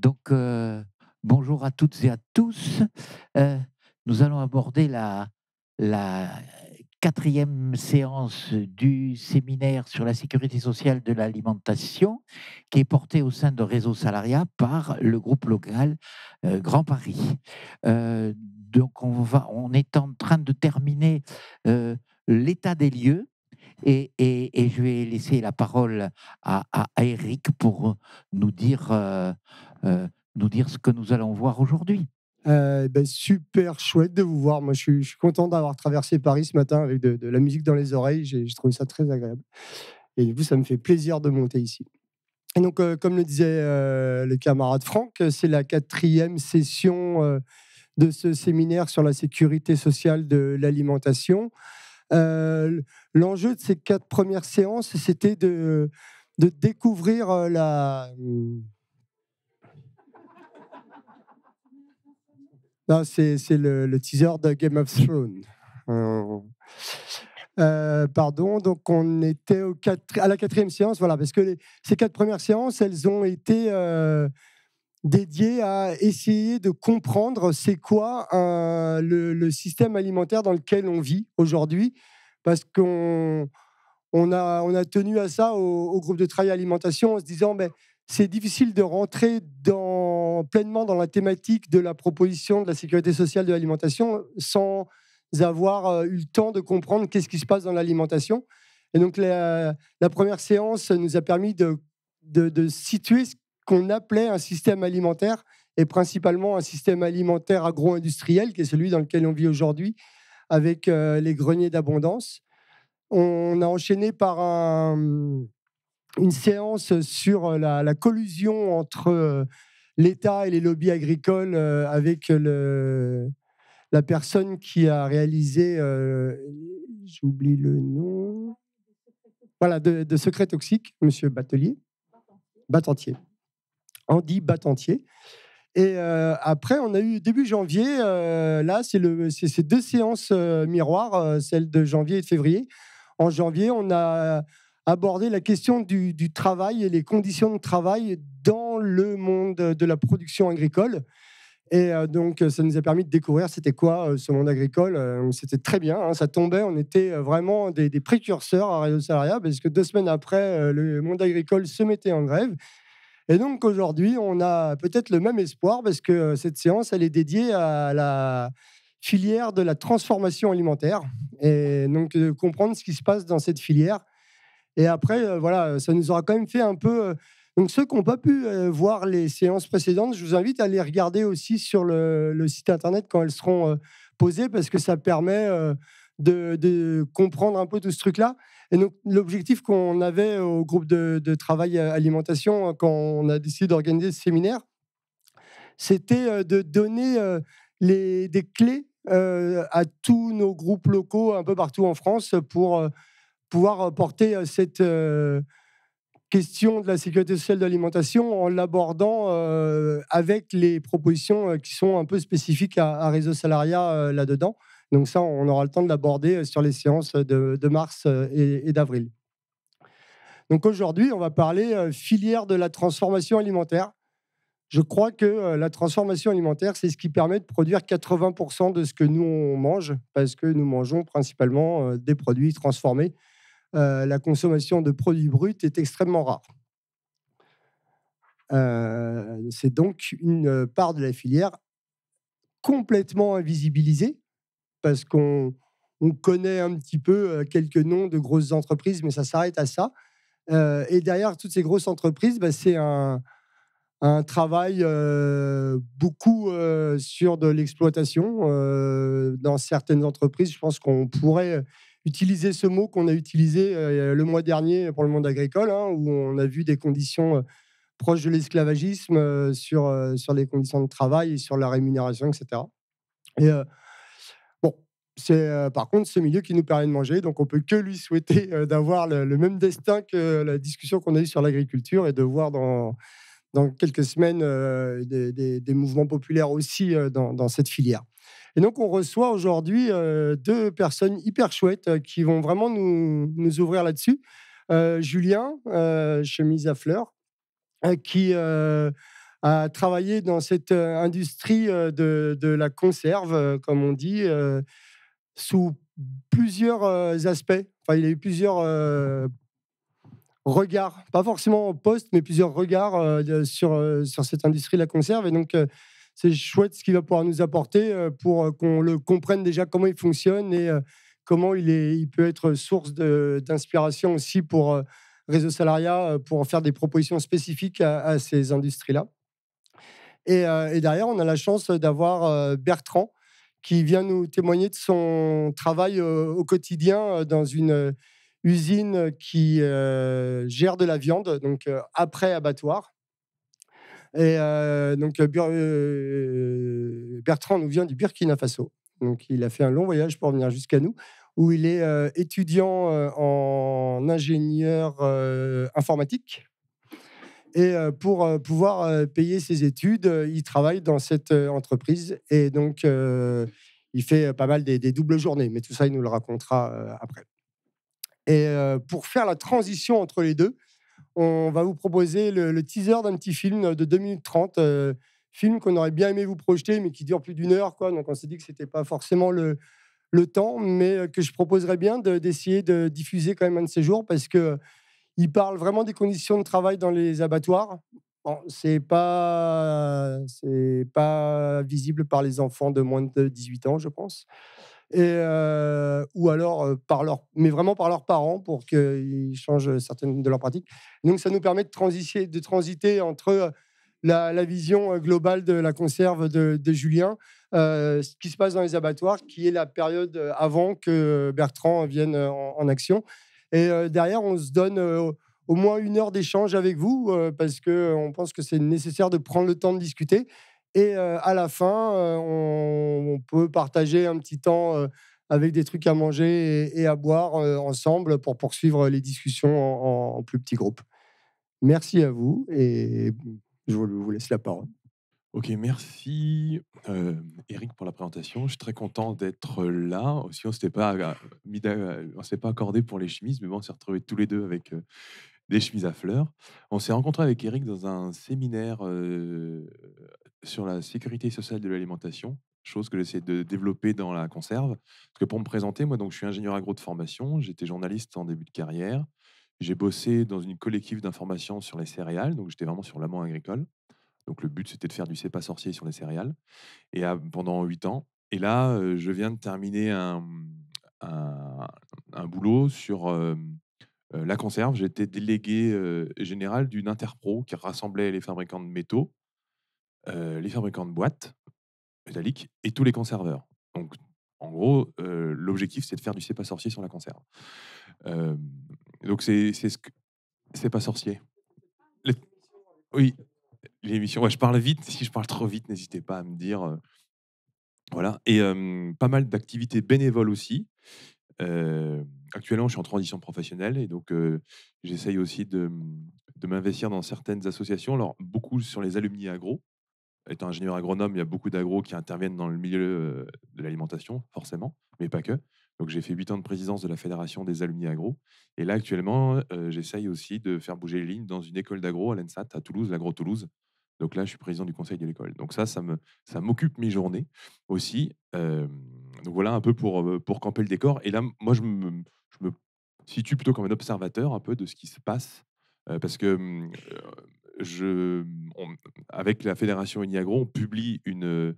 Donc, euh, bonjour à toutes et à tous. Euh, nous allons aborder la, quatrième séance du séminaire sur la sécurité sociale de l'alimentation, qui est portée au sein de Réseau Salariat par le groupe local euh, Grand Paris. donc, on, va, on est en train de terminer l'état des lieux et, je vais laisser la parole à, Eric pour nous dire, euh, euh, nous dire ce que nous allons voir aujourd'hui. Euh, ben, super chouette de vous voir. Moi, je suis, content d'avoir traversé Paris ce matin avec de, la musique dans les oreilles. J'ai trouvé ça très agréable. Et vous, ça me fait plaisir de monter ici. Et donc, comme le disait le camarade Franck, c'est la quatrième session de ce séminaire sur la sécurité sociale de l'alimentation. Euh, l'enjeu de ces quatre premières séances, c'était de, de découvrir euh, la. Hmm. Non, c'est le, le, teaser de Game of Thrones. Euh, pardon, donc on était au à la quatrième séance, voilà, parce que ces quatre premières séances, elles ont été dédié à essayer de comprendre c'est quoi euh, le, système alimentaire dans lequel on vit aujourd'hui, parce qu'on on a, on a tenu à ça au, groupe de travail alimentation en se disant ben, c'est difficile de rentrer dans, pleinement dans la thématique de la proposition de la sécurité sociale de l'alimentation sans avoir euh, eu le temps de comprendre qu'est-ce qui se passe dans l'alimentation. Et donc la, première séance nous a permis de, de, de situer ce qu'on appelait un système alimentaire et principalement un système alimentaire agro-industriel qui est celui dans lequel on vit aujourd'hui avec euh, les greniers d'abondance. On a enchaîné par un, une séance sur euh, la, collusion entre euh, l'État et les lobbies agricoles avec le, la personne qui a réalisé, j'oublie le nom, voilà, de, de Secret Toxique, Monsieur Batelier. Batentier. Andy battantier. Et euh, après, on a eu début janvier, euh, là, c'est ces deux séances miroir, euh, miroirs, celle de janvier et de février. En janvier, on a abordé la question du, travail et les conditions de travail dans le monde de la production agricole. Et donc, ça nous a permis de découvrir c'était quoi ce monde agricole. C'était très bien, hein. ça tombait. On était vraiment des, précurseurs à Radio Salaria parce que deux semaines après, le monde agricole se mettait en grève. Et donc aujourd'hui, on a peut-être le même espoir parce que euh, cette séance, elle est dédiée à la filière de la transformation alimentaire et donc de comprendre ce qui se passe dans cette filière. Et après, euh, voilà, euh, ça nous aura quand même fait un peu. Donc ceux qui n'ont pas pu voir les séances précédentes, je vous invite à les regarder aussi sur le, site internet quand elles seront posées parce que ça permet de comprendre un peu tout ce truc-là. Et donc, l'objectif qu'on avait au groupe de, travail euh, alimentation hein, quand on a décidé d'organiser ce séminaire, c'était euh, de donner euh, des clés à tous nos groupes locaux un peu partout en France pour pouvoir porter cette question de la sécurité sociale de l'alimentation en l'abordant avec les propositions qui sont un peu spécifiques à, Réseau Salariat là-dedans. Donc ça, on aura le temps de l'aborder euh, sur les séances euh, de, mars euh, et, d'avril. Donc aujourd'hui, on va parler filière de la transformation alimentaire. Je crois que la transformation alimentaire, c'est ce qui permet de produire 80% de ce que nous on mange, parce que nous mangeons principalement des produits transformés. la consommation de produits bruts est extrêmement rare. c'est donc une part de la filière complètement invisibilisée, parce qu'on connaît un petit peu quelques noms de grosses entreprises, mais ça s'arrête à ça. et derrière toutes ces grosses entreprises, bah, c'est un, travail beaucoup sur de l'exploitation. dans certaines entreprises, je pense qu'on pourrait utiliser ce mot qu'on a utilisé le mois dernier pour le monde agricole, hein, où on a vu des conditions proches de l'esclavagisme sur, sur les conditions de travail et sur la rémunération, etc. Et c'est euh, par contre ce milieu qui nous permet de manger. Donc on peut que lui souhaiter euh, d'avoir le, même destin que la discussion qu'on a eue sur l'agriculture et de voir dans, dans quelques semaines euh, des, mouvements populaires aussi dans, cette filière. Et donc on reçoit aujourd'hui deux personnes hyper chouettes qui vont vraiment nous, nous ouvrir là-dessus. Julien, chemise à fleurs, qui a travaillé dans cette industrie de, de, la conserve, comme on dit, sous plusieurs euh, aspects. Enfin, il a eu plusieurs euh, regards, pas forcément au poste, mais plusieurs regards euh, sur, sur cette industrie de la conserve. Et donc, c'est chouette ce qu'il va pouvoir nous apporter pour qu'on le comprenne déjà comment il fonctionne et comment il, est, il peut être source d'inspiration aussi pour Réseau Salariat, pour faire des propositions spécifiques à, ces industries-là. et, derrière, on a la chance d'avoir Bertrand, qui vient nous témoigner de son travail au quotidien dans une usine qui gère de la viande, donc après abattoir. Et donc Bertrand nous vient du Burkina Faso. Donc il a fait un long voyage pour venir jusqu'à nous, où il est étudiant en ingénieur informatique. Et euh, pour euh, pouvoir euh, payer ses études, il travaille dans cette entreprise. Et donc, il fait pas mal des, doubles journées. Mais tout ça, il nous le racontera après. Et pour faire la transition entre les deux, on va vous proposer le, teaser d'un petit film de 2 minutes 30 film qu'on aurait bien aimé vous projeter, mais qui dure plus d'une heure. Quoi. Donc on s'est dit que ce n'était pas forcément le, le temps, mais que je proposerais bien d'essayer de, de, diffuser quand même un de ces jours, parce que il parle vraiment des conditions de travail dans les abattoirs. Bon, c'est pas c'est pas visible par les enfants de moins de 18 ans, je pense. Et euh, ou alors euh, par leur, mais vraiment par leurs parents pour qu'ils changent certaines de leurs pratiques. Donc ça nous permet de transiter, de transiter entre euh, la, vision globale de la conserve de, Julien, ce qui se passe dans les abattoirs, qui est la période avant que Bertrand vienne en action, et euh, derrière, on se donne euh, au moins une heure d'échange avec vous euh, parce qu'on pense que c'est nécessaire de prendre le temps de discuter. Et à la fin, on, peut partager un petit temps avec des trucs à manger et, à boire ensemble pour poursuivre les discussions en, plus petits groupes. Merci à vous et je vous laisse la parole. Ok, merci Eric pour la présentation. Je suis très content d'être là. Aussi, on ne s'était pas, ah, pas accordé pour les chemises, mais bon, on s'est retrouvés tous les deux avec des chemises à fleurs. On s'est rencontré avec Eric dans un séminaire sur la sécurité sociale de l'alimentation, chose que j'essaie de développer dans la conserve. Parce que pour me présenter, moi, donc, je suis ingénieur agro de formation, j'étais journaliste en début de carrière. J'ai bossé dans une collective d'information sur les céréales, donc j'étais vraiment sur l'amont agricole. Donc le but, c'était de faire du C'est sorcier sur les céréales. Et pendant huit ans. Et là, je viens de terminer un, un, boulot sur la conserve. J'étais délégué général d'une interpro qui rassemblait les fabricants de métaux, les fabricants de boîtes métalliques et tous les conserveurs. Donc, en gros, l'objectif, c'est de faire du C'est sorcier sur la conserve. donc, c'est ce que. C'est pas sorcier. Euh, oui, l'émission. je parle vite. Si je parle trop vite, n'hésitez pas à me dire. Euh, voilà. Et pas mal d'activités bénévoles aussi. actuellement, je suis en transition professionnelle et donc j'essaye aussi de, mmh, de m'investir dans certaines associations. Alors, beaucoup sur les alumni agro. Étant ingénieur agronome, il y a beaucoup d'agro qui interviennent dans le milieu de l'alimentation, forcément, mais pas que. Donc, j'ai fait 8 ans de présidence de la Fédération des alumni agro. Et là, actuellement, j'essaye aussi de faire bouger les lignes dans une école d'agro à l'ENSAT, à Toulouse, l'Agro-Toulouse, donc là, je suis président du conseil de l'école. Donc ça, ça me, ça m'occupe mes journées aussi. donc voilà un peu pour pour camper le décor. Et là, moi, je me, situe plutôt comme un observateur un peu de ce qui se passe parce que mmh, je, avec la fédération Uniagro, on publie une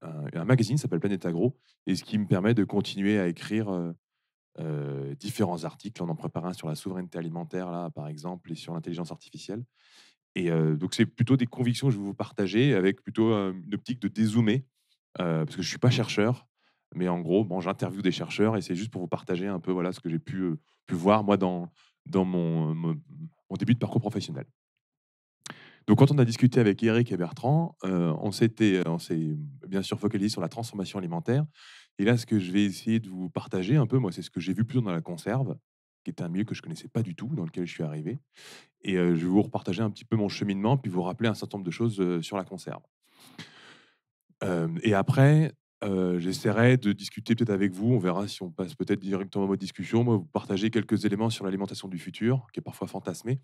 un, magazine, magazine s'appelle Planète Agro et ce qui me permet de continuer à écrire. différents articles, on en prépare un sur la souveraineté alimentaire là par exemple et sur l'intelligence artificielle et donc, c'est plutôt des convictions que je vais vous partager avec plutôt une optique de dézoomer, parce que je ne suis pas chercheur, mais en gros, bon, j'interviewe des chercheurs et c'est juste pour vous partager un peu voilà, ce que j'ai pu, pu voir, moi, dans, dans mon, début de parcours professionnel. Donc, quand on a discuté avec Eric et Bertrand, on s'est bien sûr focalisé sur la transformation alimentaire. Et là, ce que je vais essayer de vous partager un peu, moi, c'est ce que j'ai vu plutôt dans la conserve, qui était un milieu que je connaissais pas du tout, dans lequel je suis arrivé. Et je vais vous repartager un petit peu mon cheminement, puis vous rappeler un certain nombre de choses sur la conserve. et après, j'essaierai de discuter peut-être avec vous. On verra si on passe peut-être directement à mode discussion. Moi, vous partager quelques éléments sur l'alimentation du futur, qui est parfois fantasmée.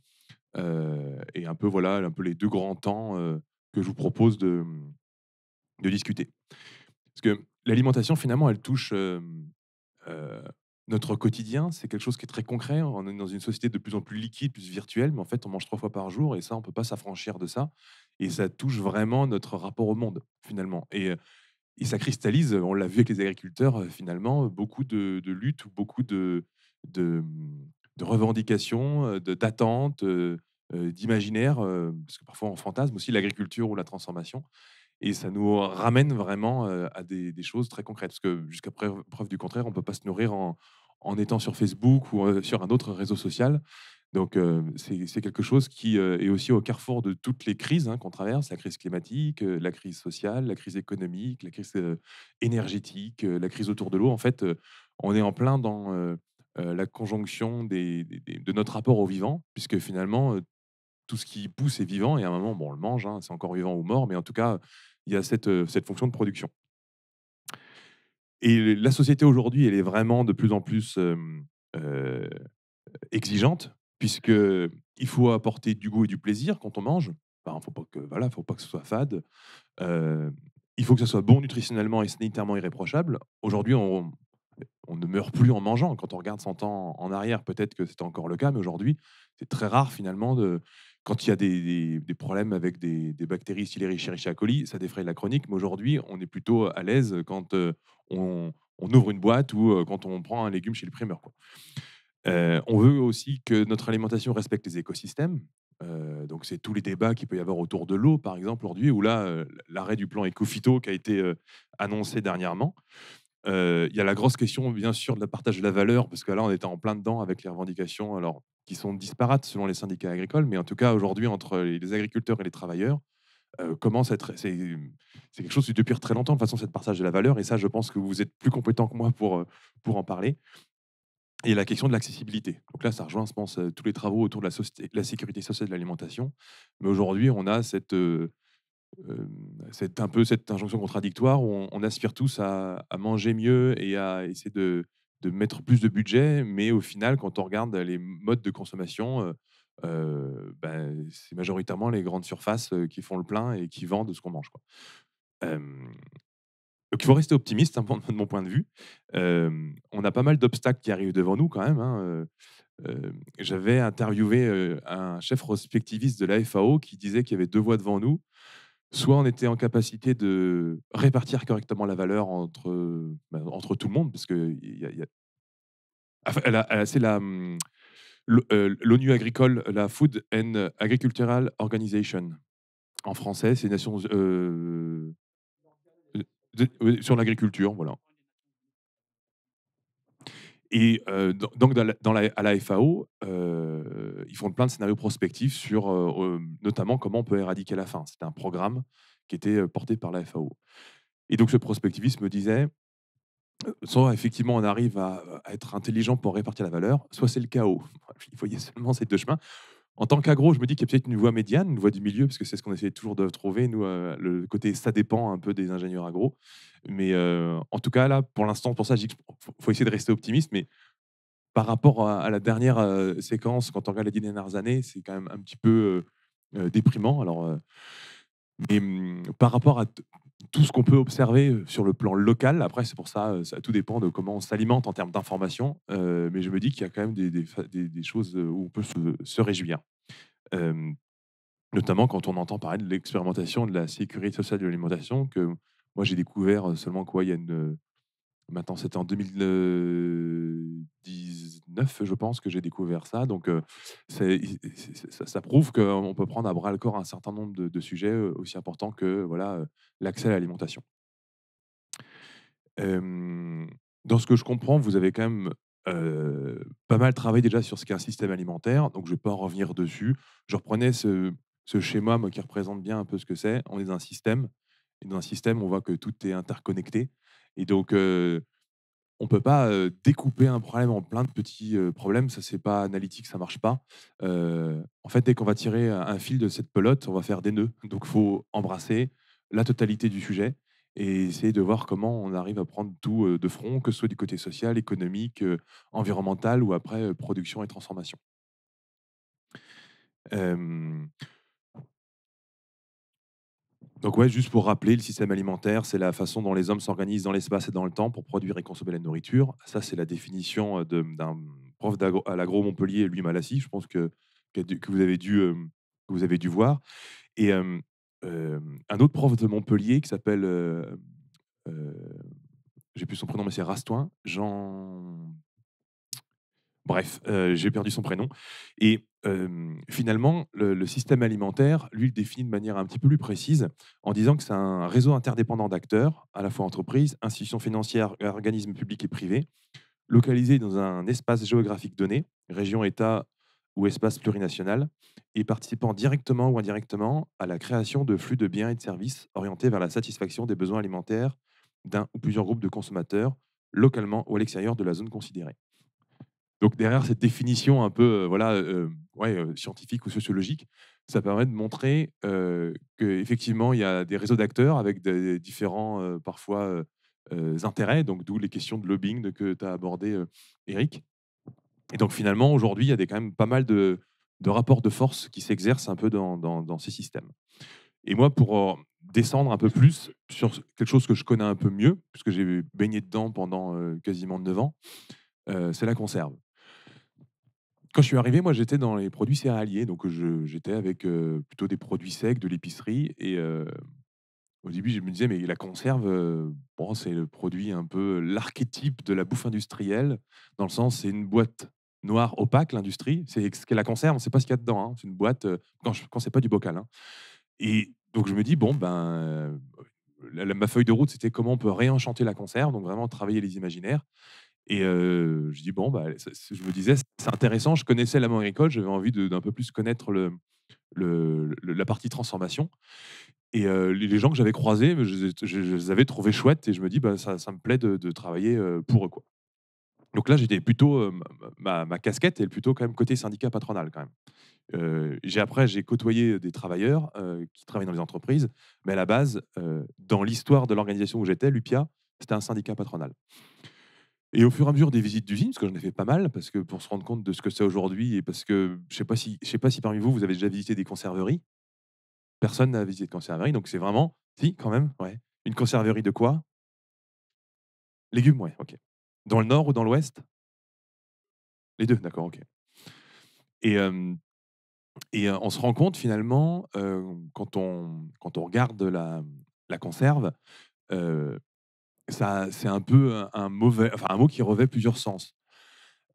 et un peu, voilà, un peu les deux grands temps que je vous propose de, mmh, de discuter. Parce que l'alimentation, finalement, elle touche notre quotidien, c'est quelque chose qui est très concret. On est dans une société de plus en plus liquide, plus virtuelle, mais en fait, on mange trois fois par jour et ça, on peut pas s'affranchir de ça. Et ça touche vraiment notre rapport au monde, finalement. Et, ça cristallise, on l'a vu avec les agriculteurs, euh, finalement, beaucoup de, luttes beaucoup de, de, de revendications, euh, d'attentes, euh, d'imaginaires, parce que parfois on fantasme aussi l'agriculture ou la transformation. Et ça nous ramène vraiment à des, choses très concrètes. Parce que jusqu'à preuve, du contraire, on ne peut pas se nourrir en, étant sur Facebook ou sur un autre réseau social. Donc c'est quelque chose qui est aussi au carrefour de toutes les crises hein, qu'on traverse, la crise climatique, la crise sociale, la crise économique, la crise énergétique, la crise autour de l'eau. En fait, on est en plein dans la conjonction des, de notre rapport au vivant, puisque finalement, tout ce qui pousse est vivant, et à un moment, bon, on le mange, hein, c'est encore vivant ou mort, mais en tout cas, il y a cette, cette fonction de production. Et la société aujourd'hui, elle est vraiment de plus en plus exigeante, puisque il faut apporter du goût et du plaisir quand on mange. Enfin, faut pas que voilà, faut pas que ce soit fade. il faut que ce soit bon nutritionnellement et sanitairement irréprochable. Aujourd'hui, on, on ne meurt plus en mangeant. Quand on regarde 100 ans en arrière, peut-être que c'est encore le cas, mais aujourd'hui, c'est très rare finalement Quand il y a des, problèmes avec des, des bactéries stylées à colis, ça défraye la chronique, mais aujourd'hui, on est plutôt à l'aise quand euh, on, ouvre une boîte ou euh, quand on prend un légume chez le primeur. Euh, on veut aussi que notre alimentation respecte les écosystèmes. donc, c'est tous les débats qu'il peut y avoir autour de l'eau, par exemple, aujourd'hui, ou là, l'arrêt du plan Ecofito qui a été annoncé dernièrement. Il y a la grosse question, bien sûr, de la partage de la valeur, parce que là, on était en plein dedans avec les revendications, alors qui sont disparates selon les syndicats agricoles, mais en tout cas, aujourd'hui, entre les agriculteurs et les travailleurs, comment C'est quelque chose depuis très longtemps, de façon, cette partage de la valeur, et ça, je pense que vous êtes plus compétent que moi pour, pour en parler. Et la question de l'accessibilité. Donc là, ça rejoint, je pense, tous les travaux autour de la, la sécurité sociale de l'alimentation. Mais aujourd'hui, on a cette c'est un peu cette injonction contradictoire où on, aspire tous à, manger mieux et à essayer de, mettre plus de budget, mais au final, quand on regarde les modes de consommation, euh, euh, ben, c'est majoritairement les grandes surfaces euh, qui font le plein et qui vendent ce qu'on mange. Quoi. donc il faut rester optimiste hein, de mon point de vue. on a pas mal d'obstacles qui arrivent devant nous quand même. Hein, j'avais interviewé un chef respectiviste de la FAO qui disait qu'il y avait deux voies devant nous soit on était en capacité de répartir correctement la valeur entre, bah, entre tout le monde, parce que y a, c'est la, mmh, l'ONU agricole, la Food and Agricultural Organization. En français, c'est Nations sur l'agriculture, voilà. Et euh, donc, à la FAO, euh, ils font plein de scénarios prospectifs sur euh, notamment comment on peut éradiquer la faim. C'était un programme qui était porté par la FAO. Et donc, ce prospectivisme disait soit effectivement on arrive à, à être intelligent pour répartir la valeur, soit c'est le chaos. Il voyait seulement ces deux chemins. En tant qu'agro, je me dis qu'il y a peut-être une voie médiane, une voie du milieu, parce que c'est ce qu'on essaie toujours de trouver, nous, euh, le côté ça dépend un peu des ingénieurs agro. Mais euh, en tout cas, là, pour l'instant, pour ça, il faut essayer de rester optimiste, mais par rapport à, la dernière euh, séquence, quand on regarde les dix dernières années, c'est quand même un petit peu déprimant. Alors, mais mm, par rapport à tout ce qu'on peut observer euh, sur le plan local. Après, c'est pour ça, euh, ça tout dépend de comment on s'alimente en termes d'informations, euh, mais je me dis qu'il y a quand même des, des, choses où on peut se, réjouir. notamment quand on entend parler de l'expérimentation de la sécurité sociale de l'alimentation, que moi j'ai découvert seulement quoi, il y a une, Maintenant, c'était en 2019, euh, je pense, que j'ai découvert ça. Donc, euh, ça, prouve qu'on peut prendre à bras le corps un certain nombre de, sujets euh, aussi importants que voilà l'accès à l'alimentation. dans ce que je comprends, vous avez quand même pas mal travaillé déjà sur ce qu'est un système alimentaire, donc je ne vais pas en revenir dessus. Je reprenais ce, schéma qui représente bien un peu ce que c'est. On est dans un système, et dans un système, on voit que tout est interconnecté. Et donc, on ne peut pas découper un problème en plein de petits problèmes. Ça, c'est pas analytique, ça marche pas. en fait, dès qu'on va tirer un fil de cette pelote, on va faire des nœuds. Donc, il faut embrasser la totalité du sujet et essayer de voir comment on arrive à prendre tout de front, que ce soit du côté social, économique, environnemental ou après production et transformation. Donc ouais, juste pour rappeler, le système alimentaire, c'est la façon dont les hommes s'organisent dans l'espace et dans le temps pour produire et consommer la nourriture. Ça, c'est la définition euh, d'un prof à l'agro-Montpellier, lui, Malassi, je pense que, que, vous avez dû, euh, vous avez dû voir. Et euh, un autre prof de Montpellier qui s'appelle, j'ai plus son prénom, mais c'est Rastoin, Jean Bref, euh, j'ai perdu son prénom. Et euh, finalement, le, le, système alimentaire, lui, le définit de manière un petit peu plus précise en disant que c'est un réseau interdépendant d'acteurs, à la fois entreprises, institutions financières, organismes publics et privés, localisés dans un espace géographique donné, région, État ou espace plurinational, et participant directement ou indirectement à la création de flux de biens et de services orientés vers la satisfaction des besoins alimentaires d'un ou plusieurs groupes de consommateurs, localement ou à l'extérieur de la zone considérée. Donc derrière cette définition un peu euh, voilà euh, euh, scientifique ou sociologique, ça permet de montrer qu'effectivement il y a des réseaux d'acteurs avec des différents parfois intérêts, donc d'où les questions de lobbying que tu as abordé Eric. Et donc finalement aujourd'hui il y a quand même pas mal de, rapports de force qui s'exercent un peu dans, ces systèmes. Et moi, pour descendre un peu plus sur quelque chose que je connais un peu mieux, puisque j'ai baigné dedans pendant quasiment neuf ans, c'est la conserve quand je suis arrivé, moi, j'étais dans les produits céréaliers. Donc, j'étais avec euh, plutôt des produits secs, de l'épicerie. Et euh, au début, je me disais, mais la conserve, euh, bon, c'est le produit un peu l'archétype de la bouffe industrielle, dans le sens, c'est une boîte noire opaque, l'industrie. C'est ce qu'est la conserve, on ne sait pas ce qu'il y a dedans. Hein. C'est une boîte, quand, quand c'est pas du bocal. Hein. Et donc, je me dis, bon, ben, ma feuille de route, c'était comment on peut réenchanter la conserve, donc vraiment travailler les imaginaires. Et je dis, bon, bah, je me disais, c'est intéressant, je connaissais main agricole, j'avais envie d'un peu plus connaître la partie transformation. Et les gens que j'avais croisés, je, les avais trouvés chouettes et je me dis, bah, ça, me plaît de, travailler pour eux. Quoi. Donc là, j'étais plutôt, ma, casquette est plutôt quand même côté syndicat patronal quand même. j'ai après, j'ai côtoyé des travailleurs qui travaillent dans les entreprises, mais à la base, dans l'histoire de l'organisation où j'étais, l'UPIA, c'était un syndicat patronal. Et au fur et à mesure des visites d'usines, parce que j'en ai fait pas mal, parce que pour se rendre compte de ce que c'est aujourd'hui, et parce que je sais pas si, je sais pas si parmi vous vous avez déjà visité des conserveries. Personne n'a visité de conserverie, donc c'est vraiment, si quand même, ouais. Une conserverie de quoi Légumes, ouais, ok. Dans le nord ou dans l'ouest Les deux, d'accord, ok. Et et on se rend compte finalement, quand, on, quand on regarde la, la conserve, c'est un peu un mauvais, enfin un mot qui revêt plusieurs sens.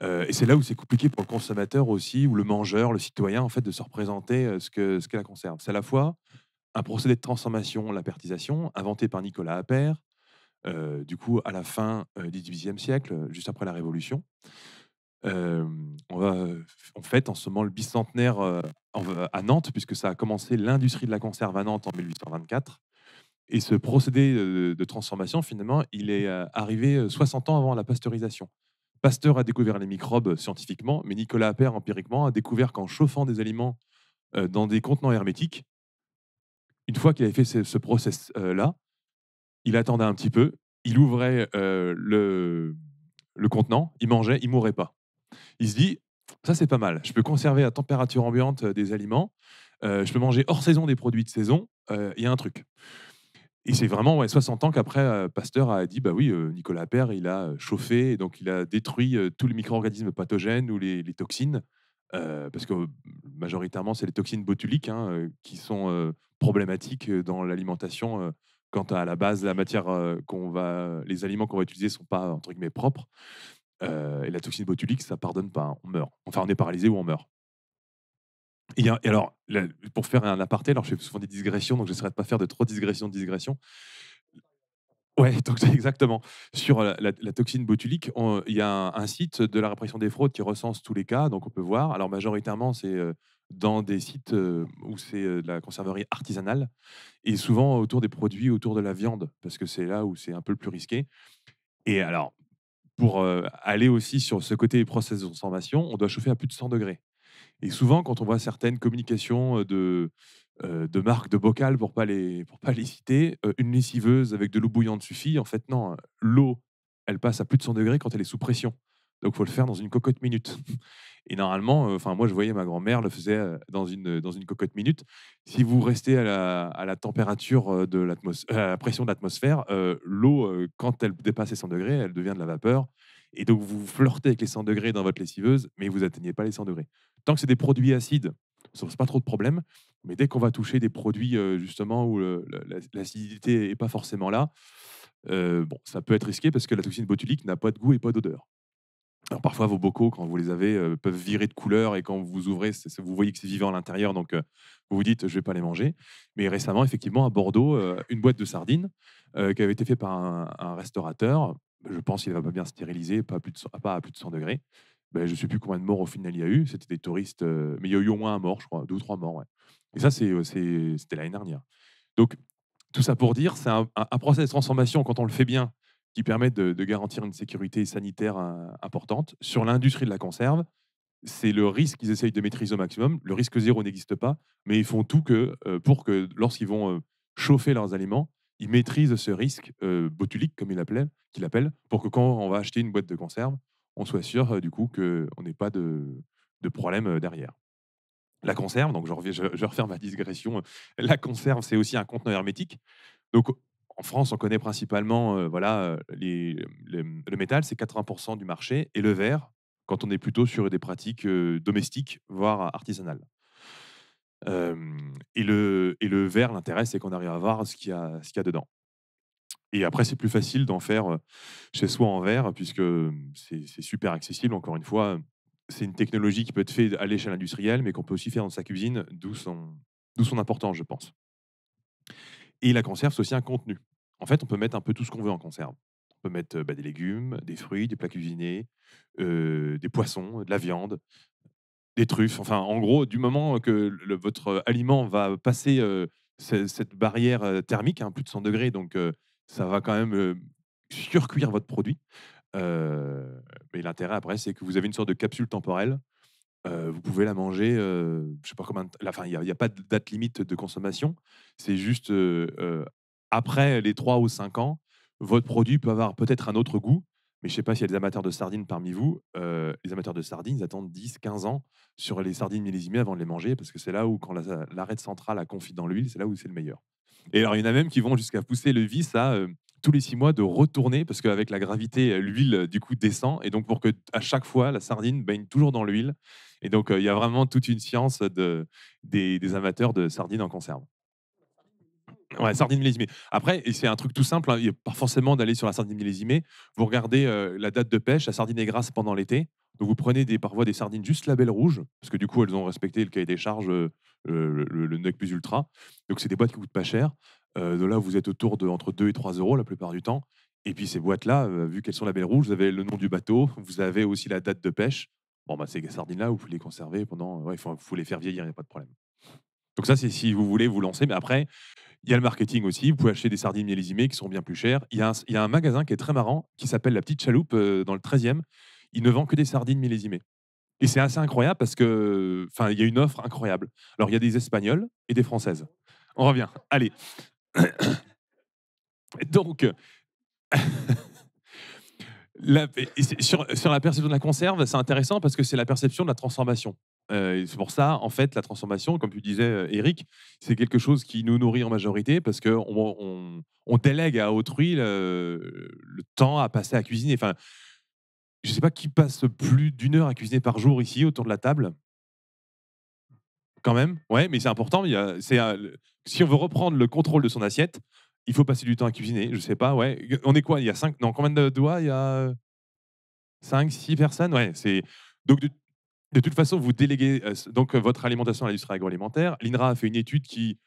Euh, et c'est là où c'est compliqué pour le consommateur aussi, ou le mangeur, le citoyen, en fait, de se représenter euh, ce que ce qu'est la conserve. C'est à la fois un procédé de transformation, l'apertisation, inventé par Nicolas Appert, euh, du coup, à la fin du XVIIIe siècle, juste après la Révolution. on, va, on fête en ce moment le bicentenaire à Nantes, puisque ça a commencé l'industrie de la conserve à Nantes en 1824. Et ce procédé de transformation, finalement, il est arrivé 60 ans avant la pasteurisation. Pasteur a découvert les microbes scientifiquement, mais Nicolas Appert, empiriquement, a découvert qu'en chauffant des aliments dans des contenants hermétiques, une fois qu'il avait fait ce, process-là, il attendait un petit peu, il ouvrait le, le, contenant, il mangeait, il mourait pas. Il se dit, ça c'est pas mal, je peux conserver à température ambiante des aliments, euh, je peux manger hors saison des produits de saison, euh, il y a un truc. Et c'est vraiment ouais, 60 ans qu'après, euh, Pasteur a dit bah oui, euh, Nicolas Appert, il a chauffé, et donc il a détruit euh, tous les micro-organismes pathogènes ou les, toxines, parce que majoritairement, c'est les toxines botuliques hein, qui sont problématiques dans l'alimentation. quant à la base, la matière qu'on va, les aliments qu'on va utiliser ne sont pas entre guillemets propres. et la toxine botulique, ça pardonne pas, hein, on meurt. Enfin, on est paralysé ou on meurt. Et, alors, pour faire un aparté, alors je fais souvent des digressions, donc j'essaierai de pas faire de trop digressions de digressions. Ouais, exactement. Sur la, toxine botulique, il y a un, site de la répression des fraudes qui recense tous les cas, donc on peut voir. Alors majoritairement, c'est euh, dans des sites euh, où c'est euh, de la conserverie artisanale et souvent autour des produits, autour de la viande, parce que c'est là où c'est un peu le plus risqué. Et alors, pour aller aussi sur ce côté process de transformation, on doit chauffer à plus de 100 degrés. Et souvent, quand on voit certaines communications de, de marques de bocal, pour pas pas les citer, une lessiveuse avec de l'eau bouillante suffit. En fait, non, l'eau, elle passe à plus de 100 degrés quand elle est sous pression. Donc, faut le faire dans une cocotte minute. Et normalement, moi, je voyais ma grand-mère le faisait dans une, dans une cocotte minute. Si vous restez à la, température de l'atmosphère, la pression de l'atmosphère, l'eau, quand elle dépasse les 100 degrés, elle devient de la vapeur. Et donc, vous flirtez avec les 100 degrés dans votre lessiveuse, mais vous atteignez pas les 100 degrés. Tant que c'est des produits acides, ça pose pas trop de problèmes. Mais dès qu'on va toucher des produits, justement, où l'acidité n'est pas forcément là, bon, ça peut être risqué parce que la toxine botulique n'a pas de goût et pas d'odeur. Alors parfois, vos bocaux, quand vous les avez, peuvent virer de couleur et quand vous ouvrez, vous voyez que c'est vivant à l'intérieur, donc vous vous dites, je vais pas les manger. Mais récemment, effectivement, à Bordeaux, une boîte de sardines qui avait été faite par un restaurateur bah, je pense qu'il ne va pas bien stériliser, pas à plus de 100, degrés. Bah, je ne sais plus combien de morts au final il y a eu. C'était des touristes, mais il y a eu au moins un mort, je crois, deux ou trois morts. Et ça, c'est, c'était l'année dernière. Donc, tout ça pour dire, c'est un, un, process de transformation, quand on le fait bien, qui permet de, garantir une sécurité sanitaire hein, importante. Sur l'industrie de la conserve, c'est le risque qu'ils essayent de maîtriser au maximum. Le risque zéro n'existe pas, mais ils font tout que, pour que lorsqu'ils vont chauffer leurs aliments, il maîtrise ce risque botulique, comme il l'appelle, appelle, pour que quand on va acheter une boîte de conserve, on soit sûr du coup qu'on n'ait pas de, problème derrière. La conserve, donc je, referme ma digression, la conserve, c'est aussi un conteneur hermétique. Donc en France, on connaît principalement voilà, le métal, c'est 80% du marché, et le verre, quand on est plutôt sur des pratiques domestiques, voire artisanales et, le, et le verre, l'intérêt, c'est qu'on arrive à voir ce qu'il y, a, ce qu'il y a dedans. Et après, c'est plus facile d'en faire chez soi en verre, puisque mmh, c'est, super accessible. Encore une fois, c'est une technologie qui peut être faite à l'échelle industrielle, mais qu'on peut aussi faire dans sa cuisine, d'où son, d'où son importance, je pense. Et la conserve, c'est aussi un contenu. En fait, on peut mettre un peu tout ce qu'on veut en conserve. On peut mettre bah, des légumes, des fruits, des plats cuisinés, des poissons, de la viande, des truffes. Enfin, en gros, du moment que votre aliment va passer euh, cette barrière euh, thermique, hein, plus de 100 degrés, donc euh, ça va quand même surcuire votre produit. mais l'intérêt après, c'est que vous avez une sorte de capsule temporelle. vous pouvez la manger, je sais pas combien. Enfin, il n'y a, a, pas de date limite de consommation. C'est juste après les 3 ou 5 ans, votre produit peut avoir peut-être un autre goût mais je ne sais pas s'il y a des amateurs de sardines parmi vous. Euh, les amateurs de sardines ils attendent 10, 15 ans sur les sardines millésimées avant de les manger, parce que c'est là où, quand l'arête centrale a confit dans l'huile, c'est là où c'est le meilleur. Et alors, il y en a même qui vont jusqu'à pousser le vice à euh, tous les six mois de retourner, parce qu'avec la gravité, euh, l'huile, du coup, descend. Et donc, pour que à chaque fois, la sardine baigne toujours dans l'huile. Et donc, il y a vraiment toute une science des amateurs de sardines en conserve. Ouais, sardine Après, c'est un truc tout simple, hein, il n'y a pas forcément d'aller sur la sardine millésimée. Vous regardez euh, la date de pêche, la sardine est grasse pendant l'été. Donc vous prenez des, parfois des sardines juste label rouge, parce que du coup, elles ont respecté le cahier des charges, euh, le, le, NEC plus ultra. Donc c'est des boîtes qui coûtent pas cher. Euh, de là, vous êtes autour de entre 2 et 3 euros la plupart du temps. Et puis ces boîtes-là, vu qu'elles sont label rouge, vous avez le nom du bateau, vous avez aussi la date de pêche. Bon, bah, ces sardines-là, vous pouvez les conserver pendant. Il ouais, faut, les faire vieillir, il n'y a pas de problème. Donc ça, c'est si vous voulez vous lancer. Mais après, il y a le marketing aussi. Vous pouvez acheter des sardines millésimées qui sont bien plus chères. Il y, a un, magasin qui est très marrant qui s'appelle La Petite Chaloupe euh, dans le 13e. Il ne vend que des sardines millésimées. Et c'est assez incroyable parce que, enfin, il y a une offre incroyable. Alors, il y a des Espagnols et des Françaises. On revient. Allez. Donc, sur, la perception de la conserve, c'est intéressant parce que c'est la perception de la transformation c'est pour ça, en fait, la transformation, comme tu disais, Eric, c'est quelque chose qui nous nourrit en majorité parce qu'on on, délègue à autrui le, temps à passer à cuisiner. Enfin, je ne sais pas qui passe plus d'une heure à cuisiner par jour ici autour de la table. Quand même, ouais, mais c'est important. y a, c'est si on veut reprendre le contrôle de son assiette, il faut passer du temps à cuisiner. Je sais pas, ouais. On est quoi Il y a cinq, non, combien de doigts Il y a 5, 6 personnes, ouais. C'est donc de toute façon, vous déléguez euh, donc euh, votre alimentation à l'industrie agroalimentaire. L'INRA a fait une étude qui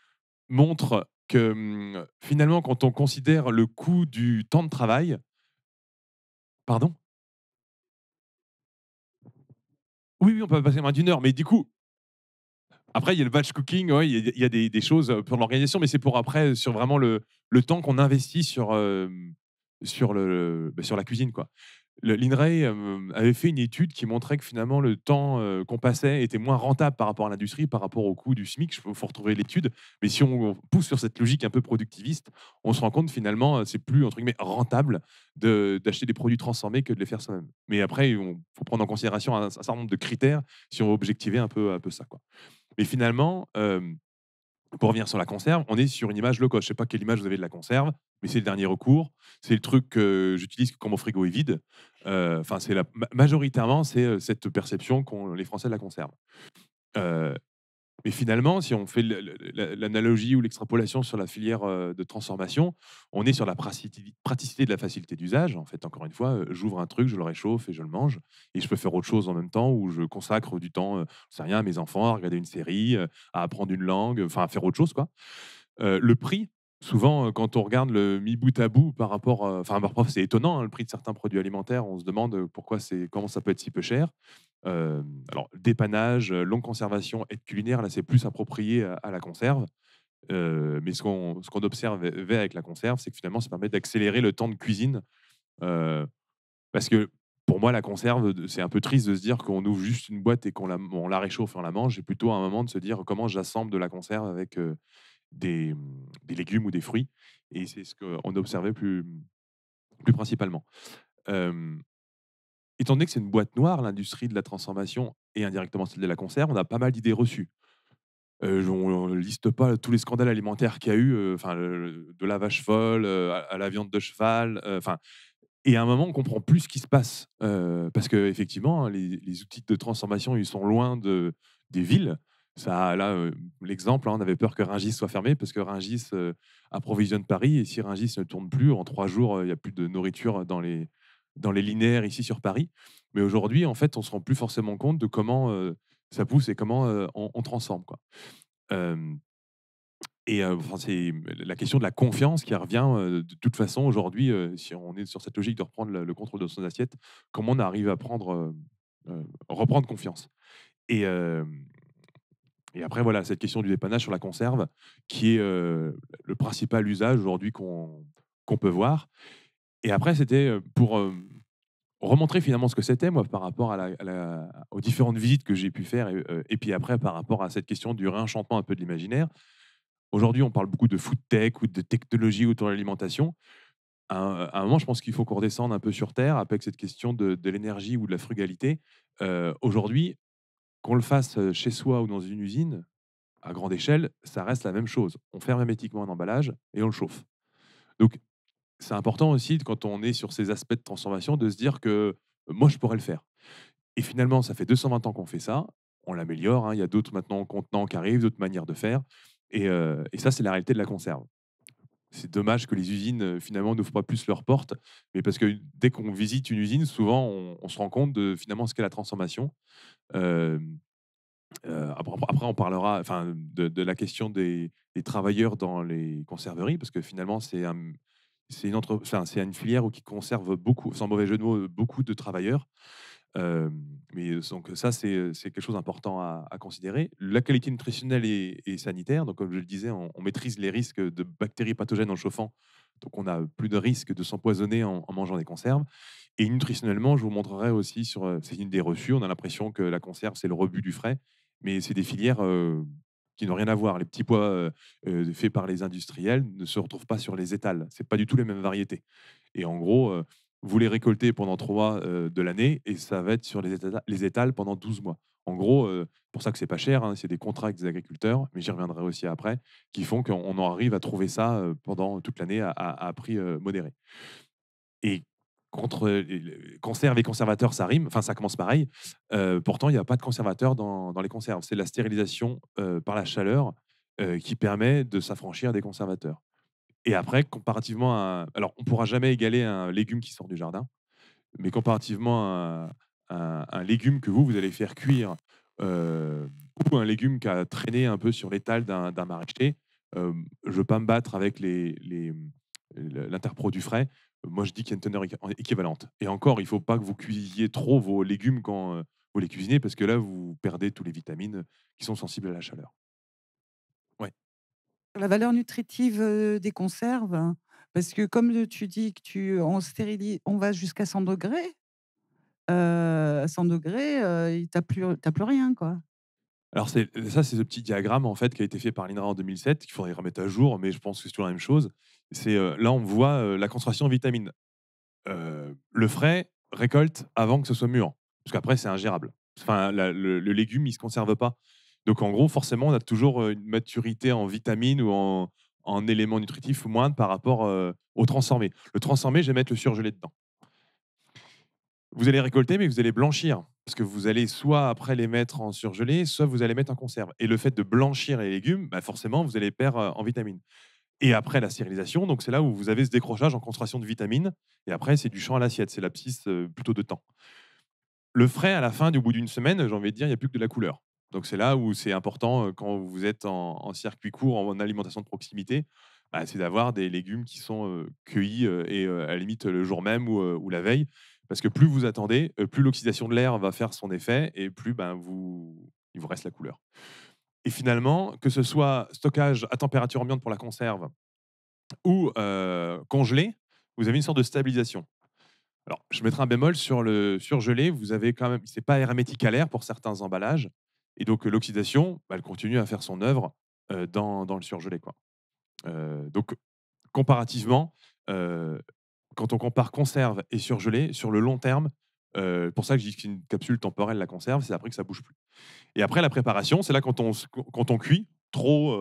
montre que hum, finalement, quand on considère le coût du temps de travail, pardon. Oui, oui, on peut passer moins d'une heure, mais du coup, après, il y a le batch cooking, il y a, des, choses euh, pour l'organisation, mais c'est pour après, sur vraiment le, le temps qu'on investit sur, sur, le, bah, sur la cuisine. Quoi. L'INRAE avait fait une étude qui montrait que finalement le temps qu'on passait était moins rentable par rapport à l'industrie, par rapport au coût du SMIC. Il faut retrouver l'étude. Mais si on pousse sur cette logique un peu productiviste, on se rend compte finalement c'est plus entre guillemets, rentable d'acheter des produits transformés que de les faire soi-même. Mais après, il faut prendre en considération un, certain nombre de critères si on veut objectiver un peu, un peu ça. Quoi. Mais finalement, pour revenir sur la conserve, on est sur une image low cost. Je sais pas quelle image vous avez de la conserve, mais c'est le dernier recours. C'est le truc que j'utilise quand mon frigo est vide. Euh, c'est majoritairement c'est euh, cette perception qu'ont les Français de la conserve. Euh, mais finalement, si on fait l'analogie ou l'extrapolation sur la filière euh, de transformation, on est sur la praticité de la facilité d'usage. En fait, encore une fois, euh, j'ouvre un truc, je le réchauffe et je le mange. Et je peux faire autre chose en même temps ou je consacre du temps, euh, je rien, à mes enfants, à regarder une série, à apprendre une langue, enfin à faire autre chose. quoi. le prix, Souvent, euh, quand on regarde le mi bout à bout par rapport, euh, enfin, prof c'est étonnant hein, le prix de certains produits alimentaires. On se demande euh, pourquoi c'est, comment ça peut être si peu cher. alors, dépannage, longue conservation, aide culinaire, là, c'est plus approprié à, la conserve. mais ce qu'on, ce qu'on observe avec la conserve, c'est que finalement, ça permet d'accélérer le temps de cuisine. parce que pour moi, la conserve, c'est un peu triste de se dire qu'on ouvre juste une boîte et qu'on la, la réchauffe et la mange. Et plutôt un moment de se dire comment j'assemble de la conserve avec Mmh, des, légumes ou des fruits. Et c'est ce qu'on observait plus, mmh, plus principalement. étant donné que c'est une boîte noire, l'industrie de la transformation et indirectement celle de la conserve, on a pas mal d'idées reçues. on ne liste pas tous les scandales alimentaires qu'il y a eu, enfin, de la vache folle à, la viande de cheval. Enfin, et à un moment, on comprend plus ce qui se passe. parce que hein, les, les, outils de transformation, ils sont loin de, des villes. Ça, là, euh, l'exemple, hein, on avait peur que Ringis soit fermé parce que Ringis euh, approvisionne Paris et si Ringis ne tourne plus, en trois jours, euh, il n'y a plus de nourriture dans les, dans les linéaires ici sur Paris. Mais aujourd'hui, en fait, on ne se rend plus forcément compte de comment ça pousse et comment on, transforme. Quoi. Et enfin, c'est la question de la confiance qui revient de toute façon aujourd'hui, si on est sur cette logique de reprendre le, le, contrôle de son assiette, comment on arrive à prendre, reprendre confiance. Et, et après, voilà, cette question du dépannage sur la conserve, qui est euh, le principal usage aujourd'hui qu'on peut voir. Et après, c'était euh, pour euh, remontrer finalement ce que c'était, moi, par rapport à, aux différentes visites que j'ai pu faire, et, puis après, par rapport à cette question du réenchantement un peu de l'imaginaire. Aujourd'hui, on parle beaucoup de food tech ou de technologie autour de l'alimentation. À, un moment, je pense qu'il faut qu'on redescende un peu sur Terre avec cette question de, l'énergie ou de la frugalité. Aujourd'hui, qu'on le fasse chez soi ou dans une usine, à grande échelle, ça reste la même chose. On ferme hermétiquement un emballage et on le chauffe. Donc, c'est important aussi, quand on est sur ces aspects de transformation, de se dire que moi, je pourrais le faire. Et finalement, ça fait 220 ans qu'on fait ça. On l'améliore. Hein. Il y a d'autres maintenant contenants qui arrivent, d'autres manières de faire. et ça, c'est la réalité de la conserve c'est dommage que les usines euh, finalement n'ouvrent pas plus leurs portes, mais parce que dès qu'on visite une usine, souvent on, se rend compte de finalement ce qu'est la transformation. Euh, euh, après, on parlera enfin, de, la question des, travailleurs dans les conserveries, parce que finalement c'est un, une, une filière où qui conserve beaucoup, sans mauvais jeu de mots, beaucoup de travailleurs mais donc ça, c'est quelque chose d'important à, considérer. La qualité nutritionnelle et, sanitaire, donc comme je le disais, on, maîtrise les risques de bactéries pathogènes en chauffant, donc on a plus de risque de s'empoisonner en, mangeant des conserves. Et nutritionnellement, je vous montrerai aussi sur c'est une des reçues, on a l'impression que la conserve c'est le rebut du frais, mais c'est des filières qui n'ont rien à voir. Les petits pois faits par les industriels ne se retrouvent pas sur les étals. C'est pas du tout les mêmes variétés. Et en gros, vous les récoltez pendant trois euh, de l'année et ça va être sur les, étals, pendant 12 mois. En gros, euh, pour ça que c'est pas cher, hein, c'est des contrats avec des agriculteurs, mais j'y reviendrai aussi après, qui font qu'on en arrive à trouver ça euh, pendant toute l'année à, prix modéré. Et contre conserve et conservateur, ça rime, enfin ça commence pareil. pourtant, il n'y a pas de conservateur dans les conserves. C'est la stérilisation par la chaleur qui permet de s'affranchir des conservateurs. Et après, comparativement à. Alors, on ne pourra jamais égaler un légume qui sort du jardin, mais comparativement à, un légume que vous, vous allez faire cuire, euh, ou un légume qui a traîné un peu sur l'étal d'un maraîcher, euh, je ne veux pas me battre avec l'interpro les, du frais. Moi, je dis qu'il y a une teneur équivalente. Et encore, il ne faut pas que vous cuisiez trop vos légumes quand euh, vous les cuisinez, parce que là, vous perdez toutes les vitamines qui sont sensibles à la chaleur. La valeur nutritive des conserves, hein, parce que comme tu dis que tu on stérilise, on va jusqu'à 100 degrés. à 100 degrés, euh, t'as plus plus rien quoi. Alors c'est ça, c'est ce petit diagramme en fait qui a été fait par l'INRA en 2007 qu'il faudrait remettre à jour, mais je pense que c'est toujours la même chose. C'est là on voit la concentration en vitamines. le frais récolte avant que ce soit mûr, parce qu'après c'est ingérable. Enfin le, le légume il se conserve pas. Donc en gros, forcément, on a toujours euh, une maturité en vitamines ou en, éléments nutritifs moindre par rapport euh, au transformé. Le transformé, je vais mettre le surgelé dedans. Vous allez récolter, mais vous allez blanchir. Parce que vous allez soit après les mettre en surgelé, soit vous allez mettre en conserve. Et le fait de blanchir les légumes, bah, forcément, vous allez perdre euh, en vitamines. Et après la stérilisation, donc c'est là où vous avez ce décrochage en concentration de vitamines. Et après, c'est du champ à l'assiette, c'est l'abscisse plutôt de temps. Le frais, à la fin, du bout d'une semaine, j'ai envie de dire, il n'y a plus que de la couleur. Donc c'est là où c'est important quand vous êtes en, circuit court, en, alimentation de proximité, bah, c'est d'avoir des légumes qui sont cueillis et à limite le jour même ou, la veille. Parce que plus vous attendez, plus l'oxydation de l'air va faire son effet et plus ben, vous, il vous reste la couleur. Et finalement, que ce soit stockage à température ambiante pour la conserve ou congelé, vous avez une sorte de stabilisation. Alors, je mettrai un bémol sur le surgelé. Vous avez quand même, c'est pas hermétique à l'air pour certains emballages. Et donc l'oxydation, bah, elle continue à faire son œuvre dans, le surgelé. Quoi. donc comparativement, quand on compare conserve et surgelé, sur le long terme, pour ça que je dis qu'une capsule temporelle la conserve, c'est après que ça bouge plus. Et après la préparation, c'est là quand on, quand on cuit trop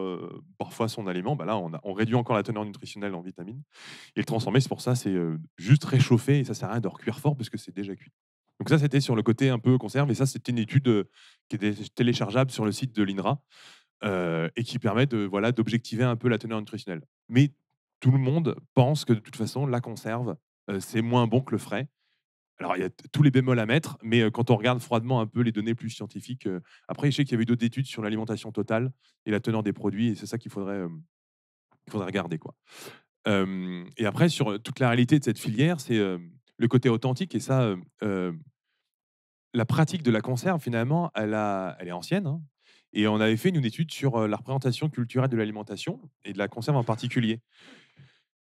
parfois son aliment, bah là on, réduit encore la teneur nutritionnelle en vitamines. Et le transformer, c'est pour ça, c'est juste réchauffer et ça sert à rien de recuire fort parce que c'est déjà cuit. Donc ça, c'était sur le côté un peu conserve, et ça, c'était une étude euh, qui était téléchargeable sur le site de l'INRA euh, et qui permet de voilà d'objectiver un peu la teneur nutritionnelle. Mais tout le monde pense que de toute façon, la conserve, euh, c'est moins bon que le frais. Alors, il y a tous les bémols à mettre, mais quand on regarde froidement un peu les données plus scientifiques, après, je sais qu'il y avait d'autres études sur l'alimentation totale et la teneur des produits, et c'est ça qu'il faudrait, faudrait regarder. Quoi. et après, sur toute la réalité de cette filière, c'est le côté authentique, et ça, la pratique de la conserve, finalement, elle, elle est ancienne. Hein, et on avait fait une étude sur la représentation culturelle de l'alimentation, et de la conserve en particulier.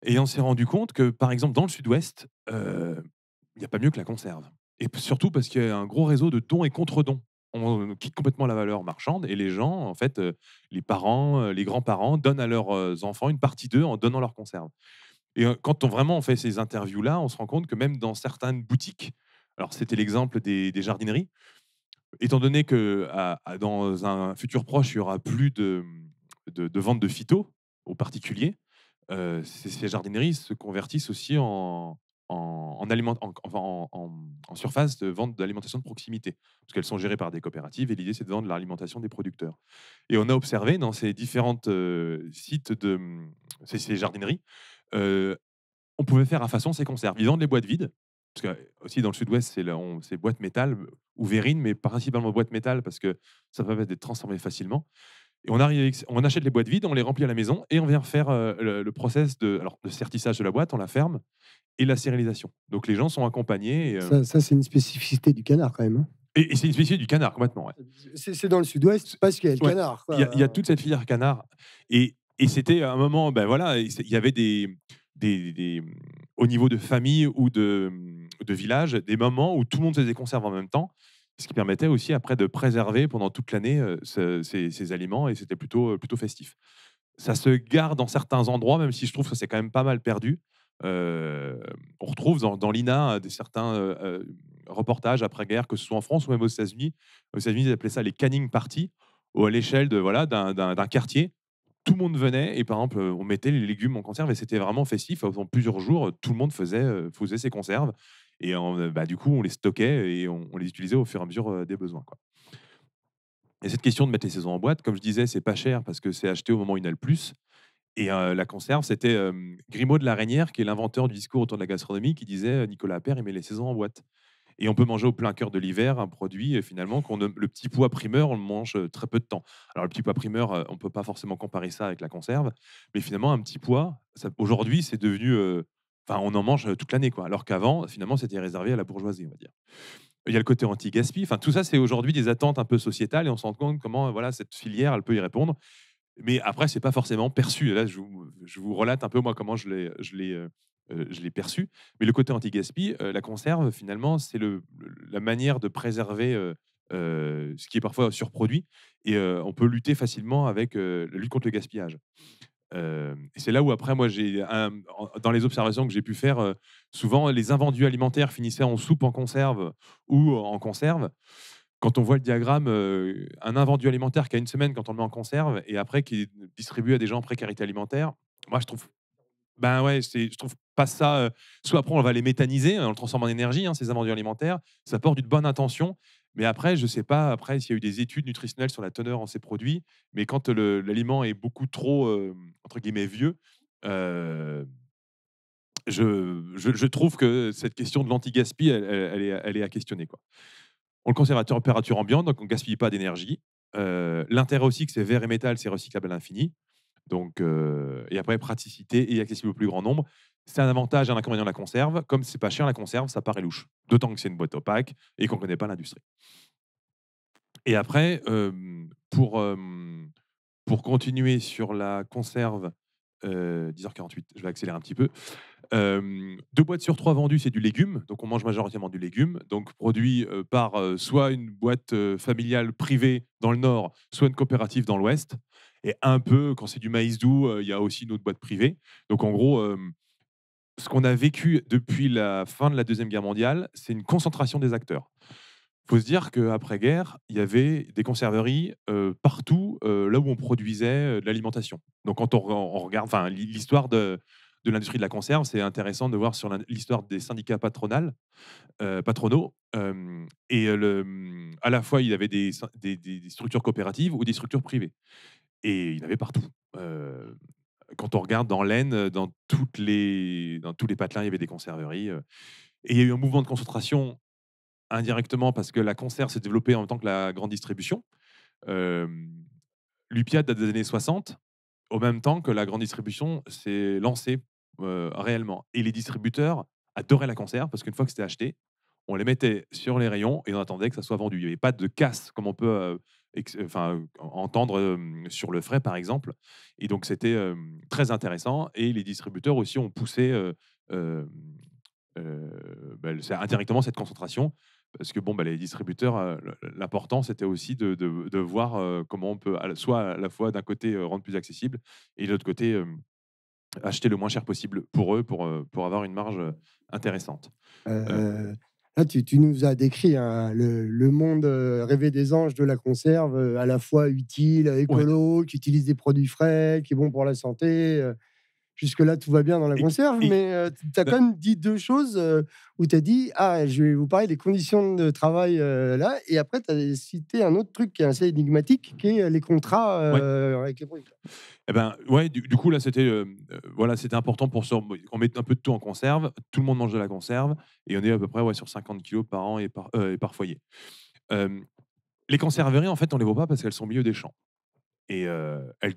Et on s'est rendu compte que, par exemple, dans le sud-ouest, il n'y a pas mieux que la conserve. Et surtout parce qu'il y a un gros réseau de dons et contre-dons. On quitte complètement la valeur marchande et les gens, en fait, les parents, les grands-parents donnent à leurs enfants une partie d'eux en donnant leur conserve. Et euh, quand on vraiment fait ces interviews-là, on se rend compte que même dans certaines boutiques, alors c'était l'exemple des, jardineries, étant donné que dans un futur proche, il y aura plus de, de, de vente de phyto aux particuliers, euh, ces, jardineries se convertissent aussi en, en, surface de vente d'alimentation de proximité, parce qu'elles sont gérées par des coopératives et l'idée c'est de vendre l'alimentation des producteurs. Et on a observé dans ces différentes euh, sites de ces jardineries on pouvait faire à façon ces conserves. Ils vendent des boîtes vides, parce que aussi dans le sud-ouest, c'est, c'est boîte métal ou verrine, mais principalement boîte métal parce que ça peut être transformé facilement. Et on, achète les boîtes vides, on les remplit à la maison et on vient faire le, processus process de, alors, de certissage de la boîte, on la ferme et la sérialisation Donc les gens sont accompagnés. ça, c'est une spécificité du canard quand même. Hein. et, c'est une spécificité du canard complètement. C'est, dans le sud-ouest parce qu'il y a le canard. Il y, y, a toute cette filière canard. Et et c'était un moment, ben voilà, il y avait des, des, au niveau de famille ou de, de village, des moments où tout le monde faisait des conserves en même temps, ce qui permettait aussi après de préserver pendant toute l'année euh, ces, aliments et c'était plutôt, euh, plutôt festif. Ça se garde dans certains endroits, même si je trouve que c'est quand même pas mal perdu. Euh, on retrouve dans, l'INA des certains reportages après-guerre, que ce soit en France ou même aux États-Unis. Aux États-Unis, ils appelaient ça les canning parties, à l'échelle de voilà d'un quartier, tout le monde venait et par exemple, on mettait les légumes en conserve et c'était vraiment festif. En plusieurs jours, tout le monde faisait, euh, faisait ses conserves et euh, bah, du coup, on les stockait et on, les utilisait au fur et à mesure euh, des besoins. Et cette question de mettre les saisons en boîte, comme je disais, c'est pas cher parce que c'est acheté au moment où il y en a plus. Et la conserve, c'était Grimaud de la Reynière, qui est l'inventeur du discours autour de la gastronomie, qui disait Nicolas Appert met les saisons en boîte. Et on peut manger au plein cœur de l'hiver un produit, euh, finalement, qu'on le petit pois primeur, on le mange euh, très peu de temps. Alors, le petit pois primeur, euh, on ne peut pas forcément comparer ça avec la conserve, mais finalement, un petit pois, aujourd'hui, c'est devenu. enfin, on en mange toute l'année, quoi. Alors qu'avant, finalement, c'était réservé à la bourgeoisie, on va dire. Il y a le côté anti-gaspi. Enfin, tout ça, c'est aujourd'hui des attentes un peu sociétales et on se rend compte comment voilà, cette filière, elle peut y répondre. Mais après, c'est pas forcément perçu. Là, je vous, je vous, relate un peu, moi, comment je l'ai euh, je l'ai perçu. Mais le côté anti-gaspi, euh, la conserve, finalement, c'est la manière de préserver euh, ce qui est parfois surproduit. Et on peut lutter facilement avec la lutte contre le gaspillage. et c'est là où, après, moi, j'ai dans les observations que j'ai pu faire, souvent, les invendus alimentaires finissaient en soupe, en conserve ou en conserve quand on voit le diagramme, un invendu alimentaire qui a une semaine quand on le met en conserve et après qui est distribué à des gens en précarité alimentaire, moi je trouve ben ouais, je trouve pas ça. soit après, on va les méthaniser, hein, on le transforme en énergie, hein, ces invendus alimentaires. Ça porte une bonne intention. Mais après, je sais pas, après, s'il y a eu des études nutritionnelles sur la teneur en ces produits, mais quand l'aliment est beaucoup trop, entre guillemets, vieux, je, trouve que cette question de l'anti-gaspi, elle, est, à questionner. Quoi. On le conserve à température ambiante, donc on ne gaspille pas d'énergie. L'intérêt aussi que c'est verre et métal, c'est recyclable à l'infini. Donc, euh, et après, praticité et accessible au plus grand nombre. C'est un avantage et un inconvénient de la conserve. Comme c'est pas cher, la conserve, ça paraît louche. D'autant que c'est une boîte opaque et qu'on ne connaît pas l'industrie. Et après, pour, pour continuer sur la conserve, 10h48, euh, je vais accélérer un petit peu. deux boîtes sur trois vendues, c'est du légume. Donc, on mange majoritairement du légume. Donc, produit euh, par soit une boîte familiale privée dans le nord, soit une coopérative dans l'ouest. Et un peu, quand c'est du maïs doux, euh, il y a aussi une autre boîte privée. Donc en gros, euh, ce qu'on a vécu depuis la fin de la Deuxième Guerre mondiale, c'est une concentration des acteurs. Il faut se dire qu'après-guerre, il y avait des conserveries euh, partout, là où on produisait de l'alimentation. Donc quand on, regarde l'histoire de, l'industrie de la conserve, c'est intéressant de voir sur l'histoire des syndicats patronales, patronaux. et à la fois, il y avait des structures coopératives ou des structures privées. Et il y avait partout. quand on regarde dans l'Aisne, dans, les, dans tous les patelins, il y avait des conserveries. et il y a eu un mouvement de concentration indirectement parce que la conserve s'est développée en même temps que la grande distribution. Euh, L'UPIA date des années 60, au même temps que la grande distribution s'est lancée réellement. Et les distributeurs adoraient la conserve parce qu'une fois que c'était acheté, on les mettait sur les rayons et on attendait que ça soit vendu. Il n'y avait pas de casse comme on peut euh, enfin, euh, entendre sur le frais, par exemple. Et donc, c'était très intéressant. Et les distributeurs aussi ont poussé bah, indirectement cette concentration parce que bon, bah, les distributeurs, euh, l'important c'était aussi de, voir comment on peut, soit à la fois d'un côté rendre plus accessible et de l'autre côté acheter le moins cher possible pour eux pour, pour avoir une marge intéressante tu, nous as décrit hein, le, monde euh, rêvé des anges de la conserve, euh, à la fois utile, écolo, qui utilise des produits frais, qui est bon pour la santé. Euh, puisque là tout va bien dans la conserve, mais euh, tu as bah quand même dit deux choses euh, où tu as dit Ah, je vais vous parler des conditions de travail euh, là, et après, tu as cité un autre truc qui est assez énigmatique, qui est les contrats avec les producteurs. Eh ben, ouais, du, coup, là, c'était voilà, important pour ça. On met un peu de tout en conserve, tout le monde mange de la conserve, et on est à peu près ouais, sur 50 kilos par an et par, et par foyer. les conserveries, en fait, on les voit pas parce qu'elles sont au milieu des champs et elles elle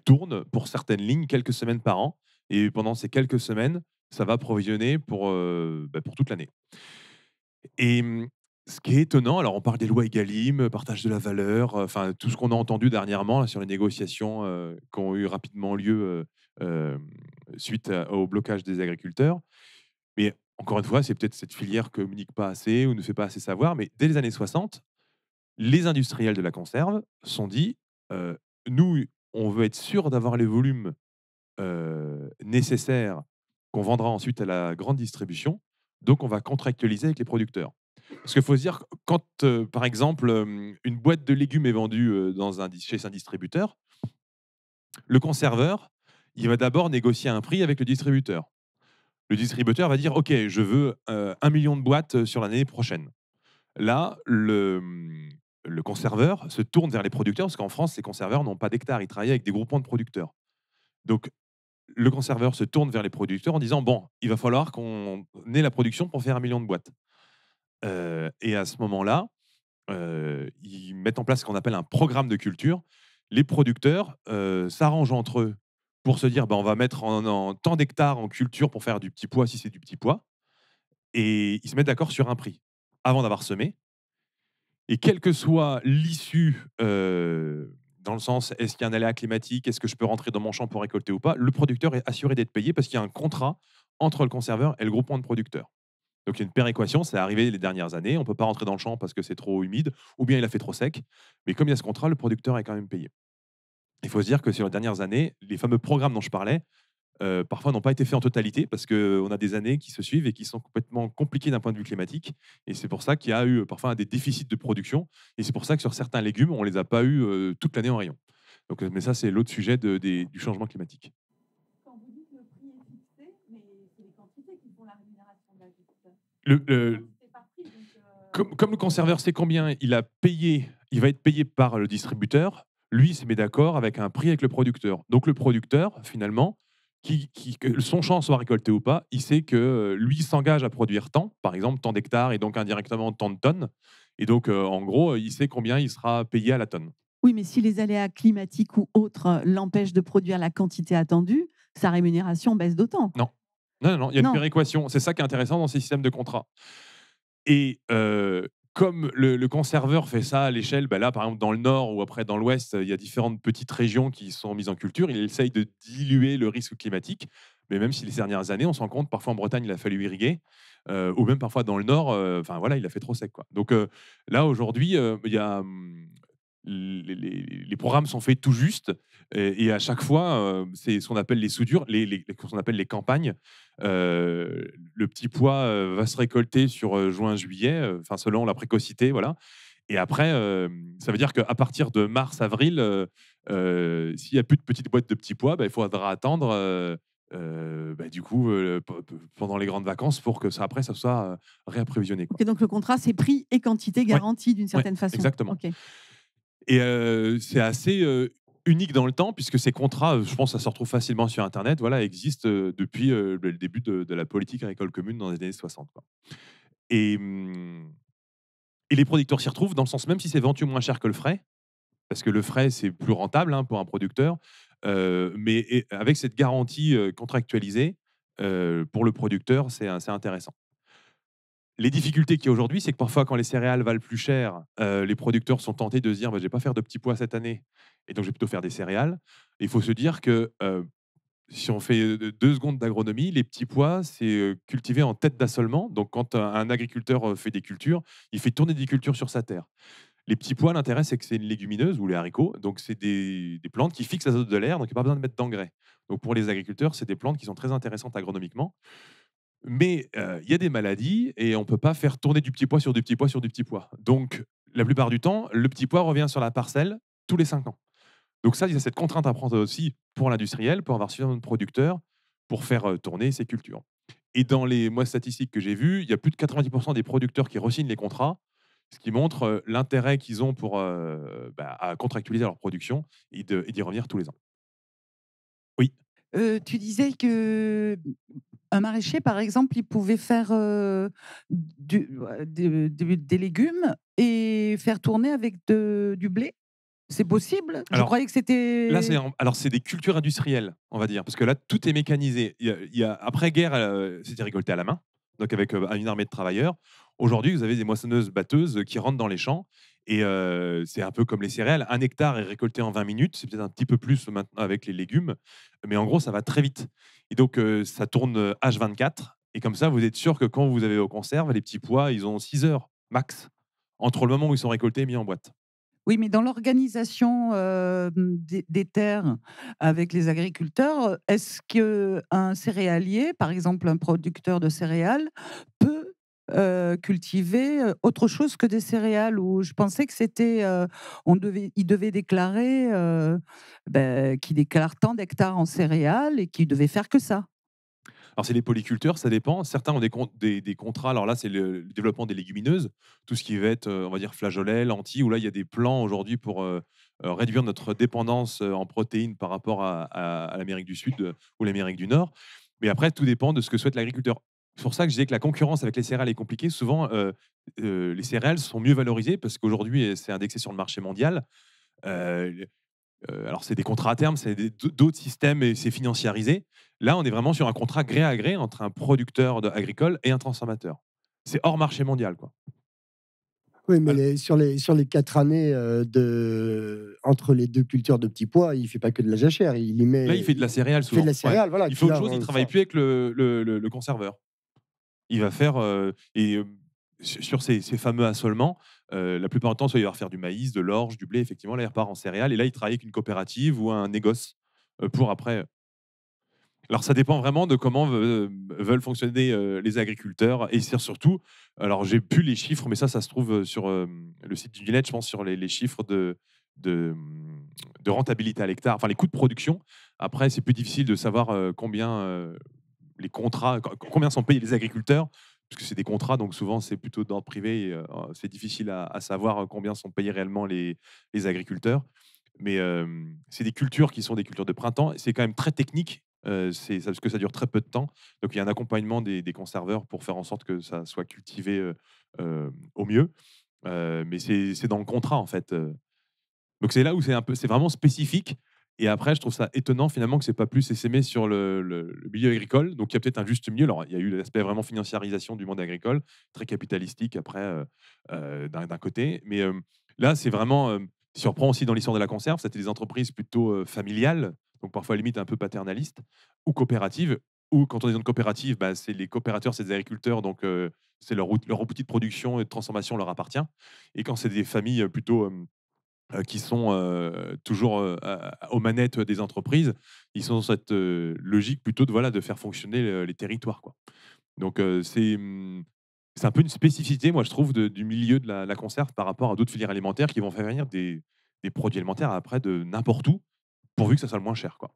pour certaines lignes quelques semaines par an. Et pendant ces quelques semaines, ça va provisionner pour, bah, pour toute l'année. Et mmh, ce qui est étonnant, alors on parle des lois Egalim, partage de la valeur, enfin tout ce qu'on a entendu dernièrement sur les négociations qui ont eu rapidement lieu euh, suite au blocage des agriculteurs. Mais encore une fois, c'est peut-être cette filière que communique pas assez ou ne fait pas assez savoir, mais dès les années 60, les industriels de la conserve sont dit, nous, on veut être sûr d'avoir les volumes euh, nécessaires qu'on vendra ensuite à la grande distribution. Donc, on va contractualiser avec les producteurs. Parce qu'il faut se dire, quand, euh, par exemple, une boîte de légumes est vendue dans un, chez un distributeur, le conserveur, il va d'abord négocier un prix avec le distributeur. Le distributeur va dire, OK, je veux un million de boîtes sur l'année prochaine. Là, le, le conserveur se tourne vers les producteurs, parce qu'en France, ces conserveurs n'ont pas d'hectares, ils travaillent avec des groupements de producteurs. Donc, le conserveur se tourne vers les producteurs en disant Bon, il va falloir qu'on ait la production pour faire un million de boîtes. Euh, et à ce moment-là, euh, ils mettent en place ce qu'on appelle un programme de culture. Les producteurs euh, s'arrangent entre eux pour se dire bah, on va mettre en, tant d'hectares en culture pour faire du petit pois si c'est du petit pois. Et ils se mettent d'accord sur un prix avant d'avoir semé. Et quelle que soit l'issue dans le sens, est-ce qu'il y a un aléa climatique Est-ce que je peux rentrer dans mon champ pour récolter ou pas Le producteur est assuré d'être payé parce qu'il y a un contrat entre le conserveur et le groupement de producteurs. Donc il y a une péréquation, c'est arrivé les dernières années, on ne peut pas rentrer dans le champ parce que c'est trop humide, ou bien il a fait trop sec, mais comme il y a ce contrat, le producteur est quand même payé. Il faut se dire que sur les dernières années, les fameux programmes dont je parlais, euh, parfois n'ont pas été faits en totalité parce qu'on euh, a des années qui se suivent et qui sont complètement compliquées d'un point de vue climatique. Et c'est pour ça qu'il y a eu euh, parfois des déficits de production. Et c'est pour ça que sur certains légumes, on ne les a pas eu toute l'année en rayon. Donc, mais ça, c'est l'autre sujet du changement climatique. Quand vous dites le prix est fixé, mais c'est les quantités qui font la rémunération de la Le, Comme, le conserveur sait combien il a payé, il va être payé par le distributeur. Lui, il se met d'accord avec un prix avec le producteur. Donc le producteur, finalement, que son champ soit récolté ou pas, il sait que euh, lui s'engage à produire tant, par exemple tant d'hectares et donc indirectement tant de tonnes. Et donc, euh, en gros, euh, il sait combien il sera payé à la tonne. Oui, mais si les aléas climatiques ou autres l'empêchent de produire la quantité attendue, sa rémunération baisse d'autant. Non. non, non, il y a une péréquation. C'est ça qui est intéressant dans ces systèmes de contrats. Et comme le, conserveur fait ça à l'échelle, ben là, par exemple, dans le nord ou après dans l'ouest, il y a différentes petites régions qui sont mises en culture. Il essaye de diluer le risque climatique. Mais même si les dernières années, on s'en rend compte, parfois en Bretagne, il a fallu irriguer, euh, ou même parfois dans le nord, euh, enfin voilà, il a fait trop sec. Quoi. Donc euh, là, aujourd'hui, il y a hum, les, programmes sont faits tout juste et, à chaque fois, euh, c'est ce qu'on appelle les soudures, ce qu'on appelle les campagnes. Euh, le petit poids euh, va se récolter sur juin-juillet, enfin selon la précocité, voilà. Et après, ça veut dire qu'à partir de mars-avril, s'il n'y a plus de petites boîtes de petits poids, bah, il faudra attendre. Bah, du coup, pendant les grandes vacances, pour que ça, après, ça soit réapprovisionné réapprévisionné. donc le contrat, c'est prix et quantité garantie d'une certaine façon. Exactement. Et c'est assez unique dans le temps, puisque ces contrats, je pense, ça se retrouve facilement sur Internet, voilà, existent depuis le début de, la politique agricole commune dans les années 60. Et, mmh, et, les producteurs s'y retrouvent dans le sens, même si c'est vendu moins cher que le frais, parce que le frais, c'est plus rentable hein, pour un producteur, mais avec cette garantie contractualisée, pour le producteur, c'est intéressant. Les difficultés qu'il y a aujourd'hui, c'est que parfois, quand les céréales valent plus cher, euh, les producteurs sont tentés de se dire bah, Je ne vais pas faire de petits pois cette année, et donc je vais plutôt faire des céréales. il faut se dire que euh, si on fait euh, deux secondes d'agronomie, les petits pois, c'est cultivé en tête d'assolement. Donc, quand un agriculteur fait des cultures, il fait tourner des cultures sur sa terre. Les petits pois, l'intérêt, c'est que c'est une légumineuse ou les haricots. Donc, c'est des, des, plantes qui fixent l'azote de l'air, donc il n'y a pas besoin de mettre d'engrais. Donc, pour les agriculteurs, c'est des plantes qui sont très intéressantes agronomiquement. Mais il y a des maladies et on ne peut pas faire tourner du petit pois sur du petit pois sur du petit pois. Donc, la plupart du temps, le petit pois revient sur la parcelle tous les cinq ans. Donc ça, il a cette contrainte à prendre aussi pour l'industriel, pour avoir suffisamment de producteurs pour faire tourner ces cultures. Et dans les mois statistiques que j'ai vus, il y a plus de 90% des producteurs qui re-signent les contrats, ce qui montre l'intérêt qu'ils ont pour bah, à contractualiser leur production et d'y revenir tous les ans. Oui tu disais que un maraîcher, par exemple, il pouvait faire des légumes et faire tourner avec du blé. C'est possible Je croyais que c'était. Là, c'est alors c'est des cultures industrielles, on va dire, parce que là tout est mécanisé. Il y a, après guerre, c'était récolté à la main, donc avec une armée de travailleurs. Aujourd'hui, vous avez des moissonneuses batteuses qui rentrent dans les champs et c'est un peu comme les céréales. Un hectare est récolté en 20 minutes. C'est peut-être un petit peu plus maintenant avec les légumes. Mais en gros, ça va très vite. Et donc, ça tourne H24. Et comme ça, vous êtes sûr que quand vous avez vos conserves, les petits pois, ils ont 6 heures max entre le moment où ils sont récoltés et mis en boîte. Oui, mais dans l'organisation des, des, terres avec les agriculteurs, est-ce qu'un céréalier, par exemple un producteur de céréales, peut euh, cultiver euh, autre chose que des céréales où je pensais que c'était euh, on devait il devait déclarer ben, tant d'hectares en céréales et qu'il devait faire que ça. Alors, c'est les polyculteurs, ça dépend. Certains ont des, contrats. Alors là, c'est le, développement des légumineuses, tout ce qui va être, on va dire, flageolets, lentilles, où là, il y a des plans aujourd'hui pour réduire notre dépendance en protéines par rapport à l'Amérique du Sud ou l'Amérique du Nord. Mais après, tout dépend de ce que souhaite l'agriculteur. C'est pour ça que je disais que la concurrence avec les céréales est compliquée. Souvent, euh, euh, les céréales sont mieux valorisées parce qu'aujourd'hui, euh, c'est indexé sur le marché mondial. alors, c'est des contrats à terme, c'est d'autres systèmes et c'est financiarisé. Là, on est vraiment sur un contrat gré à gré entre un producteur agricole et un transformateur. C'est hors marché mondial, quoi. Oui, mais sur, les, sur les quatre années de, entre les deux cultures de petits pois, il ne fait pas que de la jachère. Il met, Là, il fait de la céréale souvent. Il fait de la céréale, voilà. Il fait autre chose, il ne travaille plus avec le, le conserveur il va faire. Euh, et euh, sur ces, fameux assolements, euh, la plupart du temps, soit il va faire du maïs, de l'orge, du blé, effectivement, là, il repart en céréales. Et là, il travaille avec une coopérative ou un négoce pour après. Alors, ça dépend vraiment de comment veulent fonctionner les agriculteurs. Et surtout, alors j'ai plus les chiffres, mais ça, ça se trouve sur le site du Gillette, je pense, sur les, chiffres de, de, rentabilité à l'hectare, enfin les coûts de production. Après, c'est plus difficile de savoir combien, les contrats, combien sont payés les agriculteurs Puisque c'est des contrats, donc souvent c'est plutôt dans le privé, euh, c'est difficile à, savoir euh, combien sont payés réellement les, agriculteurs. Mais c'est des cultures qui sont des cultures de printemps, c'est quand même très technique, euh, c'est, parce que ça dure très peu de temps. Donc il y a un accompagnement des, des conserveurs pour faire en sorte que ça soit cultivé au mieux. mais c'est, dans le contrat en fait. Donc c'est là où c'est, un peu, c'est vraiment spécifique. Et après, je trouve ça étonnant finalement que c'est pas plus essaimé sur le, milieu agricole. Donc il y a peut-être un juste milieu. Alors il y a eu l'aspect vraiment financiarisation du monde agricole, très capitalistique après euh, euh, d'un côté. Mais euh, là, c'est vraiment euh, surprend aussi dans l'histoire de la conserve. C'était des entreprises plutôt familiales, donc parfois limite un peu paternalistes ou coopératives. Ou quand on est dans coopérative, bah, c'est les coopérateurs, c'est des agriculteurs, donc c'est leur, leur outil de production et de transformation leur appartient. Et quand c'est des familles plutôt euh, qui sont euh, toujours euh, aux manettes des entreprises, ils sont dans cette logique plutôt de, voilà, de faire fonctionner les territoires. Quoi. Donc c'est mmh, c'est un peu une spécificité, moi, je trouve, du milieu de la, la, conserve par rapport à d'autres filières alimentaires qui vont faire venir des, des produits alimentaires après de n'importe où, pourvu que ça soit le moins cher. Quoi.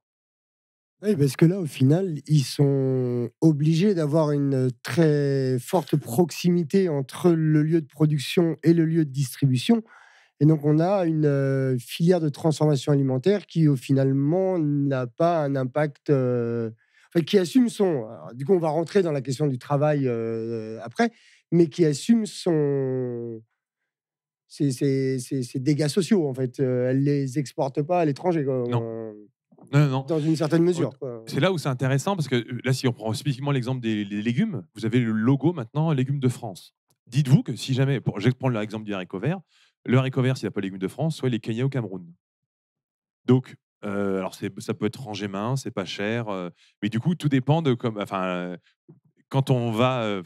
Oui, parce que là, au final, ils sont obligés d'avoir une très forte proximité entre le lieu de production et le lieu de distribution. Et donc, on a une euh, filière de transformation alimentaire qui, au finalement, n'a pas un impact. Euh, enfin, qui assume son. du coup, on va rentrer dans la question du travail euh, après, mais qui assume son. Ses, dégâts sociaux, en fait. elle les exporte pas à l'étranger. Non. Non, Dans une certaine mesure. C'est là où c'est intéressant parce que là, si on prend spécifiquement l'exemple des légumes, vous avez le logo maintenant légumes de France. Dites-vous que si jamais, pour, je prendre l'exemple du haricot vert, le haricot vert, s'il a pas de légumes de France, soit les est au Cameroun. Donc, euh, alors ça peut être rangé main, c'est pas cher, euh, mais du coup, tout dépend de comme, enfin, euh, quand on va,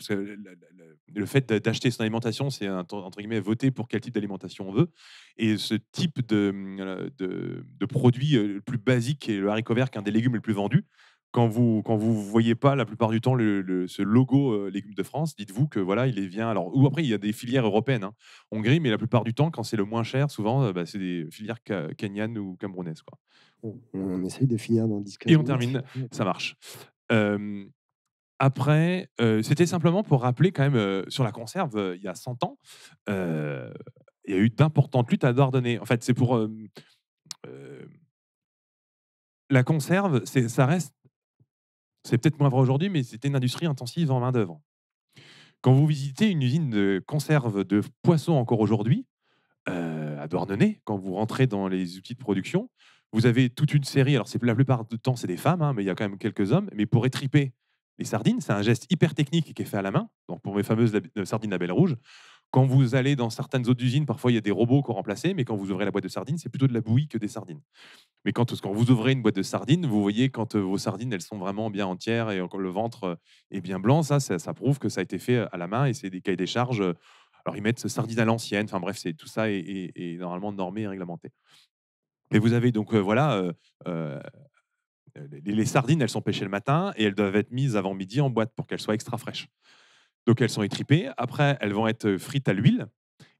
le, fait d'acheter son alimentation, c'est entre guillemets voter pour quel type d'alimentation on veut. Et ce type de, de, de, produit le plus basique, est le haricot vert, qui est un des légumes les plus vendus, quand vous quand vous voyez pas la plupart du temps le, ce logo euh, légumes de France, dites-vous que voilà, il est vient alors ou après il y a des filières européennes, hein, Hongrie, mais la plupart du temps quand c'est le moins cher, souvent euh, bah, c'est des filières kenyanes ou camerounaises quoi. On, essaye de finir dans le Et on termine, ça marche. après, euh, c'était simplement pour rappeler quand même sur la conserve, il y a 100 ans, il y a eu d'importantes luttes à Dordonnay. En fait, c'est pour la conserve, ça reste c'est peut-être moins vrai aujourd'hui, mais c'était une industrie intensive en main-d'œuvre. Quand vous visitez une usine de conserve de poissons encore aujourd'hui, euh, à Douarnenez, quand vous rentrez dans les outils de production, vous avez toute une série. Alors, la plupart du temps, c'est des femmes, hein, mais il y a quand même quelques hommes. Mais pour étriper les sardines, c'est un geste hyper technique qui est fait à la main. Donc, pour mes fameuses euh, sardines à belle rouge, quand vous allez dans certaines autres usines, parfois il y a des robots qui ont remplacé, mais quand vous ouvrez la boîte de sardines, c'est plutôt de la bouillie que des sardines. Mais quand, quand vous ouvrez une boîte de sardines, vous voyez quand euh, vos sardines, elles sont vraiment bien entières et le ventre euh, est bien blanc, ça, ça, prouve que ça a été fait euh, à la main et c'est des cahiers des charges. Alors ils mettent sardines à l'ancienne, enfin bref, c'est tout ça est, normalement normé et réglementé. Mais vous avez donc, voilà, les, sardines, elles sont pêchées le matin et elles doivent être mises avant midi en boîte pour qu'elles soient extra fraîches. Donc elles sont étripées, après elles vont être frites à l'huile,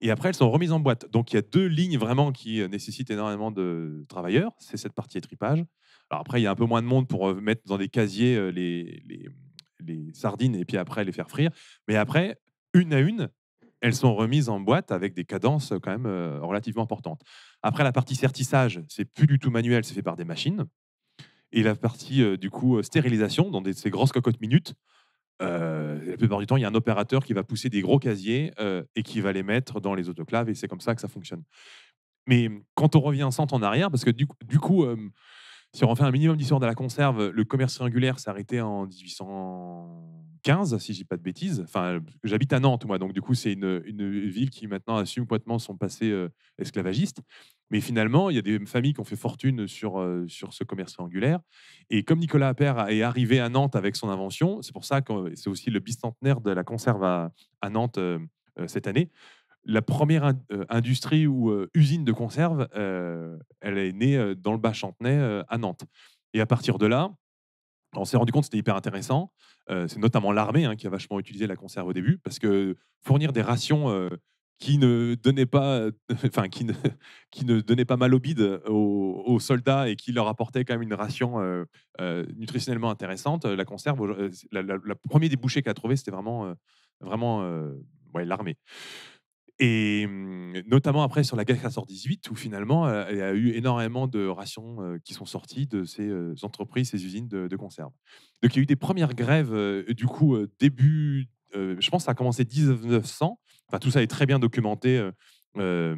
et après elles sont remises en boîte. Donc il y a deux lignes vraiment qui nécessitent énormément de travailleurs, c'est cette partie étripage. après il y a un peu moins de monde pour mettre dans des casiers les, sardines et puis après les faire frire. Mais après, une à une, elles sont remises en boîte avec des cadences quand même relativement importantes. Après la partie sertissage, c'est plus du tout manuel, c'est fait par des machines. Et la partie du coup stérilisation dans ces grosses cocottes minutes, euh, la plupart du temps, il y a un opérateur qui va pousser des gros casiers euh, et qui va les mettre dans les autoclaves, et c'est comme ça que ça fonctionne. Mais hum, quand on revient cent en arrière, parce que du, coup, hum, si on fait un minimum d'histoire de la conserve, le commerce triangulaire s'est arrêté en 1800. 15, si je dis pas de bêtises. Enfin, euh, j'habite à Nantes, moi, donc du coup, c'est une, ville qui maintenant assume complètement son passé euh, esclavagiste. Mais finalement, il y a des familles qui ont fait fortune sur, euh, sur ce commerce angulaire. Et comme Nicolas Appert est arrivé à Nantes avec son invention, c'est pour ça que c'est aussi le bicentenaire de la conserve à, Nantes cette année. La première industrie ou usine de conserve, elle est née dans le bas Chantenay à Nantes. Et à partir de là, on s'est rendu compte que c'était hyper intéressant. Euh, c'est notamment l'armée hein, qui a vachement utilisé la conserve au début, parce que fournir des rations euh, qui ne donnaient pas, euh, enfin qui qui ne donnaient pas mal au bide aux, soldats et qui leur apportaient quand même une ration nutritionnellement intéressante, la conserve, le premier débouché qu'elle a trouvé, c'était vraiment, vraiment ouais, l'armée. Et mmh, notamment après sur la guerre 1418, où finalement, il y a eu énormément de rations qui sont sorties de ces entreprises, ces usines de, conserve. Donc il y a eu des premières grèves, du coup, début, je pense que ça a commencé 1900. Enfin, tout ça est très bien documenté. parce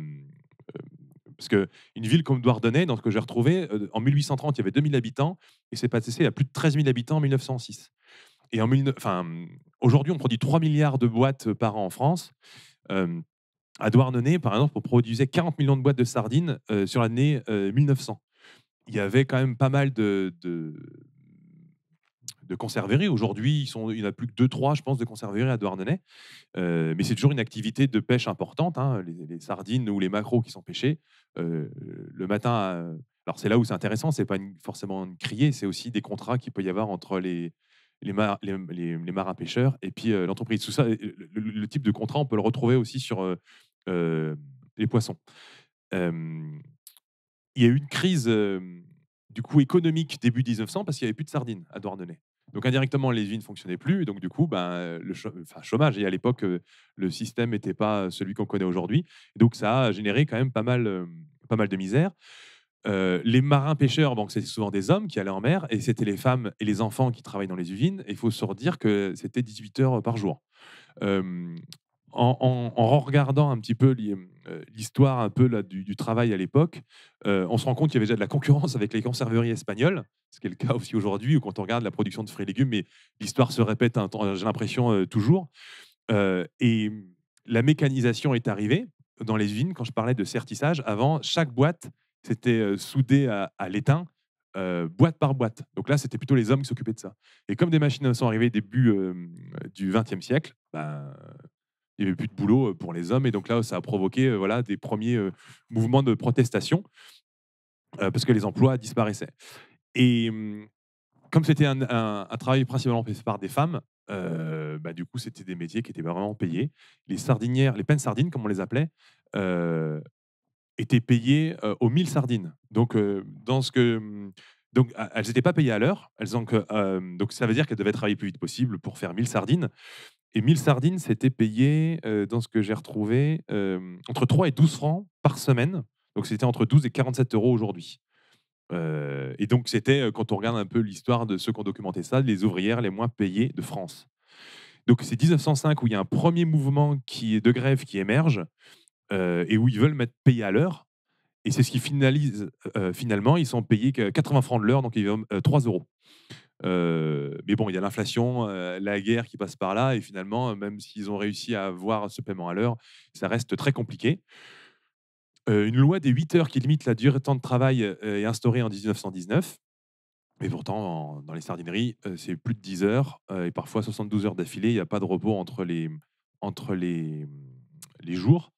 parce qu'une ville comme Douardonnay, dans ce que j'ai retrouvé, en 1830, il y avait 2000 habitants, et c'est passé à plus de 13 000 habitants en 1906. Et en, enfin, aujourd'hui, on produit 3 milliards de boîtes par an en France à Douarnenez, par exemple, on produisait 40 millions de boîtes de sardines euh, sur l'année 1900. Euh, il y avait quand même pas mal de, de, conserveries. Aujourd'hui, il n'y en a plus que 2-3, je pense, de conserveries à Douarnenez. Euh, mais c'est toujours une activité de pêche importante. Hein, les, sardines ou les maquereaux qui sont pêchés le matin. alors, c'est là où c'est intéressant. c'est pas forcément une criée, c'est aussi des contrats qu'il peut y avoir entre les, les, marins pêcheurs et puis euh, l'entreprise. Tout ça, le, type de contrat, on peut le retrouver aussi sur euh, euh, les poissons. il y a eu une crise du coup économique début 1900 parce qu'il n'y avait plus de sardines à Douarnenez. Donc indirectement, les usines ne fonctionnaient plus. Et donc du coup, ben, le chômage. Et à l'époque, le système n'était pas celui qu'on connaît aujourd'hui. Donc ça a généré quand même pas mal, pas mal de misère. Euh, les marins pêcheurs, donc c'était souvent des hommes qui allaient en mer, et c'était les femmes et les enfants qui travaillaient dans les usines. Il faut se redire que c'était 18 heures par jour. en, regardant un petit peu euh, l'histoire un peu là, du, travail à l'époque, euh, on se rend compte qu'il y avait déjà de la concurrence avec les conserveries espagnoles, ce qui est le cas aussi aujourd'hui, quand on regarde la production de fruits et légumes, mais l'histoire se répète, j'ai l'impression, toujours. et la mécanisation est arrivée dans les usines. Quand je parlais de sertissage, avant, chaque boîte c'était soudé à, l'étain, boîte par boîte. Donc là, c'était plutôt les hommes qui s'occupaient de ça. Et comme des machines sont arrivées début du XXe siècle, ben, il n'y avait plus de boulot pour les hommes. Et donc là, ça a provoqué voilà, des premiers mouvements de protestation parce que les emplois disparaissaient. Et comme c'était un, travail principalement fait par des femmes, bah, du coup, c'était des métiers qui étaient vraiment payés. Les sardinières, les peines sardines, comme on les appelait, étaient payées aux 1000 sardines. Donc, dans ce que. Mmh, donc, elles n'étaient pas payées à l'heure. Elles donc, ça veut dire qu'elles devaient travailler plus vite possible pour faire 1000 sardines. Et 1000 sardines, c'était payé, dans ce que j'ai retrouvé, entre 3 et 12 francs par semaine. Donc, c'était entre 12 et 47 euros aujourd'hui. et donc, c'était, quand on regarde un peu l'histoire de ceux qui ont documenté ça, les ouvrières les moins payées de France. Donc, c'est 1905 où il y a un premier mouvement qui, de grève qui émerge euh, et où ils veulent mettre payé à l'heure. Et c'est ce qui finalise euh, euh, finalement. Ils sont payés 80 francs de l'heure, donc ils ont 3 euros. mais bon, il y a l'inflation, la guerre qui passe par là, et finalement, même s'ils ont réussi à avoir ce paiement à l'heure, ça reste très compliqué. une loi des 8 heures qui limite la durée de temps de travail est instaurée en 1919. Mais pourtant, dans les sardineries, c'est plus de 10 heures et parfois 72 heures d'affilée. Il n'y a pas de repos entre les, entre les, les jours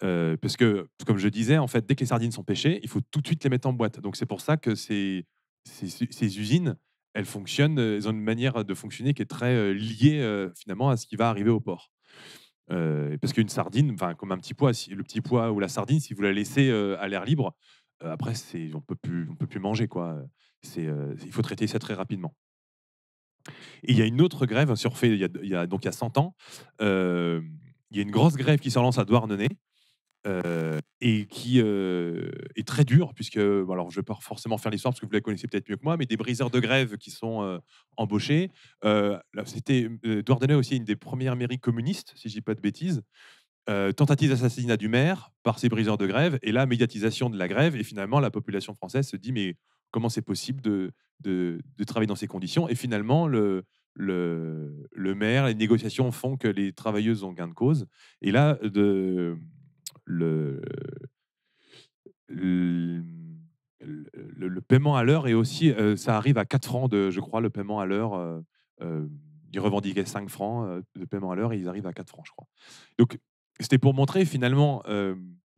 parce que, comme je disais, en fait, dès que les sardines sont pêchées, il faut tout de suite les mettre en boîte. Donc c'est pour ça que ces, ces, usines, elles fonctionnent, elles ont une manière de fonctionner qui est très liée finalement à ce qui va arriver au port. parce qu'une sardine, comme un petit pois, le petit pois ou la sardine, si vous la laissez à l'air libre, après on peut plus, on peut plus manger quoi. il faut traiter ça très rapidement. Et il y a une autre grève hein, surfait il y a, donc il y a 100 ans. il y a une grosse grève qui se relance à Douarnenez euh, et qui euh, est très dur, puisque, alors je ne vais pas forcément faire l'histoire parce que vous la connaissez peut-être mieux que moi, mais des briseurs de grève qui sont euh, embauchés. C'était Dordogne aussi une des premières mairies communistes, si je dis pas de bêtises. tentative d'assassinat du maire par ces briseurs de grève, et là, médiatisation de la grève, et finalement, la population française se dit, mais comment c'est possible de, de, de, travailler dans ces conditions Et finalement, le, le, le maire, les négociations font que les travailleuses ont gain de cause. Et là, de le, le, paiement à l'heure et aussi, ça arrive à 4 francs, de, je crois, le paiement à l'heure. ils revendiquaient 5 francs de paiement à l'heure et ils arrivent à 4 francs, je crois. Donc, c'était pour montrer finalement,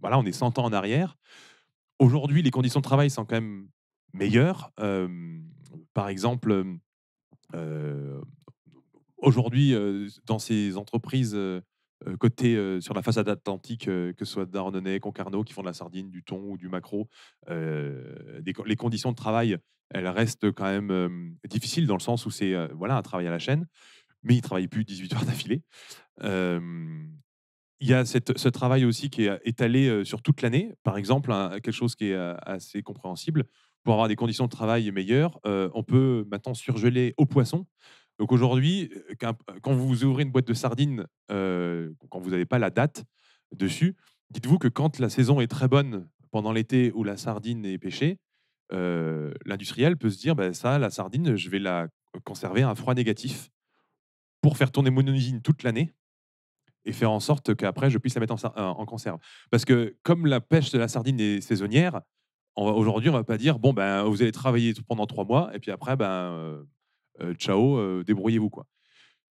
voilà, on est 100 ans en arrière. Aujourd'hui, les conditions de travail sont quand même meilleures. par exemple, aujourd'hui, dans ces entreprises euh, côté euh, sur la façade atlantique, euh, que ce soit Darnonnais, Concarneau, qui font de la sardine, du thon ou du maquereau, les conditions de travail, elles restent quand même difficiles dans le sens où c'est voilà un travail à la chaîne, mais ils ne travaillent plus 18 heures d'affilée. Il y a ce travail aussi qui est étalé sur toute l'année. Par exemple, quelque chose qui est assez compréhensible, pour avoir des conditions de travail meilleures, on peut maintenant surgeler au poisson. Donc aujourd'hui, quand vous ouvrez une boîte de sardines, quand vous n'avez pas la date dessus, dites-vous que quand la saison est très bonne pendant l'été où la sardine est pêchée, l'industriel peut se dire bah, ça, la sardine, je vais la conserver à froid négatif pour faire tourner mon usine toute l'année et faire en sorte qu'après je puisse la mettre en, conserve. Parce que comme la pêche de la sardine est saisonnière, aujourd'hui on ne va pas dire bon ben vous allez travailler pendant trois mois et puis après ben euh, ciao, euh, débrouillez-vous quoi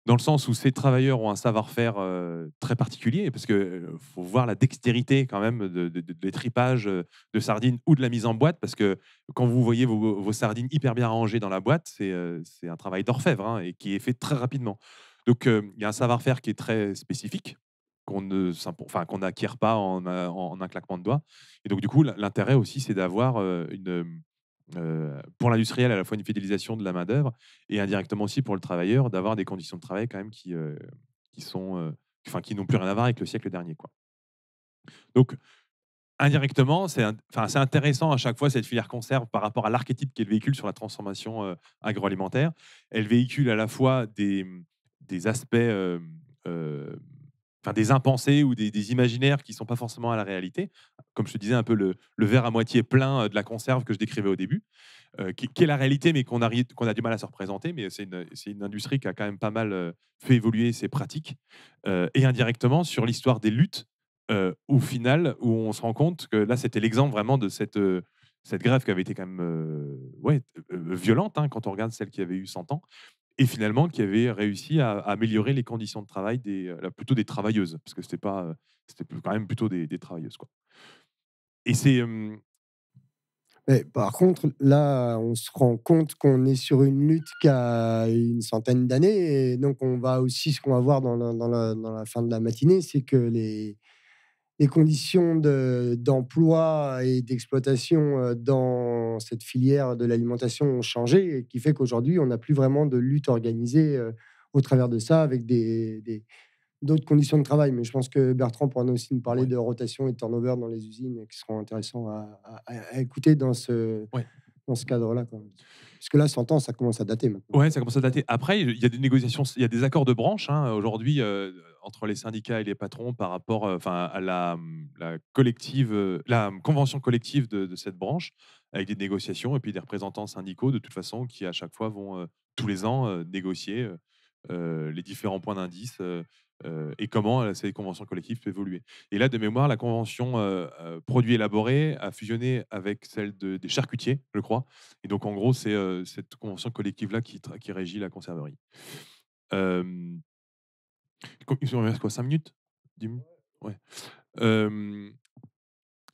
dans le sens où ces travailleurs ont un savoir-faire euh, très particulier, parce qu'il faut voir la dextérité quand même de, des tripages de sardines ou de la mise en boîte, parce que quand vous voyez vos, sardines hyper bien rangées dans la boîte, c'est un travail d'orfèvre hein, et qui est fait très rapidement. Donc il y a un savoir-faire qui est très spécifique, qu'on ne enfin, qu'on n'acquiert pas en, un claquement de doigts. Et donc du coup, l'intérêt aussi, c'est d'avoir une euh, pour l'industriel, à la fois une fidélisation de la main-d'œuvre et indirectement aussi pour le travailleur d'avoir des conditions de travail quand même qui, euh, qui sont, euh, enfin, qui n'ont plus rien à voir avec le siècle dernier. Quoi. Donc, indirectement, c'est enfin, intéressant à chaque fois cette filière conserve par rapport à l'archétype qu'elle véhicule sur la transformation agroalimentaire. Elle véhicule à la fois des, des aspects des impensés ou des, imaginaires qui ne sont pas forcément à la réalité. Comme je te disais, un peu le, verre à moitié plein euh, de la conserve que je décrivais au début, euh, qui, est la réalité, mais qu'on a, du mal à se représenter. Mais c'est une, industrie qui a quand même pas mal euh, fait évoluer ses pratiques. et indirectement, sur l'histoire des luttes, au final, où on se rend compte que là, c'était l'exemple vraiment de cette grève qui avait été quand même violente hein, quand on regarde celle qui avait eu 100 ans et finalement qui avait réussi à, améliorer les conditions de travail des, euh, plutôt des travailleuses, parce que c'était pas, euh, c'était quand même plutôt des, travailleuses quoi. Et c'est. par contre, là, on se rend compte qu'on est sur une lutte qui a une centaine d'années. Et donc, on va aussi, ce qu'on va voir dans dans la fin de la matinée, c'est que les, les conditions d'emploi et d'exploitation euh, dans cette filière de l'alimentation ont changé, et qui fait qu'aujourd'hui, on n'a plus vraiment de lutte organisée euh, au travers de ça, avec des, d'autres conditions de travail. Mais je pense que Bertrand pourra aussi nous parler de rotation et de turnover dans les usines, euh, qui seront intéressants à, écouter dans ce, dans ce cadre-là. Parce que là, 100 ans, ça commence à dater maintenant. Ouais, ça commence à dater. Après, il y a des négociations, il y a des accords de branche hein, aujourd'hui euh, entre les syndicats et les patrons par rapport euh, enfin, à la, collective, euh, la convention collective de, de, cette branche, avec des négociations et puis des représentants syndicaux, de toute façon, qui à chaque fois vont tous les ans négocier euh, les différents points d'indice euh, euh, et comment ces conventions collectives peuvent évoluer. Et là, de mémoire, la convention produit élaboré a fusionné avec celle des charcutiers, je crois. Et donc, en gros, c'est cette convention collective-là qui, qui, régit la conserverie. Euh, il me reste quoi 5 minutes minutes Ouais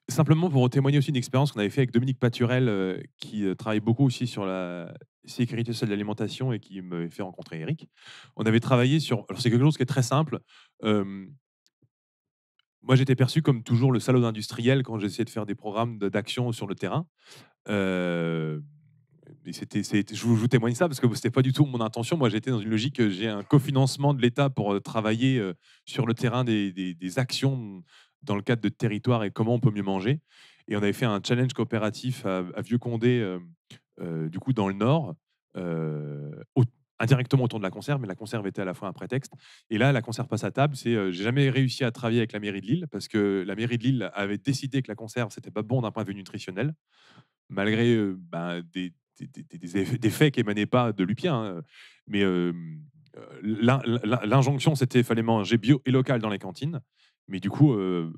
simplement pour témoigner aussi d'une expérience qu'on avait fait avec Dominique Paturel, euh, qui euh, travaille beaucoup aussi sur la sécurité sociale de l'alimentation et qui m'a fait rencontrer Eric. On avait travaillé sur. Alors, c'est quelque chose qui est très simple. moi, j'étais perçu comme toujours le salaud industriel quand j'essayais de faire des programmes d'action sur le terrain. c'était, je, vous, vous, témoigne ça parce que ce c'était pas du tout mon intention. Moi, j'étais dans une logique, euh, j'ai un cofinancement de l'État pour travailler sur le terrain des actions dans le cadre de territoire et comment on peut mieux manger. Et on avait fait un challenge coopératif à, Vieux-Condé, euh, euh, du coup, dans le Nord, euh, indirectement autour de la conserve, mais la conserve était à la fois un prétexte. Et là, la conserve passe à table. C'est, j'ai jamais réussi à travailler avec la mairie de Lille parce que la mairie de Lille avait décidé que la conserve c'était pas bon d'un point de vue nutritionnel, malgré ben, des, faits qui émanaient pas de Lupien. Hein. Mais l'injonction c'était fallait manger bio et local dans les cantines. Mais du coup, on euh,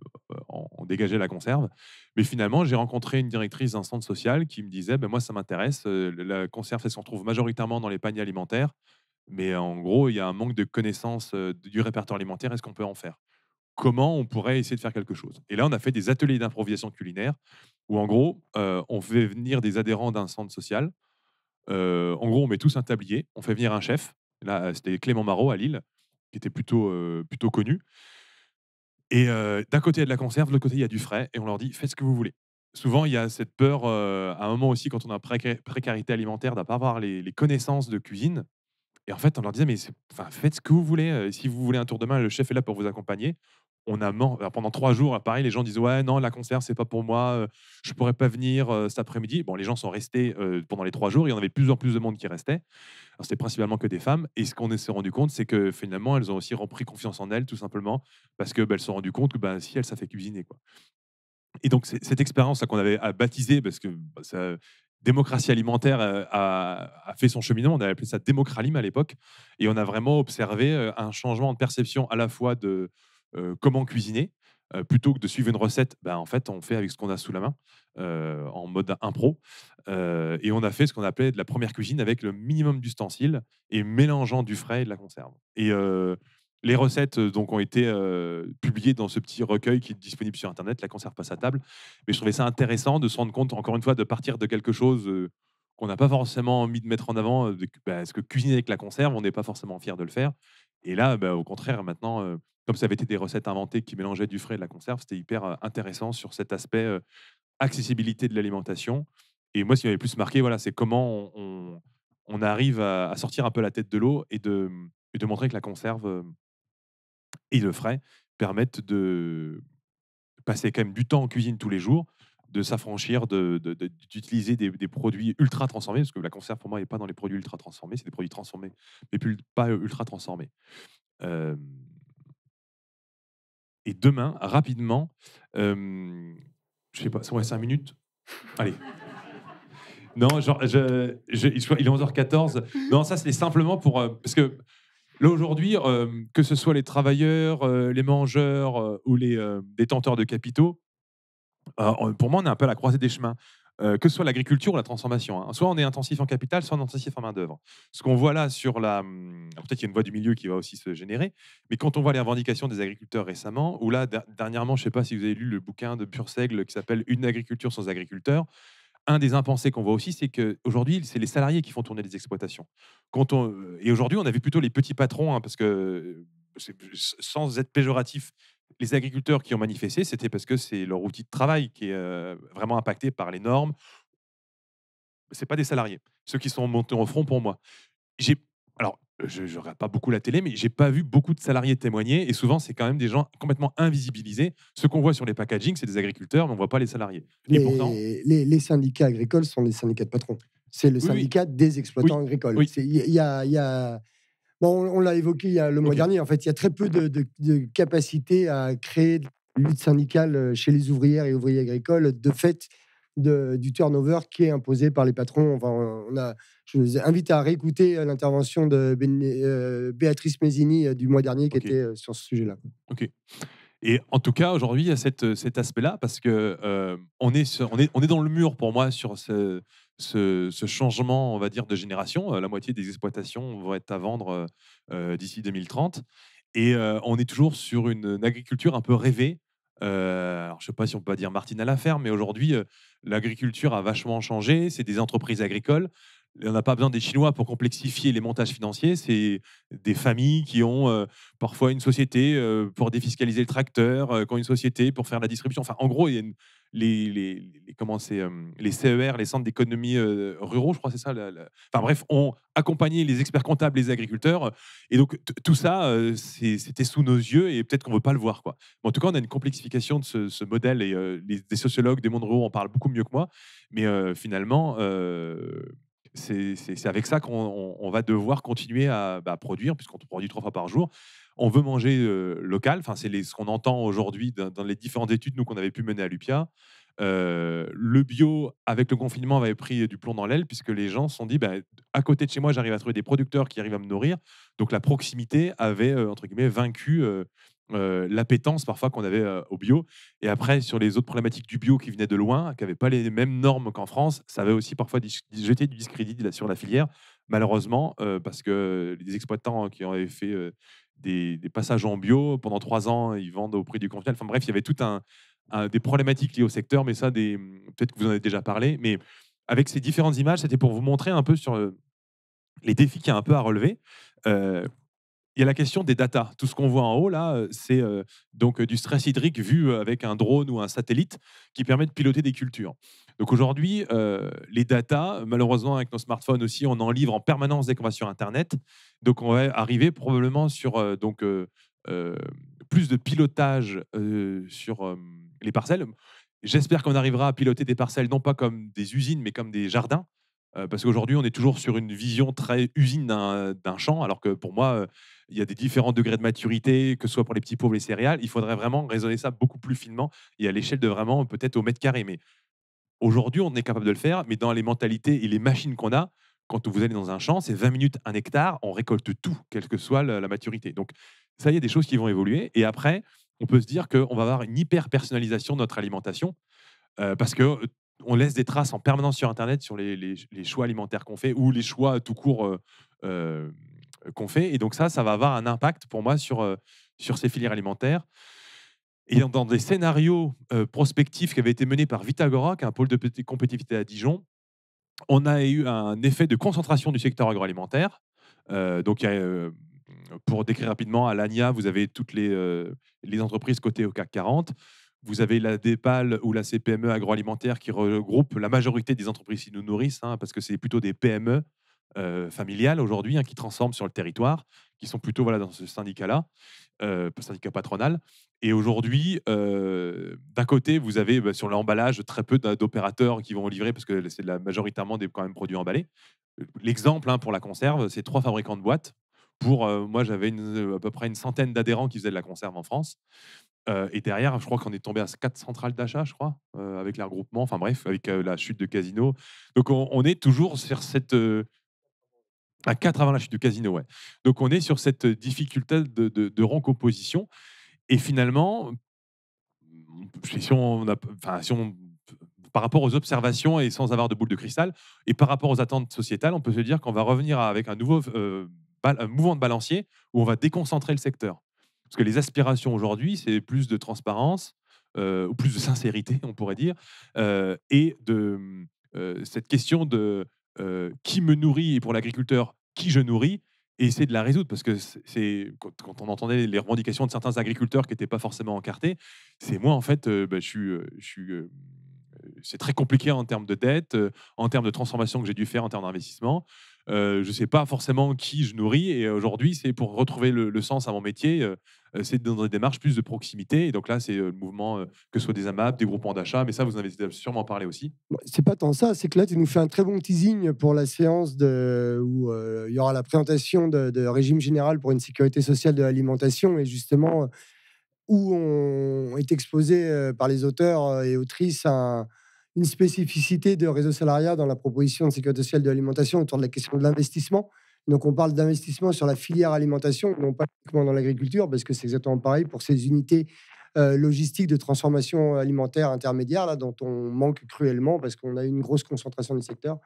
dégageait la conserve. Mais finalement, j'ai rencontré une directrice d'un centre social qui me disait ben, Moi, ça m'intéresse. Euh, la conserve, elle se retrouve majoritairement dans les paniers alimentaires. Mais en gros, il y a un manque de connaissance euh, du répertoire alimentaire. Est-ce qu'on peut en faire Comment on pourrait essayer de faire quelque chose Et là, on a fait des ateliers d'improvisation culinaire où, en gros, on fait venir des adhérents d'un centre social. en gros, on met tous un tablier. On fait venir un chef. Là, c'était Clément Marot à Lille, qui était plutôt, plutôt connu. Et d'un côté, il y a de la conserve, de l'autre côté, il y a du frais, et on leur dit faites ce que vous voulez. Souvent, il y a cette peur, à un moment aussi, quand on a précarité alimentaire, d'avoir les, les connaissances de cuisine. Et en fait, on leur disait mais faites ce que vous voulez. Si vous voulez un tour de main, le chef est là pour vous accompagner on a pendant trois jours à Paris, les gens disent ouais non la concert c'est pas pour moi, euh, je pourrais pas venir euh, cet après-midi. Bon les gens sont restés euh, pendant les trois jours, il y en avait de plus en plus de monde qui restait. C'était principalement que des femmes et ce qu'on s'est rendu compte c'est que finalement elles ont aussi repris confiance en elles tout simplement parce que bah, elles se sont rendues compte que ben si elles ça fait cuisiner quoi. Et donc cette expérience qu'on avait à baptiser parce que bah, démocratie alimentaire a, fait son cheminement. On avait appelé ça démocralime » à l'époque. Et on a vraiment observé un changement de perception à la fois de, comment cuisiner. plutôt que de suivre une recette, ben, en fait, on fait avec ce qu'on a sous la main, en mode impro. et on a fait ce qu'on appelait de la première cuisine avec le minimum d'ustensiles et mélangeant du frais et de la conserve. Et les recettes donc, ont été publiées dans ce petit recueil qui est disponible sur Internet, La conserve passe à table. Mais je trouvais ça intéressant de se rendre compte, encore une fois, de partir de quelque chose qu'on n'a pas forcément mis de mettre en avant. parce bah, que cuisiner avec la conserve, on n'est pas forcément fier de le faire. Et là, bah, au contraire, maintenant, comme ça avait été des recettes inventées qui mélangeaient du frais et de la conserve, c'était hyper intéressant sur cet aspect accessibilité de l'alimentation. Et moi, ce qui m'avait plus marqué, voilà, c'est comment on, arrive à, sortir un peu la tête de l'eau et de, et de montrer que la conserve et le frais permettent de passer quand même du temps en cuisine tous les jours de s'affranchir, d'utiliser de, de, des, produits ultra transformés, parce que la conserve pour moi n'est pas dans les produits ultra transformés, c'est des produits transformés, mais plus, pas euh, ultra transformés. et demain, rapidement, euh, je sais pas, c'est moins 5 minutes Allez. Non, genre, je, il est 11h14. Non, ça, c'est simplement pour. Euh, parce que là, aujourd'hui, que ce soit les travailleurs, euh, les mangeurs ou les détenteurs de capitaux, euh, pour moi, on est un peu à la croisée des chemins. Euh, que ce soit l'agriculture ou la transformation. Hein. Soit on est intensif en capital, soit on est intensif en main-d'œuvre. Ce qu'on voit là sur la. Hum, peut-être qu'il y a une voie du milieu qui va aussi se générer, mais quand on voit les revendications des agriculteurs récemment, ou là, dernièrement, je ne sais pas si vous avez lu le bouquin de pursègle qui s'appelle Une agriculture sans agriculteur Un des impensés qu'on voit aussi, c'est qu'aujourd'hui, c'est les salariés qui font tourner les exploitations. Euh, et aujourd'hui, on a vu plutôt les petits patrons, hein, parce que sans être péjoratif, les agriculteurs qui ont manifesté, c'était parce que c'est leur outil de travail qui est euh, vraiment impacté par les normes. C'est pas des salariés, ceux qui sont montés au front pour moi. J'ai alors je ne regarde pas beaucoup la télé, mais j'ai pas vu beaucoup de salariés témoigner. Et souvent, c'est quand même des gens complètement invisibilisés. Ce qu'on voit sur les packagings, c'est des agriculteurs, mais on voit pas les salariés. Les, syndicats agricoles sont les syndicats de patrons. C'est le syndicat des exploitants agricoles. Il y a on, l'a évoqué le mois dernier. En fait, il y a très peu de, de, capacité à créer de lutte syndicale euh, chez les ouvrières et ouvriers agricoles de fait du turnover qui est imposé par les patrons. Enfin, on a, je vous invite à réécouter euh, l'intervention de euh, Béatrice Mézini du mois dernier qui était sur ce sujet-là. Ok. Et en tout cas, aujourd'hui, il y a cet aspect-là parce que est on, est, on est dans le mur pour moi sur ce, ce, changement, on va dire, de génération. Euh, la moitié des exploitations vont être à vendre euh, euh, d'ici 2030. Et on est toujours sur une, agriculture un peu rêvée. alors, je ne sais pas si on peut dire Martine à la ferme, mais aujourd'hui, l'agriculture a vachement changé. C'est des entreprises agricoles. On n'a pas besoin des Chinois pour complexifier les montages financiers. C'est des familles qui ont parfois une société pour défiscaliser le tracteur, quand qui ont une société pour faire la distribution. Enfin, en gros, il y a une les, les, comment les CER, les centres d'économie ruraux, je crois c'est ça. Enfin bref, on accompagné les experts comptables, les agriculteurs. Et donc tout ça, c'était sous nos yeux et peut-être qu'on ne veut pas le voir. Quoi. en tout cas, on a une complexification de ce, modèle et les, sociologues des mondes ruraux en parlent beaucoup mieux que moi. Mais finalement, c'est avec ça qu'on va devoir continuer à bah, produire, puisqu'on produit trois fois par jour on veut manger euh, local. Enfin, c'est ce qu'on entend aujourd'hui dans, les différentes études nous qu'on avait pu mener à l'UPIA. Euh, le bio, avec le confinement, avait pris du plomb dans l'aile puisque les gens se sont dit, bah, à côté de chez moi, j'arrive à trouver des producteurs qui arrivent à me nourrir. Donc la proximité avait, euh, entre guillemets, vaincu l'appétence parfois qu'on avait au bio. Et après, sur les autres problématiques du bio qui venaient de loin, qui n'avaient pas les mêmes normes qu'en France, ça avait aussi parfois jeté du discrédit sur la filière, malheureusement, parce que les exploitants qui avaient fait des, passages en bio. Pendant trois ans, ils vendent au prix du conventionnel. Enfin bref, il y avait tout un, des problématiques liées au secteur, mais ça, peut-être que vous en avez déjà parlé. Mais avec ces différentes images, c'était pour vous montrer un peu sur euh, les défis qu'il y a un peu à relever. Euh, il y a la question des datas. Tout ce qu'on voit en haut, là, euh, c'est donc du stress hydrique vu avec un drone ou un satellite qui permet de piloter des cultures. Donc aujourd'hui, euh, les data, malheureusement avec nos smartphones aussi, on en livre en permanence dès qu'on va sur Internet. Donc on va arriver probablement sur euh, donc, euh, plus de pilotage sur les parcelles. J'espère qu'on arrivera à piloter des parcelles non pas comme des usines, mais comme des jardins. Parce qu'aujourd'hui, on est toujours sur une vision très usine d'un champ, alors que pour moi, il y a des différents degrés de maturité, que ce soit pour les petits pauvres, les céréales. Il faudrait vraiment raisonner ça beaucoup plus finement et à l'échelle de vraiment peut-être au mètre carré. Mais Aujourd'hui, on est capable de le faire, mais dans les mentalités et les machines qu'on a, quand vous allez dans un champ, c'est 20 minutes, un hectare, on récolte tout, quelle que soit la, maturité. Donc, ça, y a des choses qui vont évoluer. Et après, on peut se dire qu'on va avoir une hyper personnalisation de notre alimentation euh, parce qu'on euh, laisse des traces en permanence sur Internet sur les, choix alimentaires qu'on fait ou les choix tout court euh, qu'on fait. Et donc ça, ça va avoir un impact pour moi sur, sur ces filières alimentaires. Et dans des scénarios euh, prospectifs qui avaient été menés par Vitagora, qui est un pôle de compétitivité à Dijon, on a eu un effet de concentration du secteur agroalimentaire. Euh, donc, euh, pour décrire rapidement, à l'ANIA, vous avez toutes les, les entreprises cotées au CAC 40. Vous avez la DEPAL ou la CPME agroalimentaire qui regroupe la majorité des entreprises qui nous nourrissent, hein, parce que c'est plutôt des PME familiales aujourd'hui hein, qui transforment sur le territoire qui sont plutôt voilà, dans ce syndicat-là, euh, syndicat patronal. Et aujourd'hui, euh, d'un côté, vous avez bah, sur l'emballage très peu d'opérateurs qui vont livrer parce que c'est la, majoritairement des quand même produits emballés. L'exemple hein, pour la conserve, c'est trois fabricants de boîtes. Pour euh, moi, j'avais à peu près une centaine d'adhérents qui faisaient de la conserve en France. et derrière, je crois qu'on est tombé à quatre centrales d'achat, je crois, avec les regroupements, enfin bref, avec la chute de Casino. Donc on est toujours sur cette à 4 avant la chute du Casino, ouais. Donc on est sur cette difficulté de, de, Et finalement, mmh, si on, a, par rapport aux observations et sans avoir de boule de cristal, et par rapport aux attentes sociétales, on peut se dire qu'on va revenir avec un nouveau euh, un mouvement de balancier où on va déconcentrer le secteur. Parce que les aspirations aujourd'hui, c'est plus de transparence, euh, ou plus de sincérité, on pourrait dire, euh, et de mmh, cette question de euh, qui me nourrit et pour l'agriculteur, qui je nourris, et essayer de la résoudre. Parce que c'est quand, on entendait les revendications de certains agriculteurs qui n'étaient pas forcément encartés, c'est moi, en fait, euh, bah, je suis. Euh, c'est très compliqué en termes de dette, en termes de transformation que j'ai dû faire, en termes d'investissement. Euh, je ne sais pas forcément qui je nourris. Et aujourd'hui, c'est pour retrouver le, sens à mon métier, euh, euh, c'est dans des démarches plus de proximité. Et donc là, c'est le mouvement, que ce soit des AMAP, des groupements d'achat, mais ça, vous en avez sûrement parlé aussi. Bah, c'est pas tant ça, c'est que là, tu nous fais un très bon teasing pour la séance de, où il y aura la présentation de, de, régime général pour une sécurité sociale de l'alimentation. Et justement, où on est exposé par les auteurs et autrices un une spécificité de réseau salariat dans la proposition de sécurité sociale de l'alimentation autour de la question de l'investissement. Donc on parle d'investissement sur la filière alimentation, non pas uniquement dans l'agriculture, parce que c'est exactement pareil pour ces unités euh, logistiques de transformation alimentaire intermédiaire, là, dont on manque cruellement parce qu'on a une grosse concentration du secteur.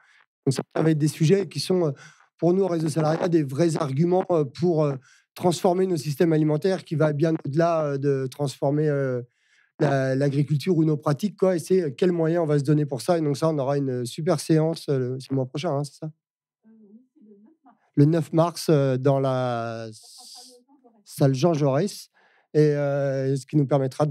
Donc ça va être des sujets qui sont, euh, pour nous, au réseau salariat, des vrais arguments euh, pour transformer nos systèmes alimentaires, qui va bien au-delà de transformer l'agriculture ou nos pratiques, quoi, et c'est euh, quels moyens on va se donner pour ça. Et donc ça, on aura une super séance, euh, le mois prochain, hein, c'est ça le 9 mars euh, dans la salle Jean Jaurès, et ce qui nous permettra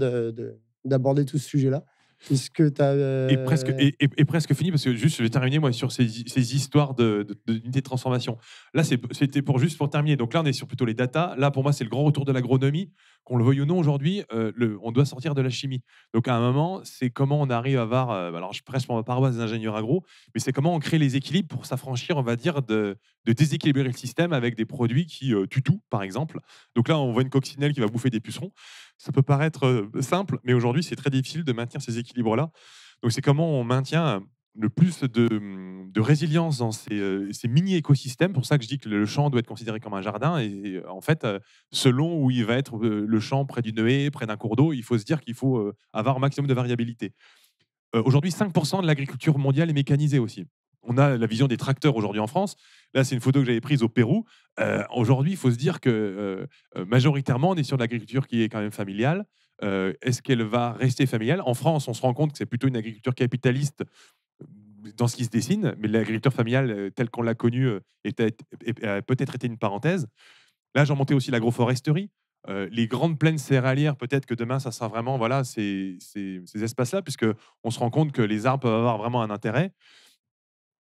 d'aborder tout ce sujet-là. Est-ce que tu as. Et, presque, et, presque fini, parce que juste, je vais terminer moi, sur ces, histoires de, de, transformation. Là, c'était pour juste pour terminer. Donc là, on est sur plutôt les data. Là, pour moi, c'est le grand retour de l'agronomie on le veuille ou non aujourd'hui, euh, on doit sortir de la chimie. Donc à un moment, c'est comment on arrive à avoir, euh, bah, alors je presse pour ma paroisse des ingénieurs agro, mais c'est comment on crée les équilibres pour s'affranchir, on va dire, de, déséquilibrer le système avec des produits qui euh, tuent tout, par exemple. Donc là, on voit une coccinelle qui va bouffer des pucerons. Ça peut paraître euh, simple, mais aujourd'hui, c'est très difficile de maintenir ces équilibres-là. Donc c'est comment on maintient le plus de, résilience dans ces, euh, mini-écosystèmes. pour ça que je dis que le champ doit être considéré comme un jardin. Et, euh, en fait, euh, selon où il va être le champ, près d'une haie, près d'un cours d'eau, il faut se dire qu'il faut avoir un maximum de variabilité. aujourd'hui, 5% de l'agriculture mondiale est mécanisée aussi. On a la vision des tracteurs aujourd'hui en France. Là, c'est une photo que j'avais prise au Pérou. aujourd'hui, il faut se dire que majoritairement, on est sur de l'agriculture qui est quand même familiale. Est-ce qu'elle va rester familiale En France, on se rend compte que c'est plutôt une agriculture capitaliste dans ce qui se dessine, mais l'agriculture familiale euh, telle qu'on l'a connue était, euh, a peut-être été une parenthèse. Là, j'en montais aussi l'agroforesterie. Euh, les grandes plaines céréalières, peut-être que demain, ça sera vraiment voilà, ces, espaces-là, puisqu'on se rend compte que les arbres peuvent avoir vraiment un intérêt.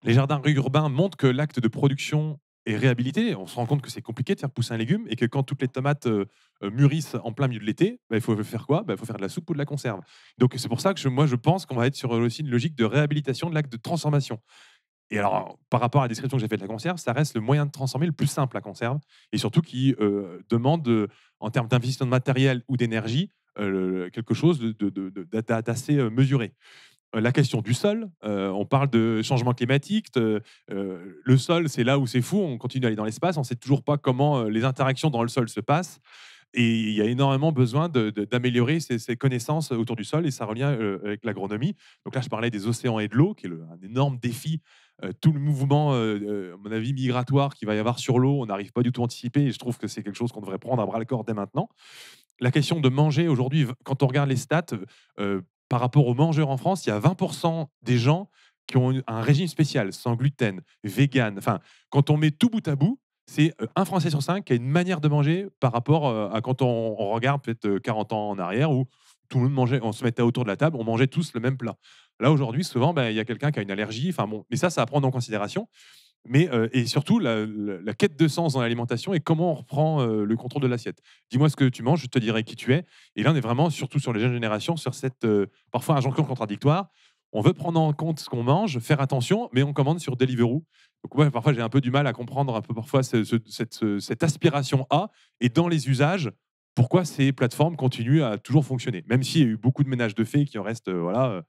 Les jardins urbains montrent que l'acte de production et réhabiliter. On se rend compte que c'est compliqué de faire pousser un légume et que quand toutes les tomates euh, mûrissent en plein milieu de l'été, bah, il faut faire quoi bah, Il faut faire de la soupe ou de la conserve. Donc c'est pour ça que moi je pense qu'on va être sur euh, aussi une logique de réhabilitation, de l'acte de transformation. Et alors, par rapport à la description que j'ai faite de la conserve, ça reste le moyen de transformer le plus simple, la conserve, et surtout qui euh, demande, en termes d'investissement de matériel ou d'énergie, quelque chose d'assez de, mesuré. Euh, la question du sol. Euh, on parle de changement climatique. Euh, le sol, c'est là où c'est fou. On continue d'aller dans l'espace. On ne sait toujours pas comment les interactions dans le sol se passent. Et il y a énormément besoin d'améliorer ces, connaissances autour du sol. Et ça revient avec l'agronomie. Donc là, je parlais des océans et de l'eau, qui est un énorme défi tout le mouvement, à mon avis, migratoire qu'il va y avoir sur l'eau, on n'arrive pas du tout à anticiper. Et je trouve que c'est quelque chose qu'on devrait prendre à bras le corps dès maintenant. La question de manger aujourd'hui, quand on regarde les stats, par rapport aux mangeurs en France, il y a 20% des gens qui ont un régime spécial, sans gluten, vegan. Enfin, quand on met tout bout à bout, c'est euh, un Français sur cinq qui a une manière de manger par rapport euh, à quand on, regarde peut-être 40 euh, ans en arrière où tout le monde mangeait, on se mettait autour de la table, on mangeait tous le même plat. Là, aujourd'hui, souvent, ben, il y a quelqu'un qui a une allergie. Enfin, bon, mais ça, ça à prendre en considération mais euh, et surtout la, quête de sens dans l'alimentation et comment on reprend euh, le contrôle de l'assiette. Dis-moi ce que tu manges, je te dirai qui tu es. Et là, on est vraiment surtout sur les jeunes générations, sur cette euh, parfois un contradictoire. On veut prendre en compte ce qu'on mange, faire attention, mais on commande sur Deliveroo. Donc moi, parfois, j'ai un peu du mal à comprendre un peu parfois cette, aspiration à et dans les usages. Pourquoi ces plateformes continuent à toujours fonctionner, même s'il y a eu beaucoup de ménages de faits qui en restent voilà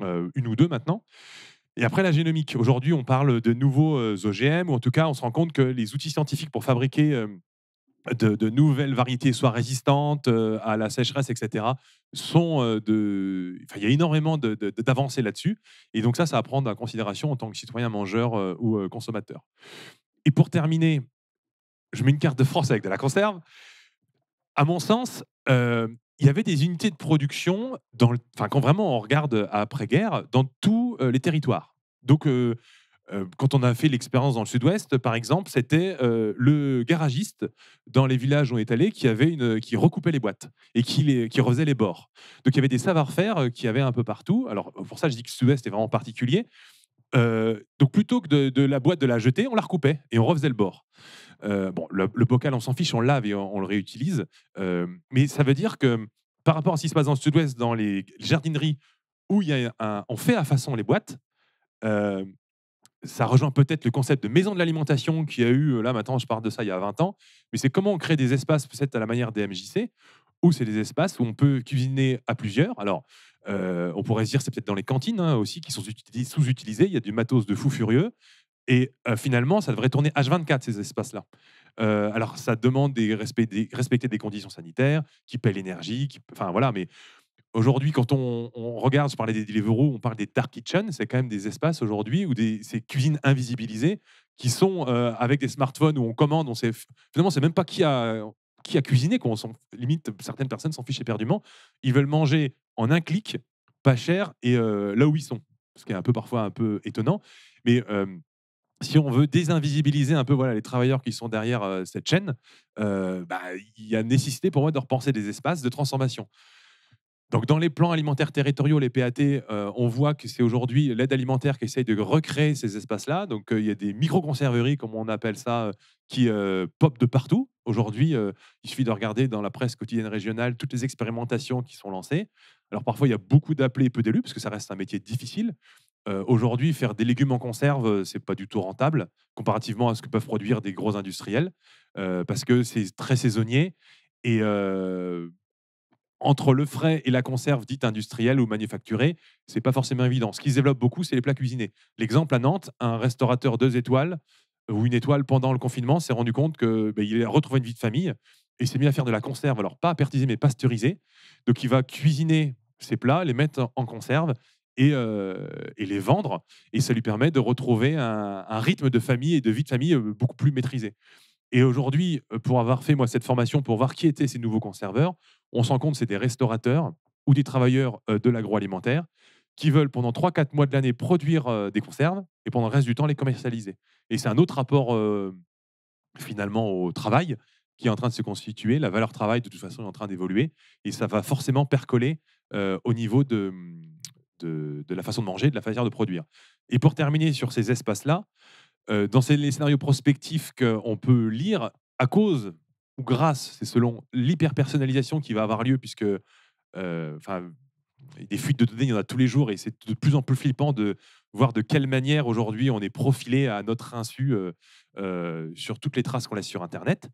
une ou deux maintenant. Et après la génomique, aujourd'hui on parle de nouveaux euh, OGM, ou en tout cas on se rend compte que les outils scientifiques pour fabriquer euh, de, nouvelles variétés soient résistantes euh, à la sécheresse, etc., sont de. il y a énormément d'avancées là-dessus. Et donc, ça, ça à prendre en considération en tant que citoyen mangeur ou consommateur. Et pour terminer, je mets une carte de France avec de la conserve. À mon sens, il y avait des unités de production, dans quand vraiment on regarde après-guerre, dans tout euh, les territoires. Donc, euh, euh, quand on a fait l'expérience dans le sud-ouest, par exemple, c'était le garagiste dans les villages où on est allé qui, avait une, qui recoupait les boîtes et qui, les, qui refaisait les bords. Donc il y avait des savoir-faire qui avaient un peu partout. Alors pour ça, je dis que le sud-ouest est vraiment particulier. donc plutôt que de, la boîte de la jeter, on la recoupait et on refaisait le bord. bon, le, bocal, on s'en fiche, on lave et on, on le réutilise. mais ça veut dire que par rapport à ce qui se passe dans le sud-ouest, dans les jardineries où y on fait à façon les boîtes. Euh, ça rejoint peut-être le concept de maison de l'alimentation qui a eu, euh, là maintenant je parle de ça il y a 20 ans, mais c'est comment on crée des espaces, peut-être à la manière des MJC, où c'est des espaces où on peut cuisiner à plusieurs. Alors, euh, on pourrait se dire, c'est peut-être dans les cantines hein, aussi qui sont sous-utilisées, il y a du matos de fou furieux, et finalement, ça devrait tourner H24, ces espaces-là. alors, ça demande des respecter des conditions sanitaires, qui paient l'énergie, enfin voilà, mais Aujourd'hui, quand on, regarde, je parlais des Deliveroo, on parle des dark kitchens, c'est quand même des espaces aujourd'hui où ces cuisines invisibilisées qui sont euh, avec des smartphones où on commande, on sait finalement, c'est même pas qui a qui a cuisiné, limite certaines personnes s'en fichent éperdument. Ils veulent manger en un clic, pas cher et euh, là où ils sont, ce qui est un peu parfois un peu étonnant, mais euh, si on veut désinvisibiliser un peu voilà, les travailleurs qui sont derrière cette chaîne, bah, il y a nécessité pour moi de repenser des espaces de transformation. Donc, dans les plans alimentaires territoriaux, les PAT, euh, on voit que c'est aujourd'hui l'aide alimentaire qui essaye de recréer ces espaces-là. Donc, euh, il y a des micro-conserveries, comme on appelle ça, euh, qui popent de partout. Aujourd'hui, il suffit de regarder dans la presse quotidienne régionale toutes les expérimentations qui sont lancées. Alors, parfois, il y a beaucoup d'appelés et peu d'élus, parce que ça reste un métier difficile. aujourd'hui, faire des légumes en conserve, c'est pas du tout rentable, comparativement à ce que peuvent produire des gros industriels, parce que c'est très saisonnier. Et entre le frais et la conserve dite industrielle ou manufacturée, ce n'est pas forcément évident. Ce qui se développe beaucoup, c'est les plats cuisinés. L'exemple à Nantes, un restaurateur deux étoiles euh, ou une étoile pendant le confinement s'est rendu compte que bah, il a retrouvé une vie de famille et s'est mis à faire de la conserve, alors pas apertisée mais pasteurisée. Donc il va cuisiner ses plats, les mettre en conserve euh, et, les vendre. Et ça lui permet de retrouver un, rythme de famille et de vie de famille euh, beaucoup plus maîtrisé. Et aujourd'hui, pour avoir fait moi cette formation, pour voir qui étaient ces nouveaux conserveurs, on s'en compte c'est des restaurateurs ou des travailleurs de l'agroalimentaire qui veulent pendant 3-4 mois de l'année produire des conserves et pendant le reste du temps les commercialiser. Et c'est un autre rapport finalement au travail qui est en train de se constituer. La valeur travail de toute façon est en train d'évoluer et ça va forcément percoler au niveau mmh, de, de, la façon de manger, de la façon de produire. Et pour terminer sur ces espaces-là, dans ces, les scénarios prospectifs qu'on peut lire, à cause ou grâce, c'est selon l'hyper-personnalisation qui va avoir lieu, puisque euh, enfin des fuites de données, il y en a tous les jours, et c'est de plus en plus flippant de voir de quelle manière aujourd'hui on est profilé à notre insu euh, euh, sur toutes les traces qu'on laisse sur Internet.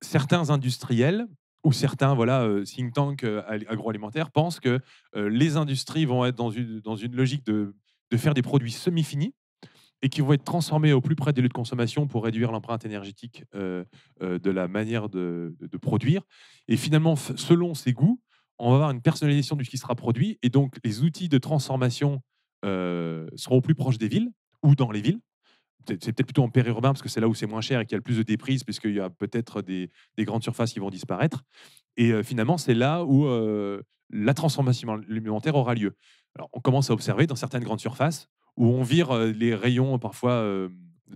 certains industriels ou certains voilà, think tanks agroalimentaires pensent que les industries vont être dans une, dans une logique de, de faire des produits semi-finis et qui vont être transformés au plus près des lieux de consommation pour réduire l'empreinte énergétique euh, euh, de la manière de, produire. Et finalement, selon ses goûts, on va avoir une personnalisation de ce qui sera produit, et donc les outils de transformation euh, seront au plus proche des villes ou dans les villes. C'est peut-être plutôt en périurbain parce que c'est là où c'est moins cher et qu'il y a le plus de déprises, puisqu'il y a peut-être des, des, grandes surfaces qui vont disparaître. Et finalement, c'est là où la transformation alimentaire aura lieu. Alors, on commence à observer dans certaines grandes surfaces où on vire euh, les rayons parfois euh,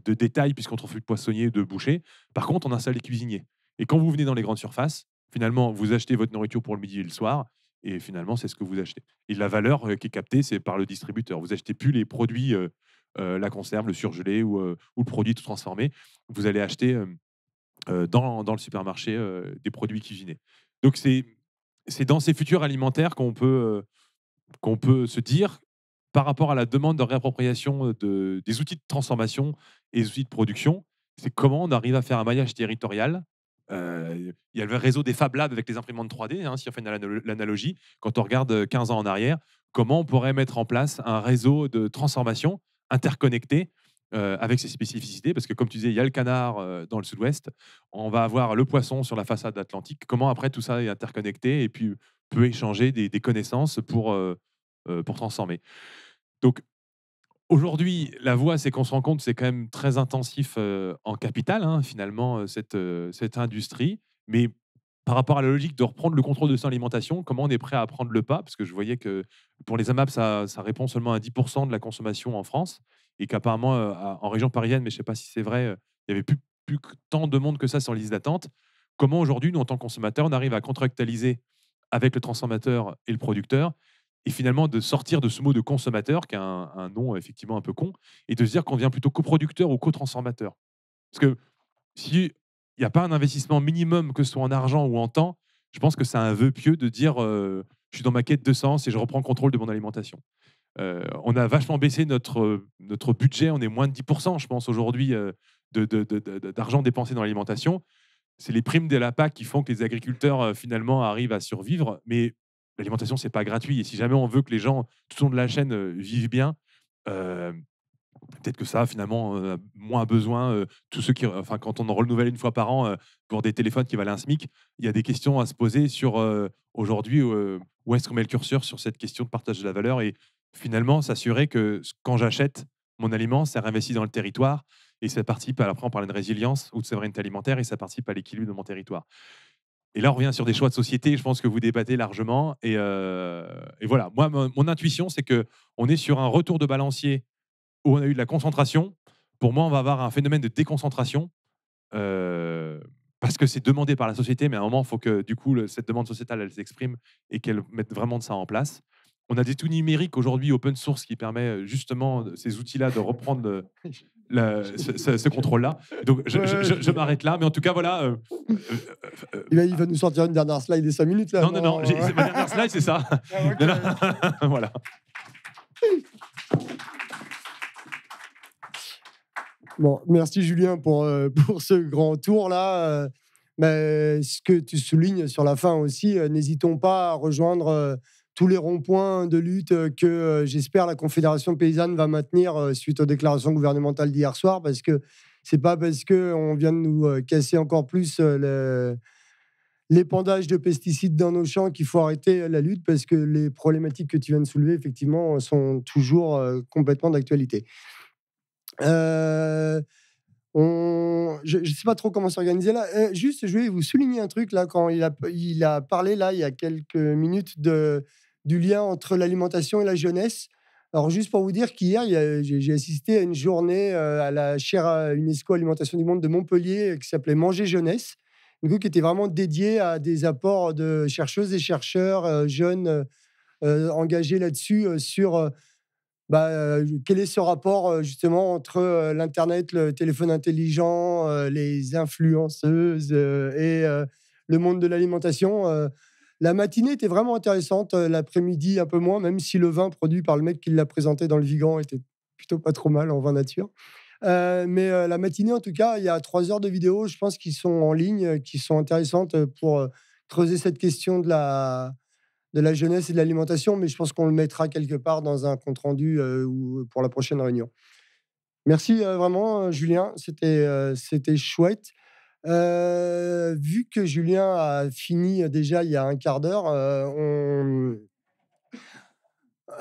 de détails, puisqu'on trouve plus de poissonnier, de boucher. Par contre, on installe les cuisiniers. Et quand vous venez dans les grandes surfaces, finalement, vous achetez votre nourriture pour le midi et le soir, et finalement, c'est ce que vous achetez. Et la valeur euh, qui est captée, c'est par le distributeur. Vous achetez plus les produits, la conserve, le surgelé ou, le produit tout transformé. Vous allez acheter dans, le supermarché des produits cuisinés. Donc, c'est dans ces futurs alimentaires qu'on peut, qu'on peut se dire par rapport à la demande de réappropriation euh, des outils de transformation et des outils de production, c'est comment on arrive à faire un maillage territorial. Euh, il y a le réseau des Fab Labs avec les imprimantes 3D, hein, si on fait l'analogie. Quand on regarde 15 euh, ans en arrière, comment on pourrait mettre en place un réseau de transformation interconnecté avec ses spécificités, parce que comme tu disais, il y a le canard dans le sud-ouest, on va avoir le poisson sur la façade atlantique. Comment après tout ça est interconnecté et puis peut échanger des, connaissances pour, pour transformer donc, Aujourd'hui, la voie, c'est qu'on se rend compte, c'est quand même très intensif en capital, hein, finalement, cette, industrie. Mais par rapport à la logique de reprendre le contrôle de son alimentation, comment on est prêt à prendre le pas Parce que je voyais que pour les AMAP, ça, répond seulement à 10% de la consommation en France. Et qu'apparemment, en région parisienne, mais je ne sais pas si c'est vrai, il n'y avait plus, plus tant de monde que ça sur liste d'attente. Comment aujourd'hui, nous, en tant que consommateurs, on arrive à contractualiser avec le transformateur et le producteur et finalement de sortir de ce mot de consommateur, qui a un, nom effectivement un peu con, et de se dire qu'on vient plutôt coproducteur ou co-transformateur. Parce que s'il n'y a pas un investissement minimum, que ce soit en argent ou en temps, je pense que c'est un vœu pieux de dire euh, je suis dans ma quête de sens et je reprends le contrôle de mon alimentation. Euh, on a vachement baissé notre, euh, notre budget, on est moins de 10%, je pense, aujourd'hui, de d'argent dépensé dans l'alimentation. C'est les primes de la PAC qui font que les agriculteurs, finalement, arrivent à survivre. Mais l'alimentation, c'est pas gratuit. Et si jamais on veut que les gens tout au long de la chaîne vivent bien, peut-être que ça, finalement, moins besoin. tous ceux qui, enfin, quand on en renouvelle une fois par an pour des téléphones qui valent un SMIC, il y a des questions à se poser sur aujourd'hui où est-ce qu'on met le curseur sur cette question de partage de la valeur et finalement s'assurer que quand j'achète mon aliment, ça réinvestit dans le territoire et ça participe, à, après on parlait de résilience ou de souveraineté alimentaire, et ça participe à l'équilibre de mon territoire. Et là, on revient sur des choix de société. Je pense que vous débattez largement. Et, euh, voilà. Moi, mon, intuition, c'est que on est sur un retour de balancier où on a eu de la concentration. Pour moi, on va avoir un phénomène de déconcentration euh, parce que c'est demandé par la société. Mais à un moment, il faut que du coup cette demande sociétale, elle s'exprime et qu'elle mette vraiment de ça en place. On a des tout numériques aujourd'hui open source qui permet euh, justement ces outils-là de reprendre ce, contrôle-là. Donc, je, m'arrête là, mais en tout cas, voilà. Euh, euh, euh, il, va, nous sortir une dernière slide des cinq minutes, là. Non, non, non, ma dernière slide, c'est ça. Ah, voilà. Bon, merci Julien pour, pour ce grand tour-là. mais ce que tu soulignes sur la fin aussi, n'hésitons pas à rejoindre tous les ronds-points de lutte euh, que euh, j'espère la Confédération paysanne va maintenir euh, suite aux déclarations gouvernementales d'hier soir, parce que c'est pas parce qu'on vient de nous casser encore plus le l'épandage de pesticides dans nos champs qu'il faut arrêter la lutte parce que les problématiques que tu viens de soulever, effectivement, sont toujours complètement d'actualité. on... Je sais pas trop comment s'organiser là. juste, je vais vous souligner un truc là quand il a, il a parlé là il y a quelques minutes de du lien entre l'alimentation et la jeunesse. Alors, juste pour vous dire qu'hier, j'ai assisté à une journée euh, à la chaire euh, UNESCO Alimentation du Monde de Montpellier euh, qui s'appelait Manger Jeunesse, coup, qui était vraiment dédiée à des apports de chercheuses et chercheurs jeunes engagés là-dessus, sur bah, quel est ce rapport justement entre l'Internet, le téléphone intelligent, les influenceuses et le monde de l'alimentation la matinée était vraiment intéressante, euh, l'après-midi un peu moins, même si le vin produit par le mec qui l'a présenté dans le Vigan était plutôt pas trop mal en vin nature. Euh, mais euh, la matinée, en tout cas, il y a trois heures de vidéos, je pense, qui sont en ligne, qui sont intéressantes pour creuser cette question de la, de la jeunesse et de l'alimentation. Mais je pense qu'on le mettra quelque part dans un compte-rendu pour la prochaine réunion. Merci vraiment, Julien. c'était chouette. Euh, vu que Julien a fini euh, déjà il y a un quart d'heure, euh, on...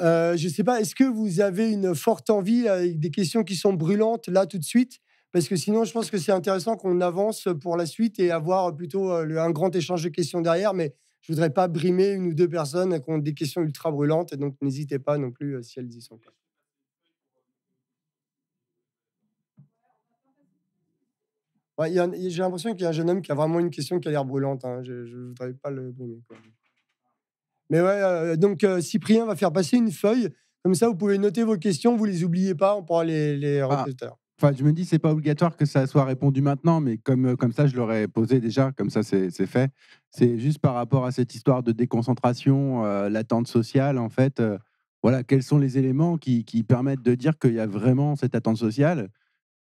je ne sais pas, est-ce que vous avez une forte envie avec des questions qui sont brûlantes là tout de suite Parce que sinon, je pense que c'est intéressant qu'on avance pour la suite et avoir plutôt un grand échange de questions derrière. Mais je voudrais pas brimer une ou deux personnes qui ont des questions ultra brûlantes. Donc, n'hésitez pas non plus si elles y sont. Pas. J'ai l'impression qu'il y a un jeune homme qui a vraiment une question qui a l'air brûlante. Hein. Je ne voudrais pas le brûler. Mais ouais, euh, donc euh, Cyprien va faire passer une feuille. Comme ça, vous pouvez noter vos questions, vous les oubliez pas, on pourra les, les ah. Enfin, je me dis, c'est pas obligatoire que ça soit répondu maintenant, mais comme, euh, comme ça, je l'aurais posé déjà, comme ça, c'est fait. C'est juste par rapport à cette histoire de déconcentration, l'attente sociale, en fait. voilà, quels sont les éléments qui, qui permettent de dire qu'il y a vraiment cette attente sociale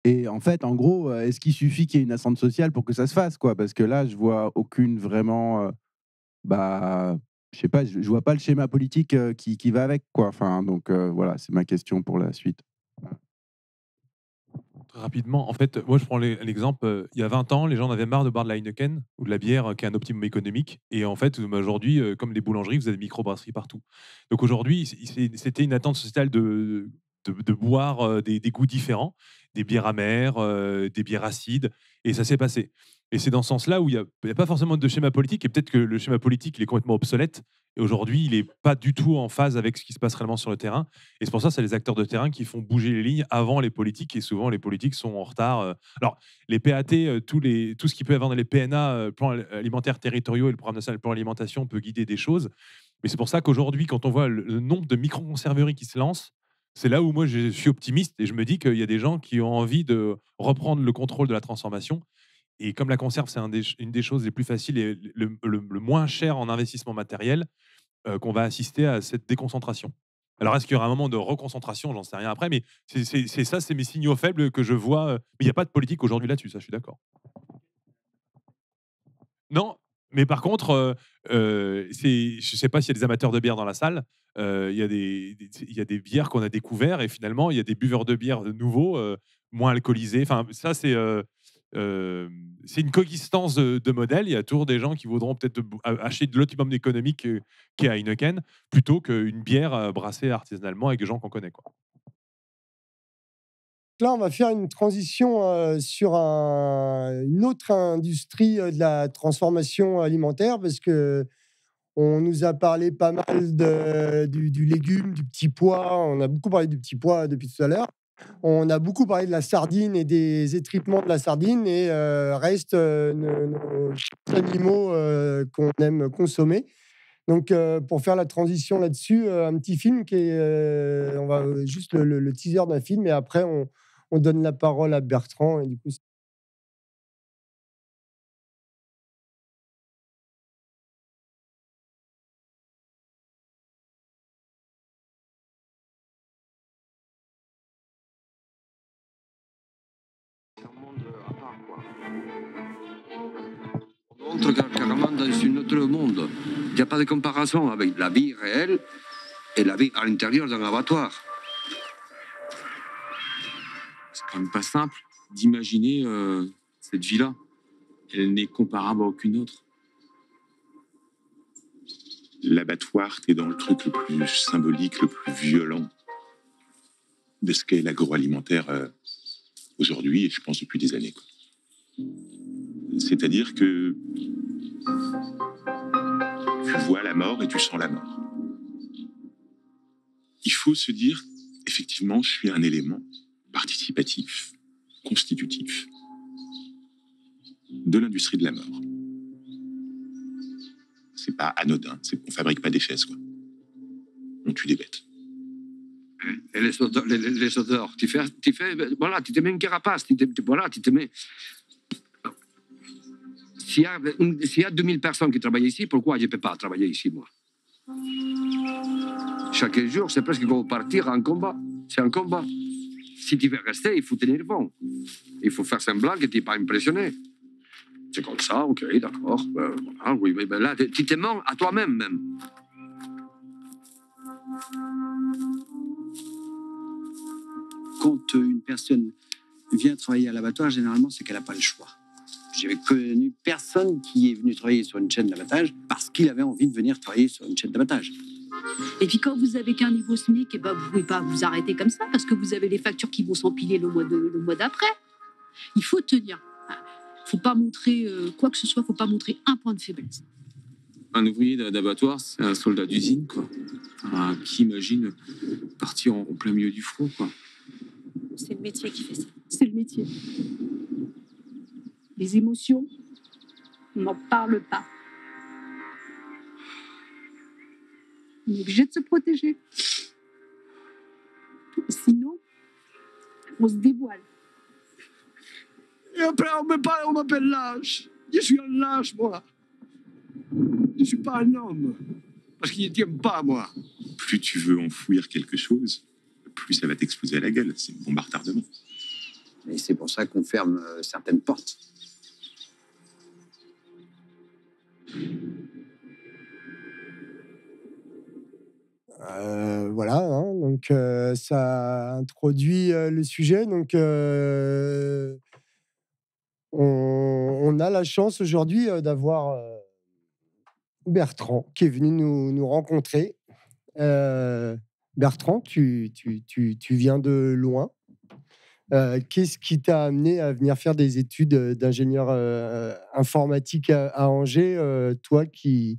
et en fait, en gros, euh, est-ce qu'il suffit qu'il y ait une ascente sociale pour que ça se fasse quoi Parce que là, je vois aucune vraiment. Euh, bah, je sais pas, je, vois pas le schéma politique euh, qui, qui, va avec quoi. Enfin, donc voilà, c'est ma question pour la suite. rapidement, en fait, moi je prends l'exemple, il y a 20 ans, les gens en avaient marre de boire de la Heineken ou de la bière qui est un optimum économique. Et en fait, bah, aujourd'hui, comme les boulangeries, vous avez des micro-brasseries partout. Donc aujourd'hui, c'était une attente sociale de, de, boire des, goûts différents, des bières amères, des bières acides, et ça s'est passé. Et c'est dans ce sens-là où il n'y a, pas forcément de schéma politique, et peut-être que le schéma politique il est complètement obsolète, et aujourd'hui il n'est pas du tout en phase avec ce qui se passe réellement sur le terrain. Et c'est pour ça que c'est les acteurs de terrain qui font bouger les lignes avant les politiques, et souvent les politiques sont en retard. Alors, les PAT, tout ce qui peut y avoir dans les PNA, plans alimentaires territoriaux et le programme national plan alimentation peut guider des choses. Mais c'est pour ça qu'aujourd'hui, quand on voit le nombre de micro-conserveries qui se lancent, c'est là où moi je suis optimiste et je me dis qu'il y a des gens qui ont envie de reprendre le contrôle de la transformation. Et comme la conserve, c'est une des choses les plus faciles et le, moins cher en investissement matériel, euh, qu'on va assister à cette déconcentration. Alors, est-ce qu'il y aura un moment de reconcentration J'en sais rien après, mais c'est ça, c'est mes signaux faibles que je vois. Euh, mais il n'y a pas de politique aujourd'hui là-dessus, ça, je suis d'accord. Non, mais par contre, euh, euh, je ne sais pas s'il y a des amateurs de bière dans la salle. Euh, il y, a des bières qu'on a découvertes et finalement, il y a des buveurs de bière nouveaux, moins alcoolisés. Enfin, ça, c'est. c'est une coexistence de, modèles. Il y a toujours des gens qui voudront peut-être acheter de l'optimum économique qu'est Heineken plutôt qu'une bière brassée artisanalement avec des gens qu'on connaît. Quoi. Là, on va faire une transition euh, sur une autre industrie euh, de la transformation alimentaire parce que on nous a parlé pas mal de, du, légume, du petit pois. On a beaucoup parlé du petit pois depuis tout à l'heure. On a beaucoup parlé de la sardine et des étripements de la sardine et euh, reste nos, animaux qu'on aime consommer. Donc, pour faire la transition là-dessus, un petit film qui est. on va juste le, le teaser d'un film et après, on, on donne la parole à Bertrand. Et du coup, carrément dans un autre monde. Il n'y a pas de comparaison avec la vie réelle et la vie à l'intérieur d'un abattoir c'est quand même pas simple d'imaginer euh, cette vie-là. Elle n'est comparable à aucune autre. L'abattoir, t'es dans le truc le plus symbolique, le plus violent de ce qu'est l'agroalimentaire euh, aujourd'hui, et je pense depuis des années. C'est-à-dire que tu vois la mort et tu sens la mort. Il faut se dire, effectivement, je suis un élément, participatif, constitutif de l'industrie de la mort. C'est pas anodin, on qu'on fabrique pas des chaises, quoi. On tue des bêtes. Et les odeurs, tu, fais, voilà, tu te mets une carapace, tu te, tu te mets. a, y 2000 personnes qui travaillent ici, pourquoi je ne peux pas travailler ici, moi Chaque jour, c'est presque comme partir en combat. C'est un combat si tu veux rester, il faut tenir bon. Il faut faire semblant que tu n'es pas impressionné. C'est comme ça, ok, d'accord. ah, oui, mais ben là, tu te mens à toi-même même. Quand euh, une personne vient travailler à l'abattoir, généralement, c'est qu'elle n'a pas le choix. J'avais connu personne qui est venu travailler sur une chaîne d'abattage parce qu'il avait envie de venir travailler sur une chaîne d'abattage. Et puis quand vous avez qu'un niveau SMIC, et eh ben, vous ne pouvez pas vous arrêter comme ça parce que vous avez les factures qui vont s'empiler le mois, de, mois d'après. Il faut tenir. Il ne faut pas montrer euh, quoi que ce soit, il ne faut pas montrer un point de faiblesse. Un ouvrier d'abattoir, c'est un soldat d'usine, quoi. Ah, qui imagine partir en plein milieu du front, quoi. C'est le métier qui fait ça. C'est le métier. Les émotions, on n'en parle pas. On est obligé de se protéger. Sinon, on se dévoile. Et après, on me m'appelle lâche. Je suis un lâche, moi. Je ne suis pas un homme. Parce qu'il ne t'aime pas moi. Plus tu veux enfouir quelque chose, plus ça va t'exploser à la gueule. C'est mon bombardement. Et c'est pour ça qu'on ferme euh, certaines portes. Euh, voilà, hein, donc euh, ça introduit euh, le sujet. Donc, on, a la chance aujourd'hui d'avoir Bertrand qui est venu nous, rencontrer. Bertrand, tu, viens de loin. Qu'est-ce qui t'a amené à venir faire des études d'ingénieur informatique à Angers, toi qui,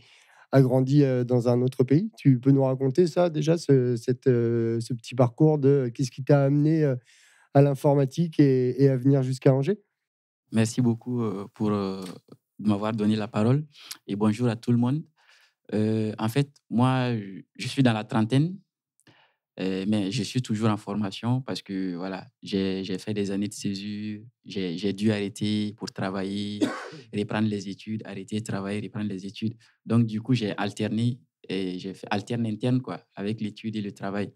a grandi dans un autre pays. Tu peux nous raconter ça déjà, ce, cette, ce petit parcours de qu'est-ce qui t'a amené à l'informatique et, à venir jusqu'à Angers Merci beaucoup pour m'avoir donné la parole et bonjour à tout le monde. en fait, moi, je suis dans la trentaine euh, mais je suis toujours en formation parce que voilà, j'ai fait des années de césure, j'ai dû arrêter pour travailler, reprendre les études, arrêter, travailler, reprendre les études. Donc, du coup, j'ai alterné et j'ai fait alterne interne quoi, avec l'étude et le travail.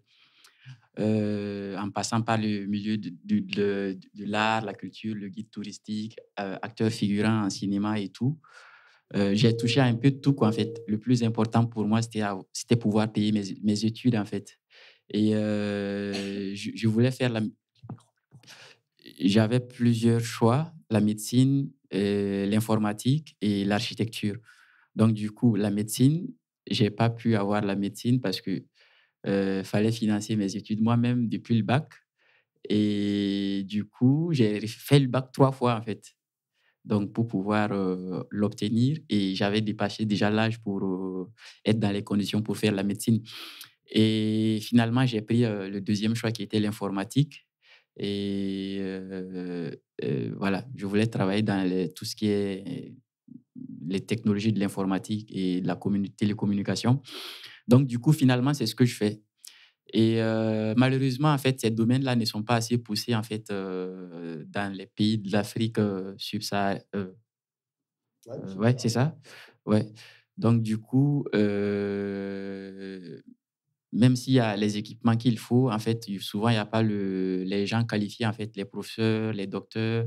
Euh, en passant par le milieu de, de, l'art, la culture, le guide touristique, euh, acteur figurant en cinéma et tout. j'ai touché un peu tout, quoi, en fait. Le plus important pour moi, c'était pouvoir payer mes, mes, études, en fait. Et euh, je, voulais faire la. J'avais plusieurs choix la médecine, euh, l'informatique et l'architecture. Donc, du coup, la médecine, j'ai pas pu avoir la médecine parce que euh, fallait financer mes études moi-même depuis le bac. Et du coup, j'ai fait le bac trois fois, en fait. Donc, pour pouvoir l'obtenir. Et j'avais dépassé déjà l'âge pour être dans les conditions pour faire la médecine. Et finalement, j'ai pris le deuxième choix qui était l'informatique. Et voilà, je voulais travailler dans tout ce qui est les technologies de l'informatique et de la télécommunication. Donc, du coup, finalement, c'est ce que je fais. Et malheureusement, en fait, ces domaines-là ne sont pas assez poussés, en fait, dans les pays de l'Afrique subsaharienne. ouais, ouais c'est ça. Ouais. Donc, du coup, même s'il y a les équipements qu'il faut, en fait, souvent, il n'y a pas les gens qualifiés, en fait, les professeurs, les docteurs,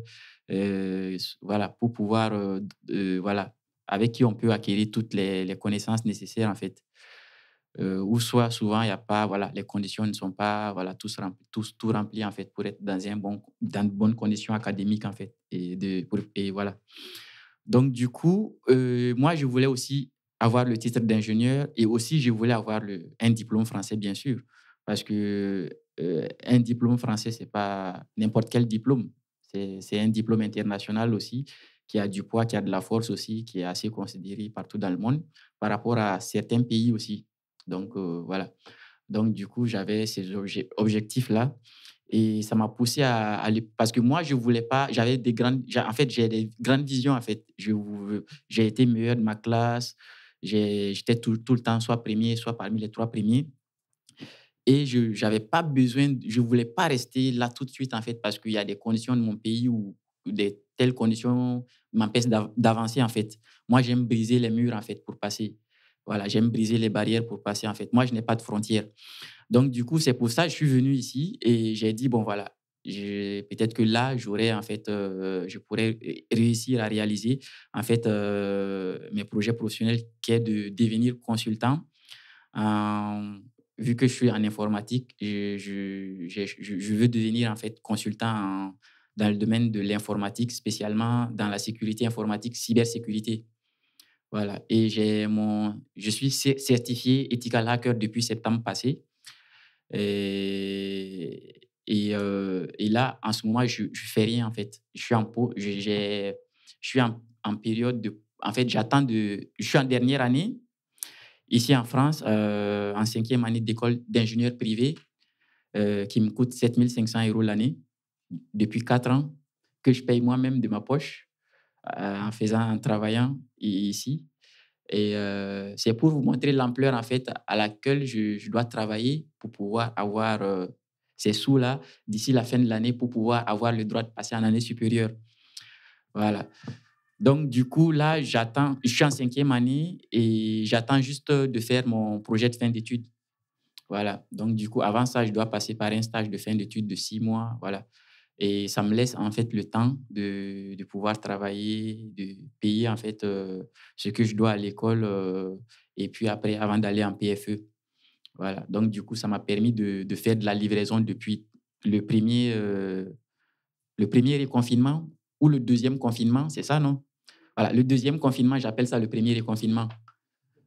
euh, voilà, pour pouvoir, euh, euh, voilà, avec qui on peut acquérir toutes les, connaissances nécessaires, en fait. ou soit, souvent, il n'y a pas, voilà, les conditions ne sont pas, voilà, tous, rempli, tout rempli, en fait, pour être dans, un bon, dans de bonnes conditions académiques, en fait. Et, de, et voilà. Donc, du coup, moi, je voulais aussi avoir le titre d'ingénieur et aussi je voulais avoir le, un diplôme français, bien sûr, parce que euh, un diplôme français, c'est pas n'importe quel diplôme. C'est un diplôme international aussi qui a du poids, qui a de la force aussi, qui est assez considéré partout dans le monde par rapport à certains pays aussi. Donc euh, voilà. Donc du coup, j'avais ces objectifs-là et ça m'a poussé à aller parce que moi je voulais pas j'avais des grandes en fait j'ai des grandes visions en fait je j'ai été meilleur de ma classe J'étais tout, le temps soit premier, soit parmi les trois premiers. Et je n'avais pas besoin, je ne voulais pas rester là tout de suite, en fait, parce qu'il y a des conditions de mon pays où des telles conditions m'empêchent d'avancer, en fait. Moi, j'aime briser les murs, en fait, pour passer. Voilà, j'aime briser les barrières pour passer, en fait. Moi, je n'ai pas de frontières. Donc, du coup, c'est pour ça que je suis venu ici et j'ai dit, bon, voilà, peut-être que là, j'aurais en fait, euh, je pourrais réussir à réaliser en fait euh, mes projets professionnels, qui est de devenir consultant. Euh, vu que je suis en informatique, je, je, veux devenir en fait consultant dans le domaine de l'informatique, spécialement dans la sécurité informatique, cybersécurité. Voilà. Et j'ai mon, je suis certifié ethical hacker depuis septembre passé. Et et, là, en ce moment, je ne fais rien, en fait. Je suis en, je suis en, période de... En fait, j'attends de... Je suis en dernière année, ici en France, en cinquième année d'école d'ingénieur privé, qui me coûte 7500 euros l'année, depuis quatre ans, que je paye moi-même de ma poche, en faisant, en travaillant ici. Et c'est pour vous montrer l'ampleur en fait à laquelle je, dois travailler pour pouvoir avoir ces sous-là d'ici la fin de l'année pour pouvoir avoir le droit de passer en année supérieure. Voilà. Donc, du coup, là, j'attends, je suis en cinquième année et j'attends juste de faire mon projet de fin d'études. Voilà. Donc, du coup, avant ça, je dois passer par un stage de fin d'études de six mois. Voilà. Et ça me laisse en fait le temps de, de pouvoir travailler, de payer en fait euh, ce que je dois à l'école euh, et puis après, avant d'aller en PFE. Voilà. Donc, du coup, ça m'a permis de, faire de la livraison depuis le premier, euh, le premier confinement ou le deuxième confinement, c'est ça, non Voilà, le deuxième confinement, j'appelle ça le premier confinement.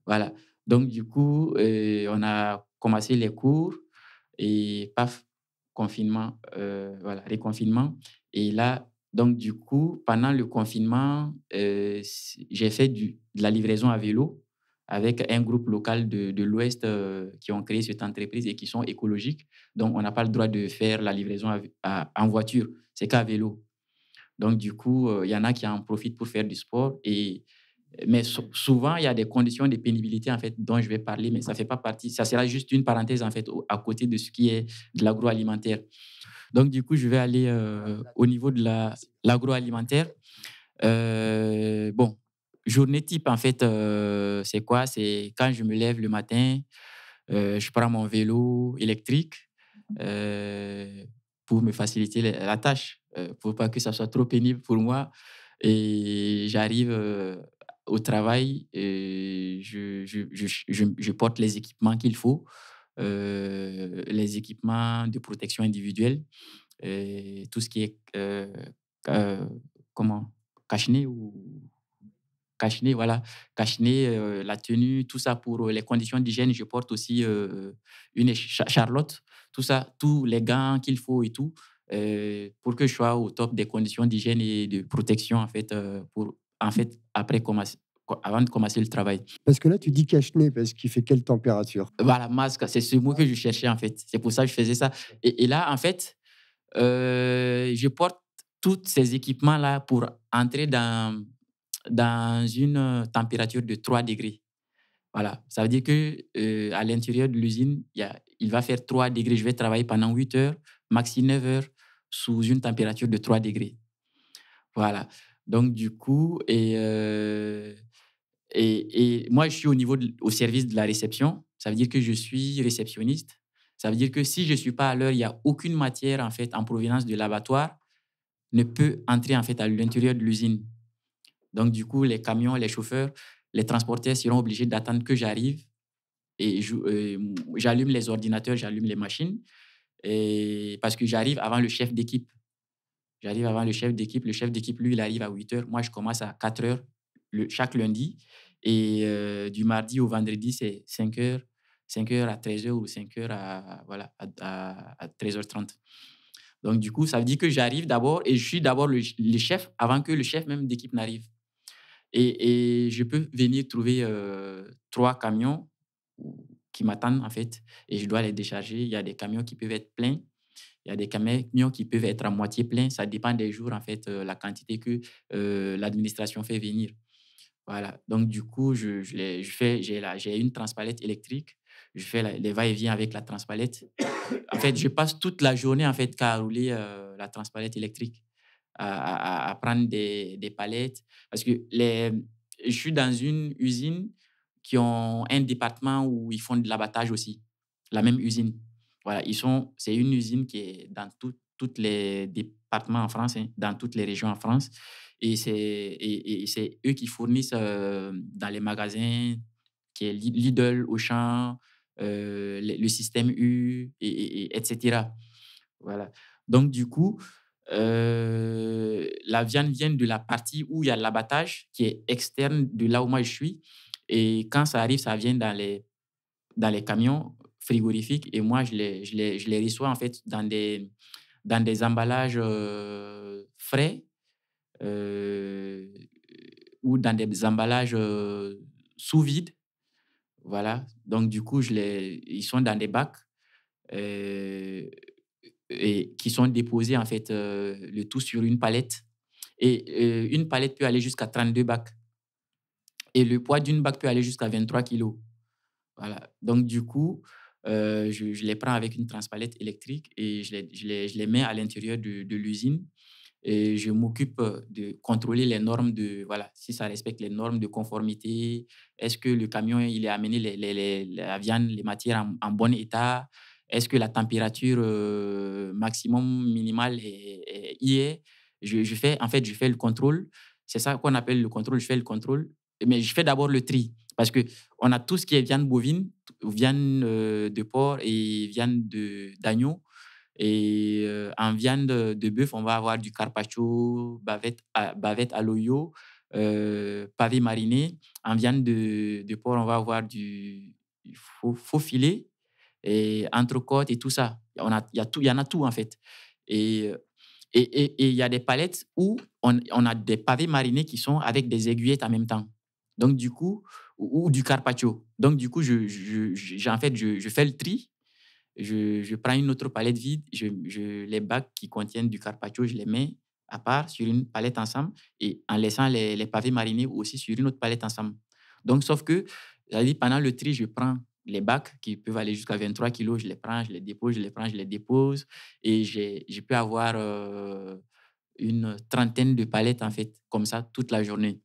Voilà. Donc, du coup, euh, on a commencé les cours et paf, confinement, euh, voilà, réconfinement. Et là, donc, du coup, pendant le confinement, j'ai fait du, de la livraison à vélo avec un groupe local de, de l'Ouest euh, qui ont créé cette entreprise et qui sont écologiques. Donc, on n'a pas le droit de faire la livraison en voiture, c'est qu'à vélo. Donc, du coup, euh, il y en a qui en profitent pour faire du sport. Et, mais souvent, il y a des conditions de pénibilité, en fait, dont je vais parler, mais ça fait pas partie. Ça sera juste une parenthèse, en fait, à côté de ce qui est de l'agroalimentaire. Donc, du coup, je vais aller euh, au niveau de l'agroalimentaire. bon, journée type, en fait, euh, c'est quoi C'est quand je me lève le matin, euh, je prends mon vélo électrique euh, pour me faciliter la, tâche, pour pas que ça soit trop pénible pour moi. Et j'arrive au travail, et je, je, je, je, porte les équipements qu'il faut, les équipements de protection individuelle, et tout ce qui est comment cache ou Cachené, voilà. Cachené, euh, la tenue, tout ça pour euh, les conditions d'hygiène. Je porte aussi euh, une charlotte, tout ça, tous les gants qu'il faut et tout, pour que je sois au top des conditions d'hygiène et de protection, en fait, pour, en fait après avant de commencer le travail. Parce que là, tu dis cache parce qu'il fait quelle température Voilà, masque, c'est ce mot que je cherchais en fait. C'est pour ça que je faisais ça. Et, là, en fait, je porte tous ces équipements-là pour entrer dans, dans une euh, température de 3 degrés. Voilà, ça veut dire que euh, à l'intérieur de l'usine, il va faire 3 degrés. Je vais travailler pendant 8 heures, maxi 9 heures, sous une température de 3 degrés. Voilà. Donc, du coup, euh, et, et, moi, je suis au niveau au service de la réception. Ça veut dire que je suis réceptionniste. Ça veut dire que si je ne suis pas à l'heure, il n'y a aucune matière en fait en provenance de l'abattoir ne peut entrer en fait à l'intérieur de l'usine. Donc, du coup, les camions, les chauffeurs, les transporteurs seront obligés d'attendre que j'arrive et euh, j'allume les ordinateurs, j'allume les machines et parce que j'arrive avant le chef d'équipe. J'arrive avant le chef d'équipe. Le chef d'équipe, lui, il arrive à 8 h. Moi, je commence à 4 h chaque lundi. Et euh, du mardi au vendredi, c'est 5 h, 5 h à 13 h ou 5 h à, voilà, à, 13h30. Donc, du coup, ça veut dire que j'arrive d'abord et je suis d'abord le, chef avant que le chef même d'équipe n'arrive. Et, je peux venir trouver euh, trois camions qui m'attendent, en fait, et je dois les décharger. Il y a des camions qui peuvent être pleins. Il y a des camions qui peuvent être à moitié pleins. Ça dépend des jours, en fait, euh, la quantité que euh, l'administration fait venir. Voilà. Donc, du coup, je, je, fais, j'ai, une transpalette électrique. Je fais les va-et-vient avec la transpalette. en fait, je passe toute la journée, en fait, qu'à rouler la transpalette électrique à, prendre des, palettes. Parce que les, je suis dans une usine qui ont un département où ils font de l'abattage aussi, la même usine. Voilà, ils sont, c'est une usine qui est dans toutes les départements en France, hein, dans toutes les régions en France. Et c'est, et, c'est eux qui fournissent euh, dans les magasins, qui est Lidl, Auchan, euh, le, système U, et, et, etc. Voilà. Donc, du coup, euh, la viande vient de la partie où il y a l'abattage qui est externe de là où moi je suis. Et quand ça arrive, ça vient dans les, dans les camions frigorifiques. Et moi, je les, je les, je les reçois en fait dans des, dans des emballages euh, frais euh, ou dans des emballages sous vide. Voilà. Donc, du coup, je les, ils sont dans des bacs qui sont déposés en fait euh, le tout sur une palette. Et euh, une palette peut aller jusqu'à 32 bacs. Et le poids d'une bac peut aller jusqu'à 23 kilos. Voilà. Donc du coup, euh, je, les prends avec une transpalette électrique et je les, je les, je les mets à l'intérieur de, l'usine. Et je m'occupe de contrôler les normes de, voilà, si ça respecte les normes de conformité, est-ce que le camion, il est amené les, les, les, la viande, les matières en bon état, est-ce que la température euh, maximum, minimale est, y est je, fais, En fait, je fais le contrôle. C'est ça qu'on appelle le contrôle. Je fais le contrôle. Mais je fais d'abord le tri. Parce qu'on a tout ce qui est viande bovine, viande euh, de porc et viande d'agneau. Et euh, en viande de bœuf, on va avoir du carpaccio, bavette à, bavette à l'oyo, pavé mariné. En viande de, de, porc, on va avoir du faux filet et entrecôte et tout ça. On il, y a tout, il y en a tout, en fait. Et et, et, il y a des palettes où on, on, a des pavés marinés qui sont avec des aiguillettes en même temps. Donc, du coup, ou, du carpaccio. Donc, du coup, je, je, en fait, je, fais le tri. Je, prends une autre palette vide. Je, les bacs qui contiennent du carpaccio, je les mets à part sur une palette ensemble et en laissant les, les pavés marinés aussi sur une autre palette ensemble. Donc, sauf que, dit pendant le tri, je prends les bacs qui peuvent aller jusqu'à 23 kilos, je les prends, je les dépose, je les prends, je les dépose. Et j'ai pu avoir euh, une trentaine de palettes, en fait, comme ça, toute la journée.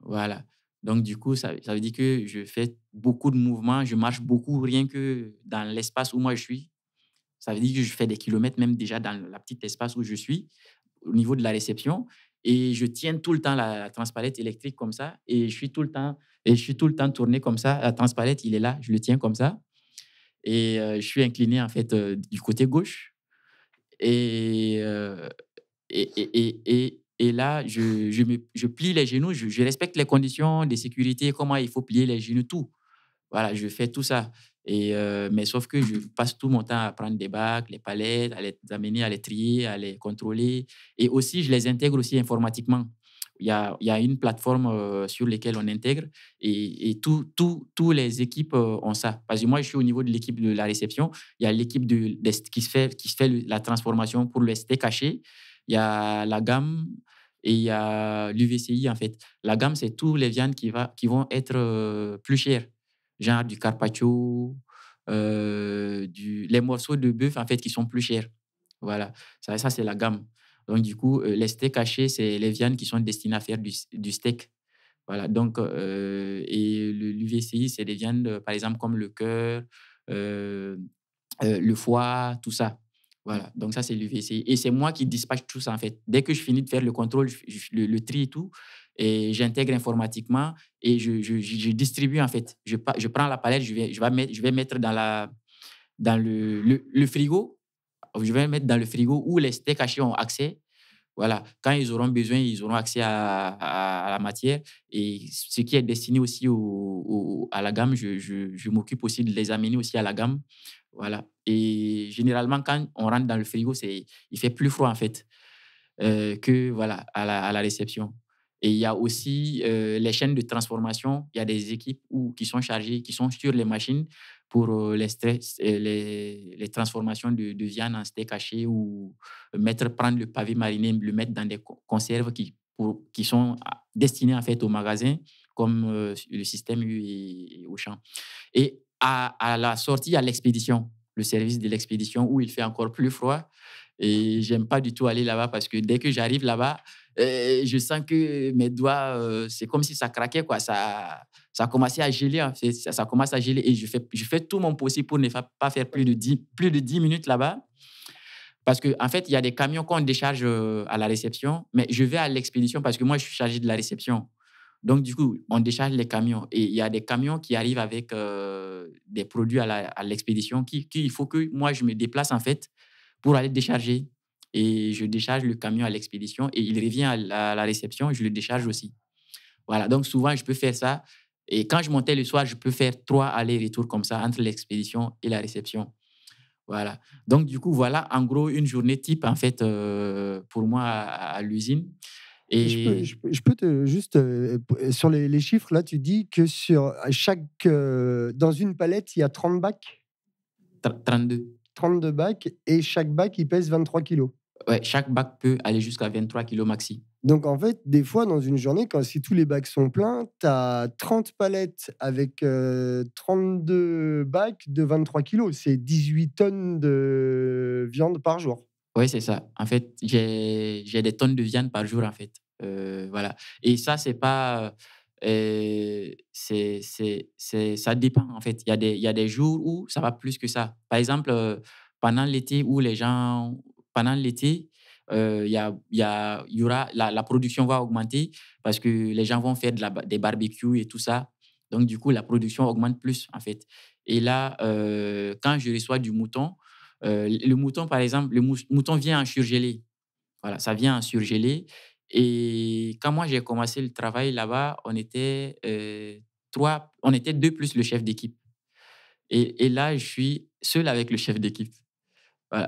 Voilà. Donc, du coup, ça, veut dire que je fais beaucoup de mouvements, je marche beaucoup, rien que dans l'espace où moi je suis. Ça veut dire que je fais des kilomètres, même déjà dans la petite espace où je suis, au niveau de la réception. Et je tiens tout le temps la transpalette électrique comme ça. Et je suis tout le temps et je suis tout le temps tourné comme ça. La transpalette, il est là, je le tiens comme ça. Et je suis incliné, en fait, du côté gauche. Et, et, et, et, et, là, je, je, plie les genoux, je, respecte les conditions de sécurité, comment il faut plier les genoux, tout. Voilà, je fais tout ça. Et, mais sauf que je passe tout mon temps à prendre des bacs, les palettes, à les amener, à les trier, à les contrôler. Et aussi, je les intègre aussi informatiquement il y a, une plateforme euh, sur laquelle on intègre et, et les équipes euh, ont ça. Parce que moi, je suis au niveau de l'équipe de la réception. Il y a l'équipe de, qui se fait, qui la transformation pour le steak caché. Il y a la gamme et il y a l'UVCI, en fait. La gamme, c'est tous les viandes qui, va, qui vont être euh, plus chères. Genre du carpaccio, du, les morceaux de bœuf, en fait, qui sont plus chers. Voilà, ça, ça c'est la gamme. Donc, du coup, euh, les steaks hachés, c'est les viandes qui sont destinées à faire du, steak. Voilà, donc, euh, et l'UVCI, c'est des viandes, euh, par exemple, comme le cœur, le foie, tout ça. Voilà, donc ça, c'est l'UVCI. Et c'est moi qui dispatche tout ça, en fait. Dès que je finis de faire le contrôle, le, tri et tout, et j'intègre informatiquement et je, distribue, en fait. Je, je prends la palette, je vais, je mettre, je vais mettre dans, la, dans le frigo je vais mettre dans le frigo où les steaks hachés ont accès. Voilà, quand ils auront besoin, ils auront accès à, la matière. Et ce qui est destiné aussi à la gamme, je, m'occupe aussi de les amener aussi à la gamme. Voilà. Et généralement, quand on rentre dans le frigo, c'est, il fait plus froid en fait euh, que voilà à la réception. Et il y a aussi euh, les chaînes de transformation. Il y a des équipes ou qui sont chargées, qui sont sur les machines pour euh, les, stress, euh, les, transformations de, viande en steak haché ou mettre, prendre le pavé mariné, le mettre dans des conserves qui, pour, qui sont ah, destinées en fait au magasin, comme le système U et, au champ. Et à, à la sortie, à l'expédition, le service de l'expédition où il fait encore plus froid. Et j'aime pas du tout aller là-bas parce que dès que j'arrive là-bas, euh, je sens que mes doigts, euh, c'est comme si ça craquait, quoi. Ça, ça a à geler, ça, commence à geler. Et je fais, je fais tout mon possible pour ne pas faire plus de 10, plus de 10 minutes là-bas. Parce qu'en en fait, il y a des camions qu'on décharge euh, à la réception, mais je vais à l'expédition parce que moi, je suis chargé de la réception. Donc, du coup, on décharge les camions. Et il y a des camions qui arrivent avec des produits à l'expédition qu'il qui, faut que moi, je me déplace, en fait, pour aller décharger et je décharge le camion à l'expédition et il revient à la, réception, je le décharge aussi. Voilà, donc souvent, je peux faire ça. Et quand je montais le soir, je peux faire trois allers-retours comme ça entre l'expédition et la réception. Voilà. Donc, du coup, voilà en gros une journée type, en fait, euh, pour moi à, l'usine. Et... Je, peux, te juste euh, sur les, chiffres là, tu dis que sur chaque euh, dans une palette il y a 30 bacs, 32, 32 bacs et chaque bac il pèse 23 kilos. Ouais, chaque bac peut aller jusqu'à 23 kg maxi. Donc en fait, des fois, dans une journée, quand si tous les bacs sont pleins, tu as 30 palettes avec 32 euh, bacs de 23 kg C'est 18 tonnes de viande par jour. Oui, c'est ça. En fait, j'ai des tonnes de viande par jour, en fait. Euh, voilà. Et ça, c'est pas... Euh, c'est, c'est, ça dépend, en fait. Il y, a des, y a des jours où ça va plus que ça. Par exemple, pendant l'été où les gens pendant l'été, euh, y a, y y aura, la, production va augmenter parce que les gens vont faire de des barbecues et tout ça. Donc, du coup, la production augmente plus, en fait. Et là, euh, quand je reçois du mouton, euh, le mouton, par exemple, le mouton vient en surgelé. Voilà, ça vient en surgelé. Et quand moi, j'ai commencé le travail là-bas, on était euh, trois, on était deux plus le chef d'équipe. et là, je suis seul avec le chef d'équipe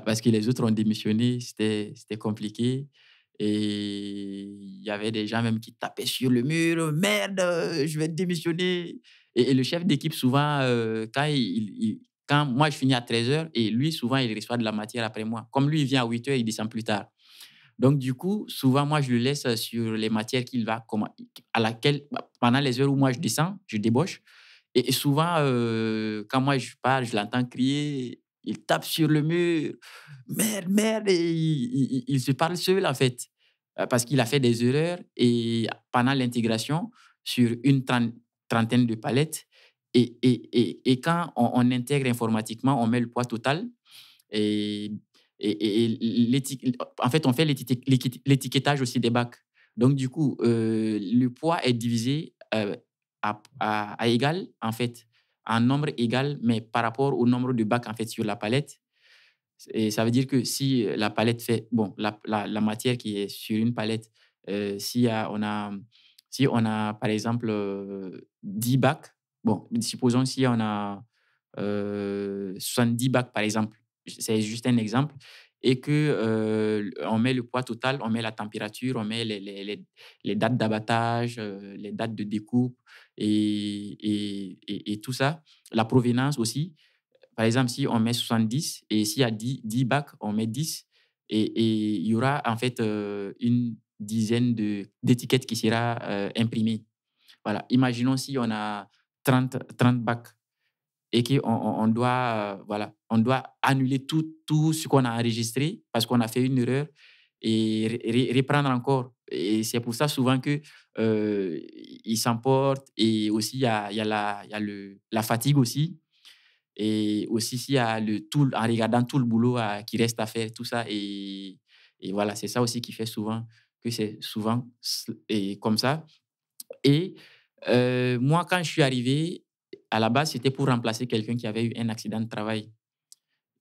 parce que les autres ont démissionné, c'était compliqué. Et il y avait des gens même qui tapaient sur le mur, merde, je vais démissionner. Et, le chef d'équipe, souvent, euh, quand, moi je finis à 13h, et lui, souvent, il reçoit de la matière après moi. Comme lui, il vient à 8h, il descend plus tard. Donc, du coup, souvent, moi, je le laisse sur les matières qu'il va, à laquelle, bah, pendant les heures où moi je descends, je débauche. Et, souvent, euh, quand moi je parle, je l'entends crier il tape sur le mur, merde, merde, et il se parle seul, en fait, euh, parce qu'il a fait des erreurs et pendant l'intégration sur une trentaine de palettes. Et, et, et, et quand on, intègre informatiquement, on met le poids total et, en fait, on fait l'étiquetage aussi des bacs. Donc, du coup, euh, le poids est divisé euh, à, à, égal, en fait un nombre égal, mais par rapport au nombre de bacs en fait sur la palette. Et ça veut dire que si la palette fait, bon, la, la, matière qui est sur une palette, euh, si, a, on a, si on a par exemple 10 euh, bacs, bon, supposons si on a 70 euh, bacs par exemple, c'est juste un exemple, et que euh, on met le poids total, on met la température, on met les, les, les dates d'abattage, les dates de découpe, et, et, et, tout ça. La provenance aussi. Par exemple, si on met 70 et s'il y a 10, 10, bacs, on met 10 et il y aura en fait euh, une dizaine d'étiquettes qui sera euh, imprimée. Voilà. Imaginons si on a 30, 30 bacs et qu'on on doit, euh, voilà, on doit annuler tout, tout ce qu'on a enregistré parce qu'on a fait une erreur et reprendre encore. Et c'est pour ça souvent que euh, ils s'emportent. Et aussi, il y a, la, fatigue aussi. Et aussi, il y a le tout, en regardant tout le boulot qui reste à faire, tout ça. Et, voilà, c'est ça aussi qui fait souvent que c'est souvent et comme ça. Et euh, moi, quand je suis arrivé, à la base, c'était pour remplacer quelqu'un qui avait eu un accident de travail.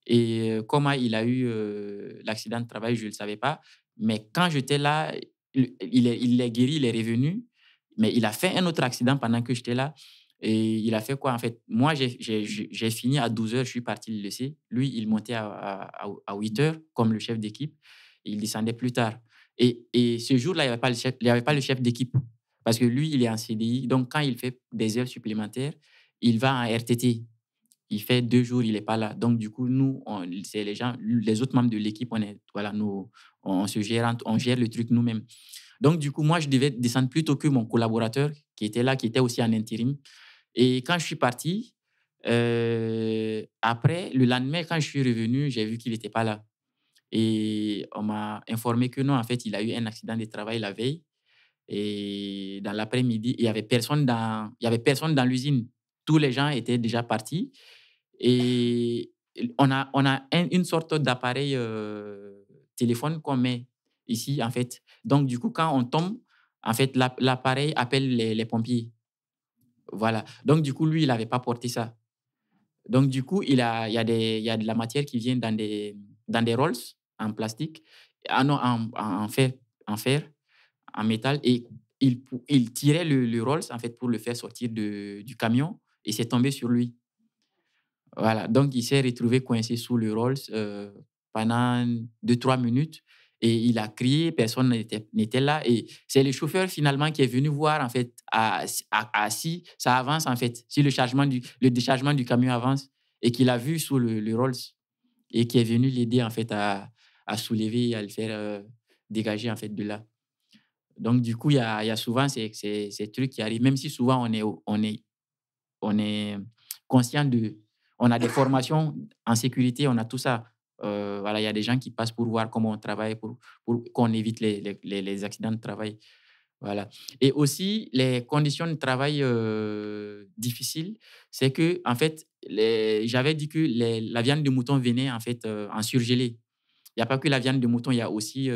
Et euh, comment il a eu euh, l'accident de travail, je ne le savais pas. Mais quand j'étais là, il est, guéri, il est revenu, mais il a fait un autre accident pendant que j'étais là. Et il a fait quoi en fait Moi, j'ai fini à 12 heures, je suis parti le laisser. Lui, il montait à, 8 h comme le chef d'équipe. Il descendait plus tard. Et, ce jour-là, il n'y pas le chef, avait pas le chef d'équipe parce que lui, il est en CDI. Donc, quand il fait des heures supplémentaires, il va en RTT il fait deux jours, il n'est pas là. Donc, du coup, nous, c'est les gens, les autres membres de l'équipe, on est, voilà, nous, on, se gère, on gère le truc nous-mêmes. Donc, du coup, moi, je devais descendre plutôt que mon collaborateur qui était là, qui était aussi en intérim. Et quand je suis parti, euh, après, le lendemain, quand je suis revenu, j'ai vu qu'il n'était pas là. Et on m'a informé que non, en fait, il a eu un accident de travail la veille. Et dans l'après-midi, il n'y avait personne dans, il y avait personne dans l'usine. Tous les gens étaient déjà partis. Et on a, on a une sorte d'appareil euh, téléphone qu'on met ici, en fait. Donc, du coup, quand on tombe, en fait, l'appareil appelle les, pompiers. Voilà. Donc, du coup, lui, il n'avait pas porté ça. Donc, du coup, il, a, il, y, a des, il y a de la matière qui vient dans des, dans des rolls en plastique, en, en, fer, en fer, en métal. Et il, il tirait le, le rolls, en fait, pour le faire sortir de, du camion. Et c'est tombé sur lui. Voilà, donc il s'est retrouvé coincé sous le Rolls euh, pendant 2-3 minutes et il a crié, personne n'était là. Et c'est le chauffeur finalement qui est venu voir en fait à, si ça avance en fait, si le, chargement du, le déchargement du camion avance et qu'il a vu sous le, Rolls et qui est venu l'aider en fait à, à, soulever et à le faire euh, dégager en fait de là. Donc du coup, il y a, souvent ces, ces, ces, trucs qui arrivent, même si souvent on est, on est, on est conscient de, on a des formations en sécurité, on a tout ça. Euh, voilà, il y a des gens qui passent pour voir comment on travaille, pour, pour qu'on évite les, les, les, accidents de travail. Voilà. Et aussi, les conditions de travail euh, difficiles, c'est que, en fait, j'avais dit que les, la viande de mouton venait en fait euh, en surgelé. Il n'y a pas que la viande de mouton, il y a aussi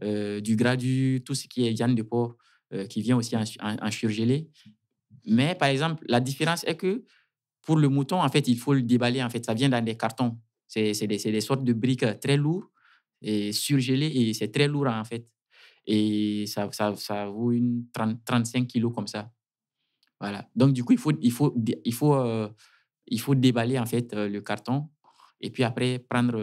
du gras, du, tout ce qui est viande de porc qui vient aussi en, surgelée surgelé. Mais par exemple, la différence est que pour le mouton, en fait, il faut le déballer. En fait, ça vient dans des cartons. C'est des, sortes de briques euh, très lourdes et surgelées et c'est très lourd en fait. Et ça, vaut une 30, 35 kilos comme ça. Voilà. Donc, du coup, il faut, euh, déballer en fait euh, le carton et puis après prendre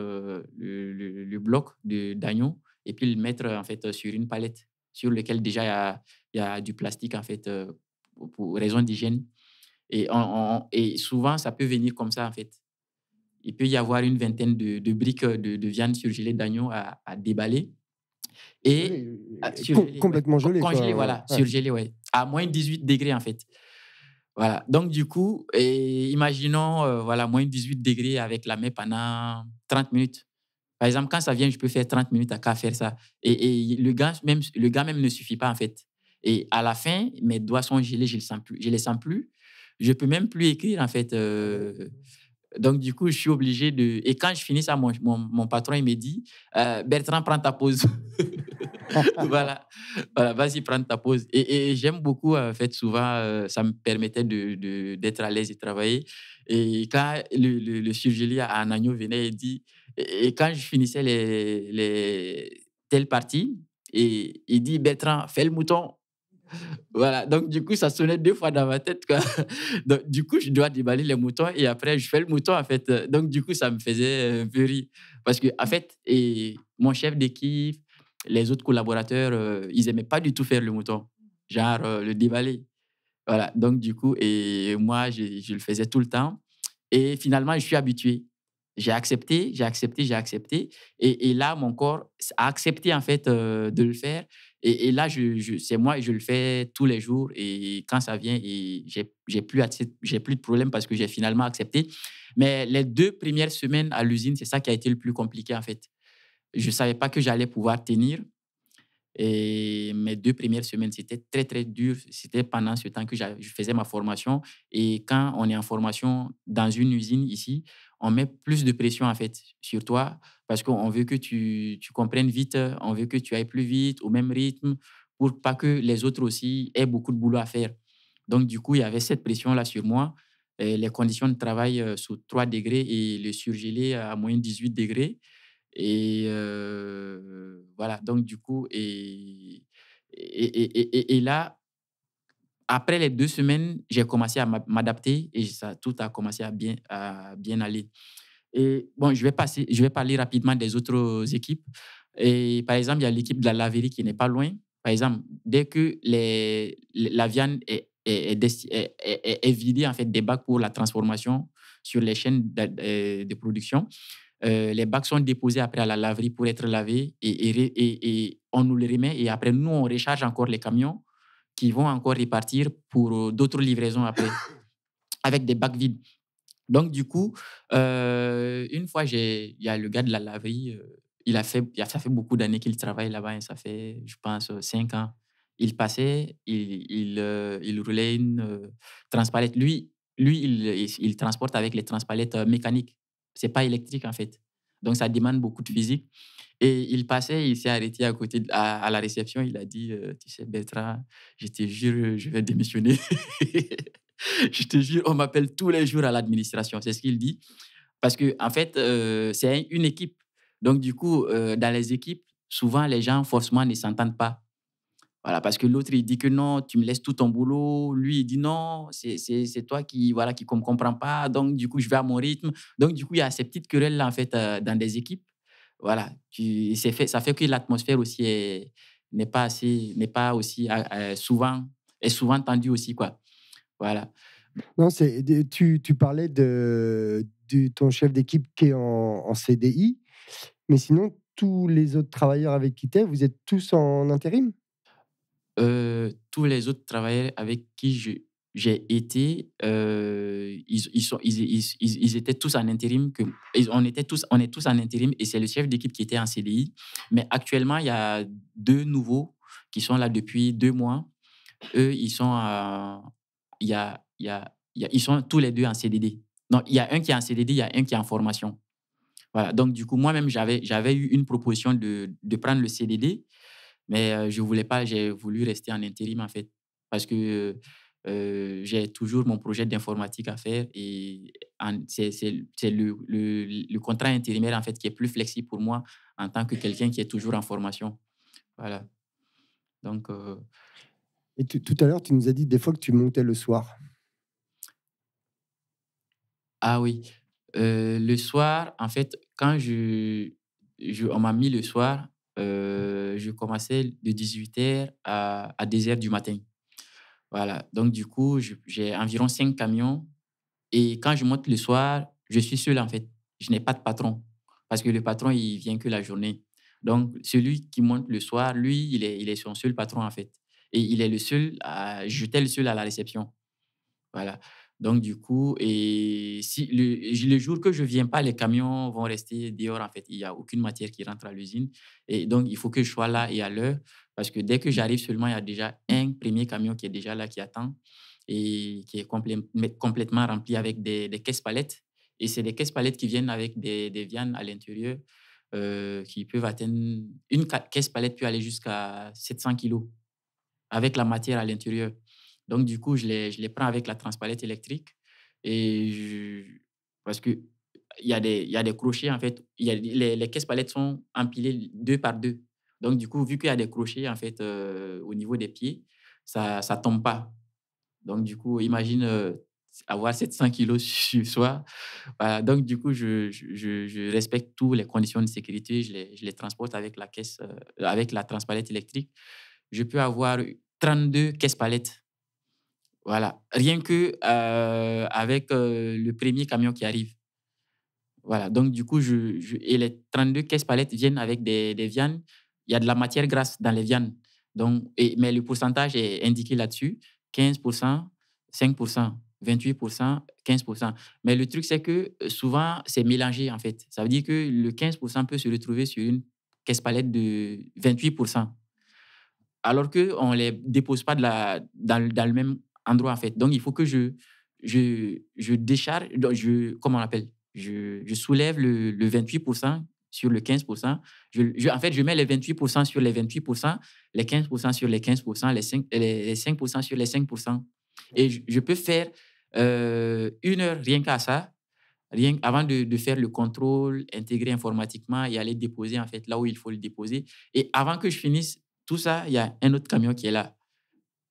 le, bloc d'agneau et puis le mettre en fait sur une palette sur lequel déjà il y a, du plastique en fait pour raison d'hygiène. Et, souvent, ça peut venir comme ça, en fait. Il peut y avoir une vingtaine de, briques euh, de, viande surgelée d'agneau à, déballer. Et complètement voilà, surgelée, ouais. À moins 18 degrés, en fait. Voilà. Donc, du coup, et imaginons, euh, voilà, moins 18 degrés avec la main pendant 30 minutes. Par exemple, quand ça vient, je peux faire 30 minutes à faire ça. Et, le, gant même, le gars même ne suffit pas, en fait. Et à la fin, mes doigts sont gelés, je ne sens plus. Je les sens plus je peux même plus écrire, en fait. Euh, donc, du coup, je suis obligé de. Et quand je finis ça, mon, mon, patron, il me dit euh, Bertrand, prends ta pause. voilà, voilà vas-y, prends ta pause. Et, j'aime beaucoup, en fait, souvent, euh, ça me permettait d'être de, d'être à l'aise et travailler. Et quand le, le, le surgelé à Anagno venait, et dit et, quand je finissais les, les telle partie, et il dit Bertrand, fais le mouton. Voilà, donc du coup, ça sonnait deux fois dans ma tête. Donc, du coup, je dois déballer les moutons et après, je fais le mouton, en fait. Donc, du coup, ça me faisait un peu rire. Parce que, en fait, et mon chef d'équipe, les autres collaborateurs, euh, ils n'aimaient pas du tout faire le mouton, genre euh, le déballer. Voilà, donc du coup, et moi, je, le faisais tout le temps. Et finalement, je suis habitué. J'ai accepté, j'ai accepté, j'ai accepté. Et, et, là, mon corps a accepté, en fait, euh, de le faire. Et, là, je, c'est moi et je le fais tous les jours. Et quand ça vient, j'ai, plus, plus de problème parce que j'ai finalement accepté. Mais les deux premières semaines à l'usine, c'est ça qui a été le plus compliqué en fait. Je ne savais pas que j'allais pouvoir tenir. Et mes deux premières semaines, c'était très, très dur. C'était pendant ce temps que je faisais ma formation. Et quand on est en formation dans une usine ici, on met plus de pression en fait sur toi parce qu'on veut que tu, comprennes vite, on veut que tu ailles plus vite, au même rythme, pour pas que les autres aussi aient beaucoup de boulot à faire. Donc du coup, il y avait cette pression-là sur moi. Et les conditions de travail euh, sous 3 degrés et le surgelé à moins 18 degrés. Et euh, voilà, donc du coup, et, et, et, et là, après les deux semaines, j'ai commencé à m'adapter et ça, tout a commencé à bien, bien aller. Et bon, je vais, passer, je vais parler rapidement des autres équipes. Et par exemple, il y a l'équipe de la laverie qui n'est pas loin. Par exemple, dès que les, la viande est, est, vidée en fait, des bacs pour la transformation sur les chaînes de, euh, production, euh, les bacs sont déposés après à la laverie pour être lavés et, et, et on nous les remet. Et après, nous, on recharge encore les camions qui vont encore repartir pour euh, d'autres livraisons après, avec des bacs vides. Donc, du coup, euh, une fois, il y a le gars de la laverie, euh, il a fait, ça fait beaucoup d'années qu'il travaille là-bas, et hein, ça fait, je pense, cinq ans. Il passait, il, il, il roulait une transpalette. Lui, lui il, il, transporte avec les transpalettes mécaniques. Ce n'est pas électrique, en fait. Donc, ça demande beaucoup de physique. Et il passait, il s'est arrêté à côté, à, la réception. Il a dit, euh, tu sais, Bertrand, je te jure, je vais démissionner. je te jure, on m'appelle tous les jours à l'administration. C'est ce qu'il dit. Parce que, en fait, euh, c'est une équipe. Donc, du coup, euh, dans les équipes, souvent, les gens, forcément, ne s'entendent pas. Voilà, parce que l'autre, il dit que non, tu me laisses tout ton boulot. Lui, il dit non, c'est toi qui ne voilà, qui comprends pas. Donc, du coup, je vais à mon rythme. Donc, du coup, il y a ces petites querelles-là, en fait, dans des équipes voilà, tu, fait, ça fait que l'atmosphère aussi n'est pas assez, n'est pas aussi souvent, est souvent tendue aussi, quoi. Voilà. Non, c'est, tu, tu, parlais de, ton chef d'équipe qui est en, CDI, mais sinon, tous les autres travailleurs avec qui tu es, vous êtes tous en intérim euh, Tous les autres travailleurs avec qui je, j'ai été, euh, ils, ils, sont, ils, ils, étaient tous en intérim, que, on, était tous, on est tous en intérim et c'est le chef d'équipe qui était en CDI. Mais actuellement, il y a deux nouveaux qui sont là depuis deux mois. Eux, ils sont, il y a, il y a, ils sont tous les deux en CDD. Donc, il y a un qui est en CDD, il y a un qui est en formation. Voilà. Donc, du coup, moi-même, j'avais, j'avais eu une proposition de, de prendre le CDD, mais euh, je voulais pas, j'ai voulu rester en intérim, en fait. Parce que euh, j'ai toujours mon projet d'informatique à faire et c'est le, contrat intérimaire en fait qui est plus flexible pour moi en tant que quelqu'un qui est toujours en formation. Voilà. Donc. Euh, et tout à l'heure, tu nous as dit des fois que tu montais le soir. Ah oui. Euh, le soir, en fait, quand je, on m'a mis le soir, je commençais de 18h à, à h du matin. Voilà. Donc, du coup, j'ai environ cinq camions. Et quand je monte le soir, je suis seul, en fait. Je n'ai pas de patron. Parce que le patron, il vient que la journée. Donc, celui qui monte le soir, lui, il est, il est son seul patron, en fait. Et il est le seul, à, j'étais le seul à la réception. Voilà. Donc, du coup, et si le, le jour que je ne viens pas, les camions vont rester dehors, en fait. Il n'y a aucune matière qui rentre à l'usine. Et donc, il faut que je sois là et à l'heure parce que dès que j'arrive seulement, il y a déjà un premier camion qui est déjà là, qui attend et qui est complètement rempli avec des, caisses palettes. Et c'est des caisses palettes qui viennent avec des, des viandes à l'intérieur euh, qui peuvent atteindre. Une caisse palette peut aller jusqu'à 700 kilos avec la matière à l'intérieur. Donc, du coup, je les, je les prends avec la transpalette électrique. Et parce que il y, a des, y a des crochets, en fait. Il y a, les, les caisses palettes sont empilées deux par deux. Donc, du coup, vu qu'il y a des crochets, en fait, euh, au niveau des pieds, ça ne tombe pas. Donc, du coup, imagine euh, avoir 700 kilos sur soi. Donc, du coup, je, je, respecte toutes les conditions de sécurité. Je les, je les transporte avec la caisse, euh, avec la transpalette électrique. Je peux avoir 32 caisses palettes. Voilà. Rien que avec le premier camion qui arrive. Voilà. Donc, du coup, je, et les 32 caisses palettes viennent avec des, des viandes il y a de la matière grasse dans les viandes. Donc, et, mais le pourcentage est indiqué là-dessus 15%, 5%. 28%, 15%. Mais le truc, c'est que euh, souvent, c'est mélangé, en fait. Ça veut dire que le 15% peut se retrouver sur une caisse palette de 28%. Alors qu'on ne les dépose pas de la, dans, le même endroit, en fait. Donc, il faut que je, je, décharge, je, comment on appelle je, soulève le, le 28% sur le 15%. Je, en fait, je mets les 28% sur les 28%, les 15% sur les 15%, les 5%, les 5 sur les 5%. Et je, peux faire euh, une heure rien qu'à ça, rien avant de, de, faire le contrôle intégré informatiquement et aller déposer en fait là où il faut le déposer. Et avant que je finisse tout ça, il y a un autre camion qui est là.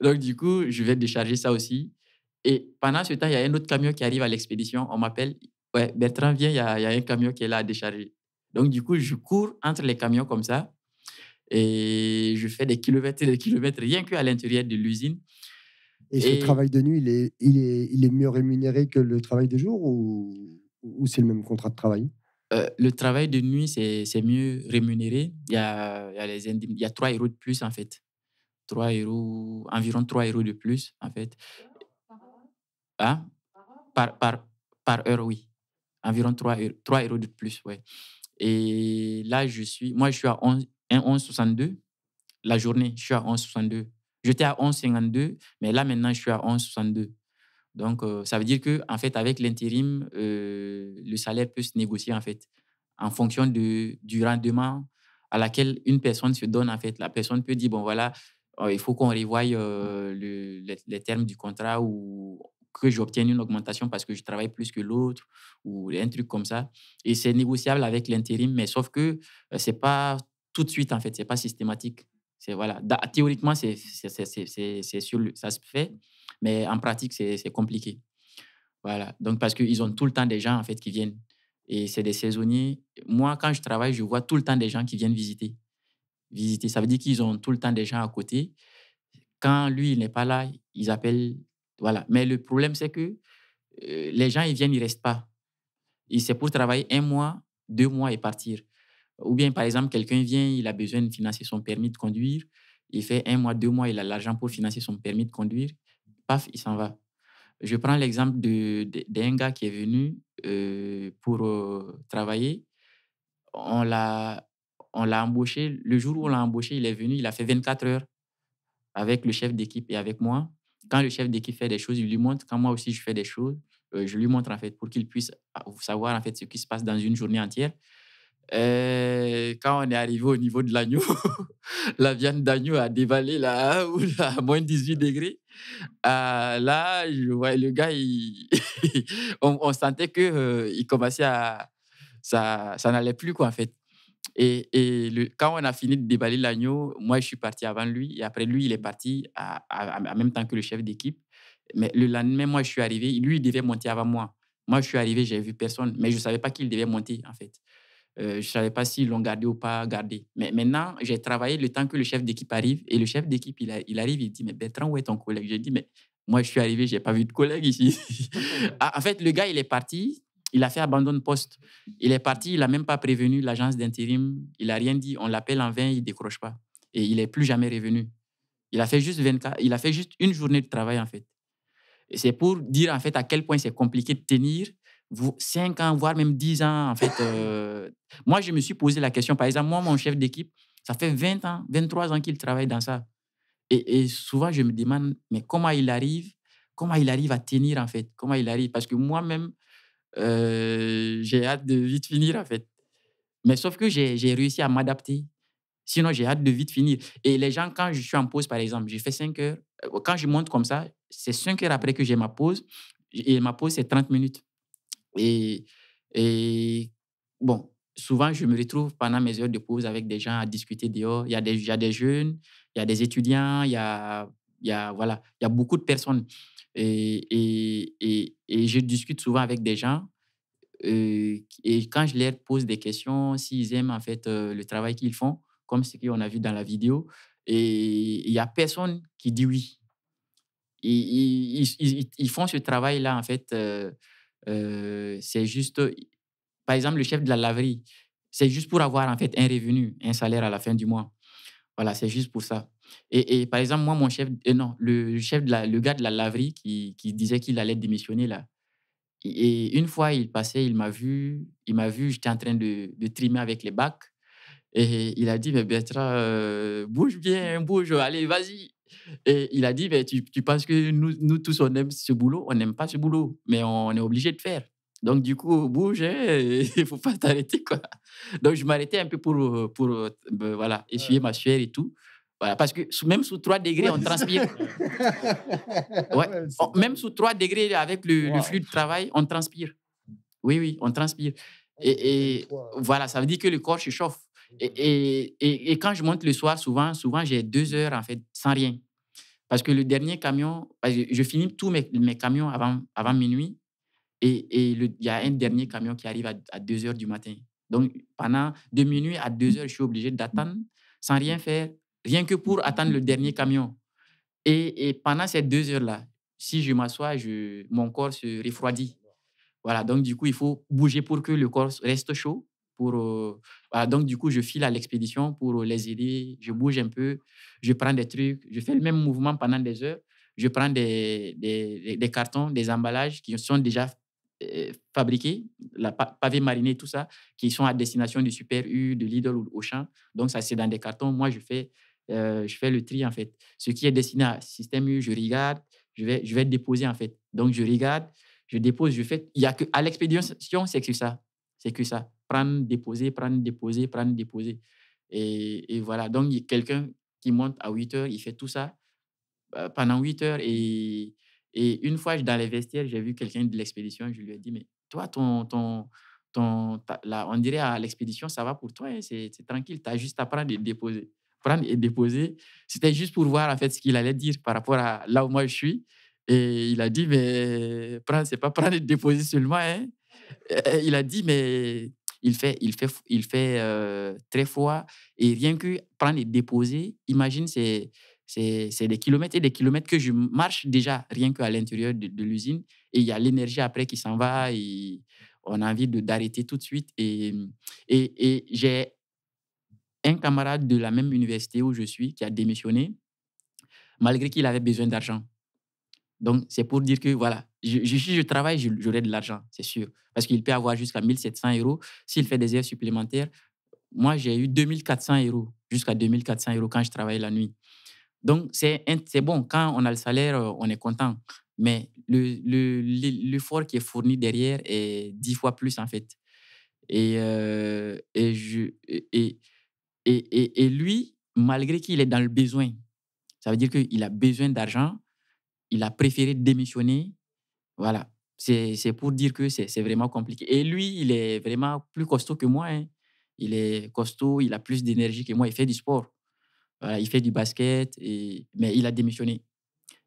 Donc du coup, je vais décharger ça aussi. Et pendant ce temps, il y a un autre camion qui arrive à l'expédition. On m'appelle. Ouais, Bertrand, vient il y, a, il y, a, un camion qui est là à décharger. Donc, du coup, je cours entre les camions comme ça et je fais des kilomètres et des kilomètres rien qu'à l'intérieur de l'usine. Et, ce travail de nuit, il est, il, est, il est mieux rémunéré que le travail de jour ou, ou c'est le même contrat de travail euh, le travail de nuit, c'est mieux rémunéré. Il y a, il y a les 3 euros de plus, en fait. 3 euros, environ 3 euros de plus, en fait. Hein? Par, par, par heure, oui. Environ 3, 3 euros de plus, oui. Et là, je suis, moi, je suis à 11, 11,62 la journée. Je suis à 11,62. J'étais à 11,52, mais là, maintenant, je suis à 11,62. Donc, euh, ça veut dire que, en fait, avec l'intérim, euh, le salaire peut se négocier, en fait, en fonction de, du rendement à laquelle une personne se donne, en fait. La personne peut dire, bon, voilà, euh, il faut qu'on revoie le, les, les, termes du contrat ou que j'obtienne une augmentation parce que je travaille plus que l'autre ou un truc comme ça. Et c'est négociable avec l'intérim, mais sauf que euh, c'est pas tout de suite en fait, c'est pas systématique. C'est voilà, théoriquement c'est c'est sûr ça se fait, mais en pratique c'est compliqué. Voilà, donc parce qu'ils ont tout le temps des gens en fait qui viennent et c'est des saisonniers. Moi quand je travaille, je vois tout le temps des gens qui viennent visiter, visiter. Ça veut dire qu'ils ont tout le temps des gens à côté. Quand lui il n'est pas là, ils appellent voilà. Mais le problème, c'est que euh, les gens, ils viennent, ils ne restent pas. C'est pour travailler un mois, deux mois et partir. Ou bien, par exemple, quelqu'un vient, il a besoin de financer son permis de conduire. Il fait un mois, deux mois, il a l'argent pour financer son permis de conduire. Paf, il s'en va. Je prends l'exemple d'un de, gars qui est venu euh, pour euh, travailler. On l'a embauché. Le jour où on l'a embauché, il est venu, il a fait 24 heures avec le chef d'équipe et avec moi quand le chef d'équipe fait des choses, il lui montre. Quand moi aussi, je fais des choses, euh, je lui montre en fait pour qu'il puisse ah, savoir en fait ce qui se passe dans une journée entière. Euh, quand on est arrivé au niveau de l'agneau, la viande d'agneau a dévalé ah, là, à moins de 18 degrés. Euh, là, le gars, on, sentait que euh, il commençait à, ça, ça n'allait plus quoi en fait. Et, le, quand on a fini de déballer l'agneau, moi, je suis parti avant lui. Et après lui, il est parti à, même temps que le chef d'équipe. Mais le lendemain, moi, je suis arrivé. Lui, il devait monter avant moi. Moi, je suis arrivé, j'ai vu personne. Mais je ne savais pas qu'il devait monter, en fait. Euh, je ne savais pas s'ils l'ont gardé ou pas gardé. Mais maintenant, j'ai travaillé le temps que le chef d'équipe arrive. Et le chef d'équipe, il, il arrive, il dit Mais Bertrand, où est ton collègue Je dit Mais moi, je suis arrivé, je n'ai pas vu de collègue ici. Ah, en fait, le gars, il est parti. Il a fait abandon de poste. Il est parti, il n'a même pas prévenu l'agence d'intérim, il n'a rien dit. On l'appelle en vain, il ne décroche pas. Et il n'est plus jamais revenu. Il a fait juste il a fait juste une journée de travail, en fait. Et c'est pour dire, en fait, à quel point c'est compliqué de tenir 5 ans, voire même 10 ans, en fait. Euh. Moi, je me suis posé la question. Par exemple, moi, mon chef d'équipe, ça fait 20 ans, 23 ans qu'il travaille dans ça. Et, et, souvent, je me demande, mais comment il arrive Comment il arrive à tenir, en fait Comment il arrive Parce que moi-même, euh, j'ai hâte de vite finir, en fait. Mais sauf que j'ai réussi à m'adapter. Sinon, j'ai hâte de vite finir. Et les gens, quand je suis en pause, par exemple, j'ai fait 5 heures. Euh, quand je monte comme ça, c'est 5 heures après que j'ai ma pause. Et ma pause, c'est 30 minutes. Et, et bon, souvent, je me retrouve pendant mes heures de pause avec des gens à discuter dehors. Il y a des, il y a des jeunes, il y a des étudiants, il y a y a, voilà, il y a beaucoup de personnes. Et, et, et, je discute souvent avec des gens. Euh, et quand je leur pose des questions, s'ils aiment en fait euh, le travail qu'ils font, comme ce qu'on a vu dans la vidéo, et il n'y a personne qui dit oui. Ils, ils, ils font ce travail-là, en fait. Euh, c'est juste, par exemple, le chef de la laverie, c'est juste pour avoir en fait un revenu, un salaire à la fin du mois. Voilà, c'est juste pour ça. Et, et, par exemple, moi, mon chef, euh, non, le chef de la, le gars de la laverie qui, qui disait qu'il allait démissionner là. Et une fois, il passait, il m'a vu, il m'a vu, j'étais en train de, de, trimer avec les bacs. Et il a dit, mais Bertrand, euh, bouge bien, bouge, allez, vas-y. Et il a dit, mais tu, tu penses que nous, nous, tous, on aime ce boulot On n'aime pas ce boulot, mais on est obligé de faire. Donc, du coup, bouge, hein, il ne faut pas t'arrêter. Quoi. Donc, je m'arrêtais un peu pour, pour euh, ben, voilà, essuyer ma sueur et tout parce que même sous 3 degrés, on transpire. Ouais. Même sous 3 degrés, avec le, flux de travail, on transpire. Oui, oui, on transpire. Et, voilà, ça veut dire que le corps se chauffe. Mm. Et, quand je monte le soir, souvent, souvent j'ai deux heures en fait sans rien. Parce que le dernier camion, je finis tous mes, camions avant, avant minuit. Et il y a un dernier camion qui arrive à, à 2 heures du matin. Donc, pendant de minuit à 2 heures, je suis obligé d'attendre sans rien faire rien que pour attendre le dernier camion. Et, pendant ces deux heures-là, si je m'assois, je, mon corps se refroidit. Voilà, donc du coup, il faut bouger pour que le corps reste chaud. Pour, euh, donc du coup, je file à l'expédition pour les aider. Je bouge un peu, je prends des trucs, je fais le même mouvement pendant des heures. Je prends des, des, des cartons, des emballages qui sont déjà euh, fabriqués, la pavé mariné, tout ça, qui sont à destination du Super U, de Lidl ou Auchan. Donc, ça, c'est dans des cartons. Moi, je fais euh, je fais le tri en fait. Ce qui est destiné à système U, je regarde, je vais, je vais déposer en fait. Donc je regarde, je dépose, je fais. Il y a que à l'expédition, c'est que ça, c'est que ça. Prendre, déposer, prendre, déposer, prendre, déposer. Et, et voilà. Donc il y a quelqu'un qui monte à 8 heures, il fait tout ça euh, pendant 8 heures. Et, et une fois dans les vestiaires, j'ai vu quelqu'un de l'expédition, je lui ai dit, mais toi, ton, ton, ton, là, on dirait à l'expédition, ça va pour toi, hein, c'est tranquille, tu as juste à prendre et déposer prendre et déposer. C'était juste pour voir en fait ce qu'il allait dire par rapport à là où moi je suis. Et il a dit, mais prendre, c'est pas prendre et déposer seulement. Hein. Il a dit, mais il fait, il fait, il fait euh, très froid. Et rien que prendre et déposer, imagine, c'est, c'est, c'est des kilomètres et des kilomètres que je marche déjà, rien qu'à l'intérieur de, de l'usine. Et il y a l'énergie après qui s'en va. Et on a envie de, d'arrêter tout de suite. Et, et, et j'ai un camarade de la même université où je suis qui a démissionné, malgré qu'il avait besoin d'argent. Donc, c'est pour dire que voilà, je, je, je travaille, j'aurai de l'argent, c'est sûr. Parce qu'il peut avoir jusqu'à 1700 euros. S'il fait des heures supplémentaires, moi, j'ai eu 2400 euros, jusqu'à 2400 euros quand je travaille la nuit. Donc, c'est bon, quand on a le salaire, euh, on est content. Mais l'effort le, qui est fourni derrière est dix fois plus, en fait. Et, euh, et, je, et, et, lui, malgré qu'il est dans le besoin, ça veut dire qu'il a besoin d'argent, il a préféré démissionner. Voilà. C'est pour dire que c'est vraiment compliqué. Et lui, il est vraiment plus costaud que moi. Hein. Il est costaud, il a plus d'énergie que moi, il fait du sport. il fait du basket, et... mais il a démissionné.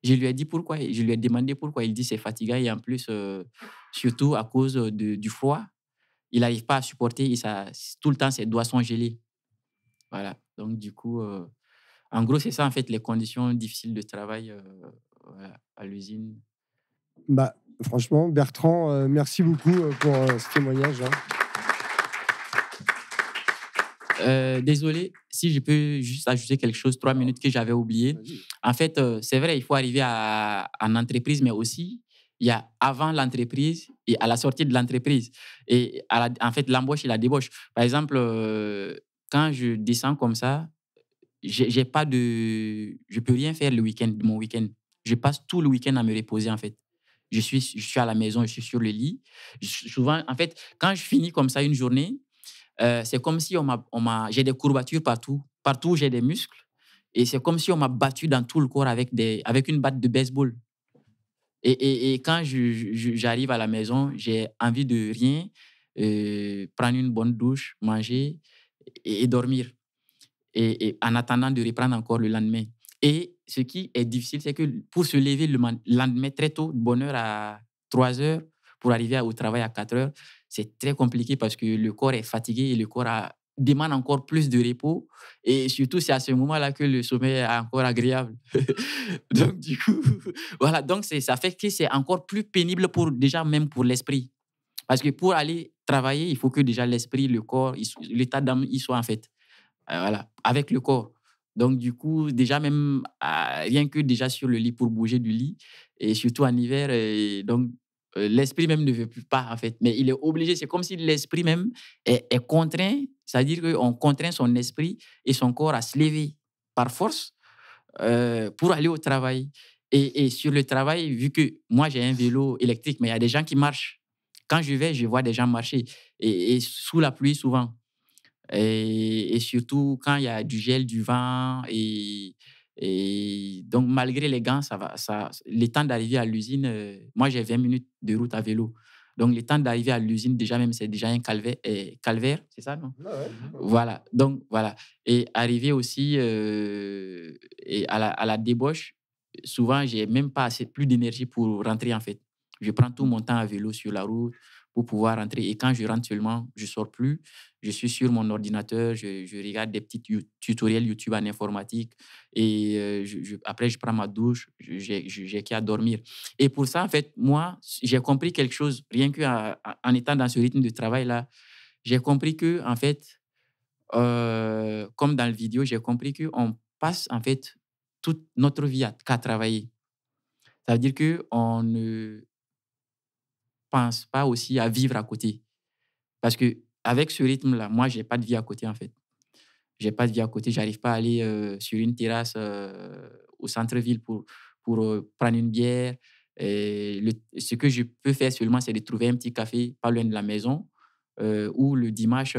Je lui ai dit pourquoi, je lui ai demandé pourquoi. Il dit c'est fatigant et en plus, euh, surtout à cause euh, de, du froid, il n'arrive pas à supporter, Et ça, tout le temps ses doigts sont gelés. Voilà. Donc, du coup, euh, en gros, c'est ça, en fait, les conditions difficiles de travail euh, à l'usine. Bah, franchement, Bertrand, euh, merci beaucoup pour ce témoignage. Hein. désolé, si je peux juste ajouter quelque chose, trois minutes que j'avais oublié. En fait, c'est vrai, il faut arriver à, en entreprise, mais aussi, il y a avant l'entreprise et à la sortie de l'entreprise. Et à la, en fait, l'embauche et la débauche. Par exemple, quand je descends comme ça, j'ai pas de, je peux rien faire le week-end, mon week-end. Je passe tout le week-end à me reposer en fait. Je suis, je suis à la maison, je suis sur le lit. souvent, en fait, quand je finis comme ça une journée, euh, c'est comme si on m'a, j'ai des courbatures partout, partout j'ai des muscles, et c'est comme si on m'a battu dans tout le corps avec des, avec une batte de baseball. Et, et, et quand j'arrive à la maison, j'ai envie de rien, euh, prendre une bonne douche, manger, et, dormir, et, en attendant de reprendre encore le lendemain. Et ce qui est difficile, c'est que pour se lever le lendemain très tôt, de bonne heure à 3 heures, pour arriver au travail à 4 heures, c'est très compliqué parce que le corps est fatigué et le corps a, demande encore plus de repos. Et surtout, c'est à ce moment-là que le sommeil est encore agréable. donc, du coup, voilà. Donc, ça fait que c'est encore plus pénible pour, déjà, même pour l'esprit. Parce que pour aller travailler, il faut que déjà l'esprit, le corps, l'état d'âme, il soit en fait. Euh, voilà, avec le corps. Donc, du coup, déjà même, ah, rien que déjà sur le lit, pour bouger du lit, et surtout en hiver, donc euh, l'esprit même ne veut plus pas, en fait. Mais il est obligé, c'est comme si l'esprit même est, contraint, c'est-à-dire qu'on contraint son esprit et son corps à se lever par force euh, pour aller au travail. et, sur le travail, vu que moi j'ai un vélo électrique, mais il y a des gens qui marchent. Quand je vais, je vois des gens marcher. Et, sous la pluie, souvent. Et, surtout quand il y a du gel, du vent. Et, donc, malgré les gants, ça va, ça, le temps d'arriver à l'usine, euh, moi j'ai 20 minutes de route à vélo. Donc, le temps d'arriver à l'usine, déjà même, c'est déjà un calvaire, euh, calvaire c'est ça, non Voilà. Donc, voilà. Et arriver aussi euh, et à, la, à, la, débauche, souvent, j'ai même pas assez, plus d'énergie pour rentrer, en fait. Je prends tout mon temps à vélo sur la route pour pouvoir rentrer. Et quand je rentre seulement, je ne sors plus. Je suis sur mon ordinateur, je, regarde des petits tutoriels YouTube en informatique. Et euh, je, après, je prends ma douche, j'ai qu'à dormir. Et pour ça, en fait, moi, j'ai compris quelque chose, rien qu'en étant dans ce rythme de travail-là, j'ai compris que, en fait, euh, comme dans le vidéo, j'ai compris qu'on passe, en fait, toute notre vie à, travailler. Ça veut dire qu'on ne pense pas aussi à vivre à côté. Parce que avec ce rythme-là, moi, j'ai pas de vie à côté, en fait. J'ai pas de vie à côté. J'arrive pas à aller euh, sur une terrasse euh, au centre-ville pour, pour euh, prendre une bière. Et ce que je peux faire seulement, c'est de trouver un petit café pas loin de la maison ou le dimanche,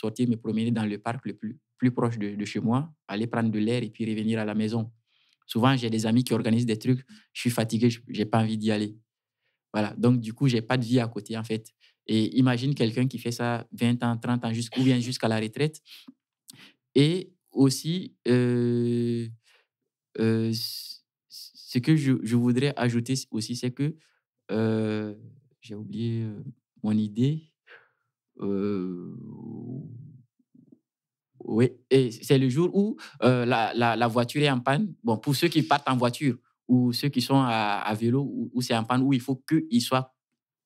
sortir me promener dans le parc le plus, plus proche de, de chez moi, aller prendre de l'air et puis revenir à la maison. Souvent, j'ai des amis qui organisent des trucs. Je suis fatigué, J'ai pas envie d'y aller. Voilà. Donc, du coup, j'ai pas de vie à côté, en fait. Et imagine quelqu'un qui fait ça 20 ans, 30 ans, jusqu'où ou bien jusqu'à la retraite. Et aussi, euh, euh, ce que je, voudrais ajouter aussi, c'est que euh, j'ai oublié mon idée. oui, et c'est le jour où la, voiture est en panne. Bon, pour ceux qui partent en voiture, ou ceux qui sont à, vélo ou, c'est un panne où il faut qu'ils soient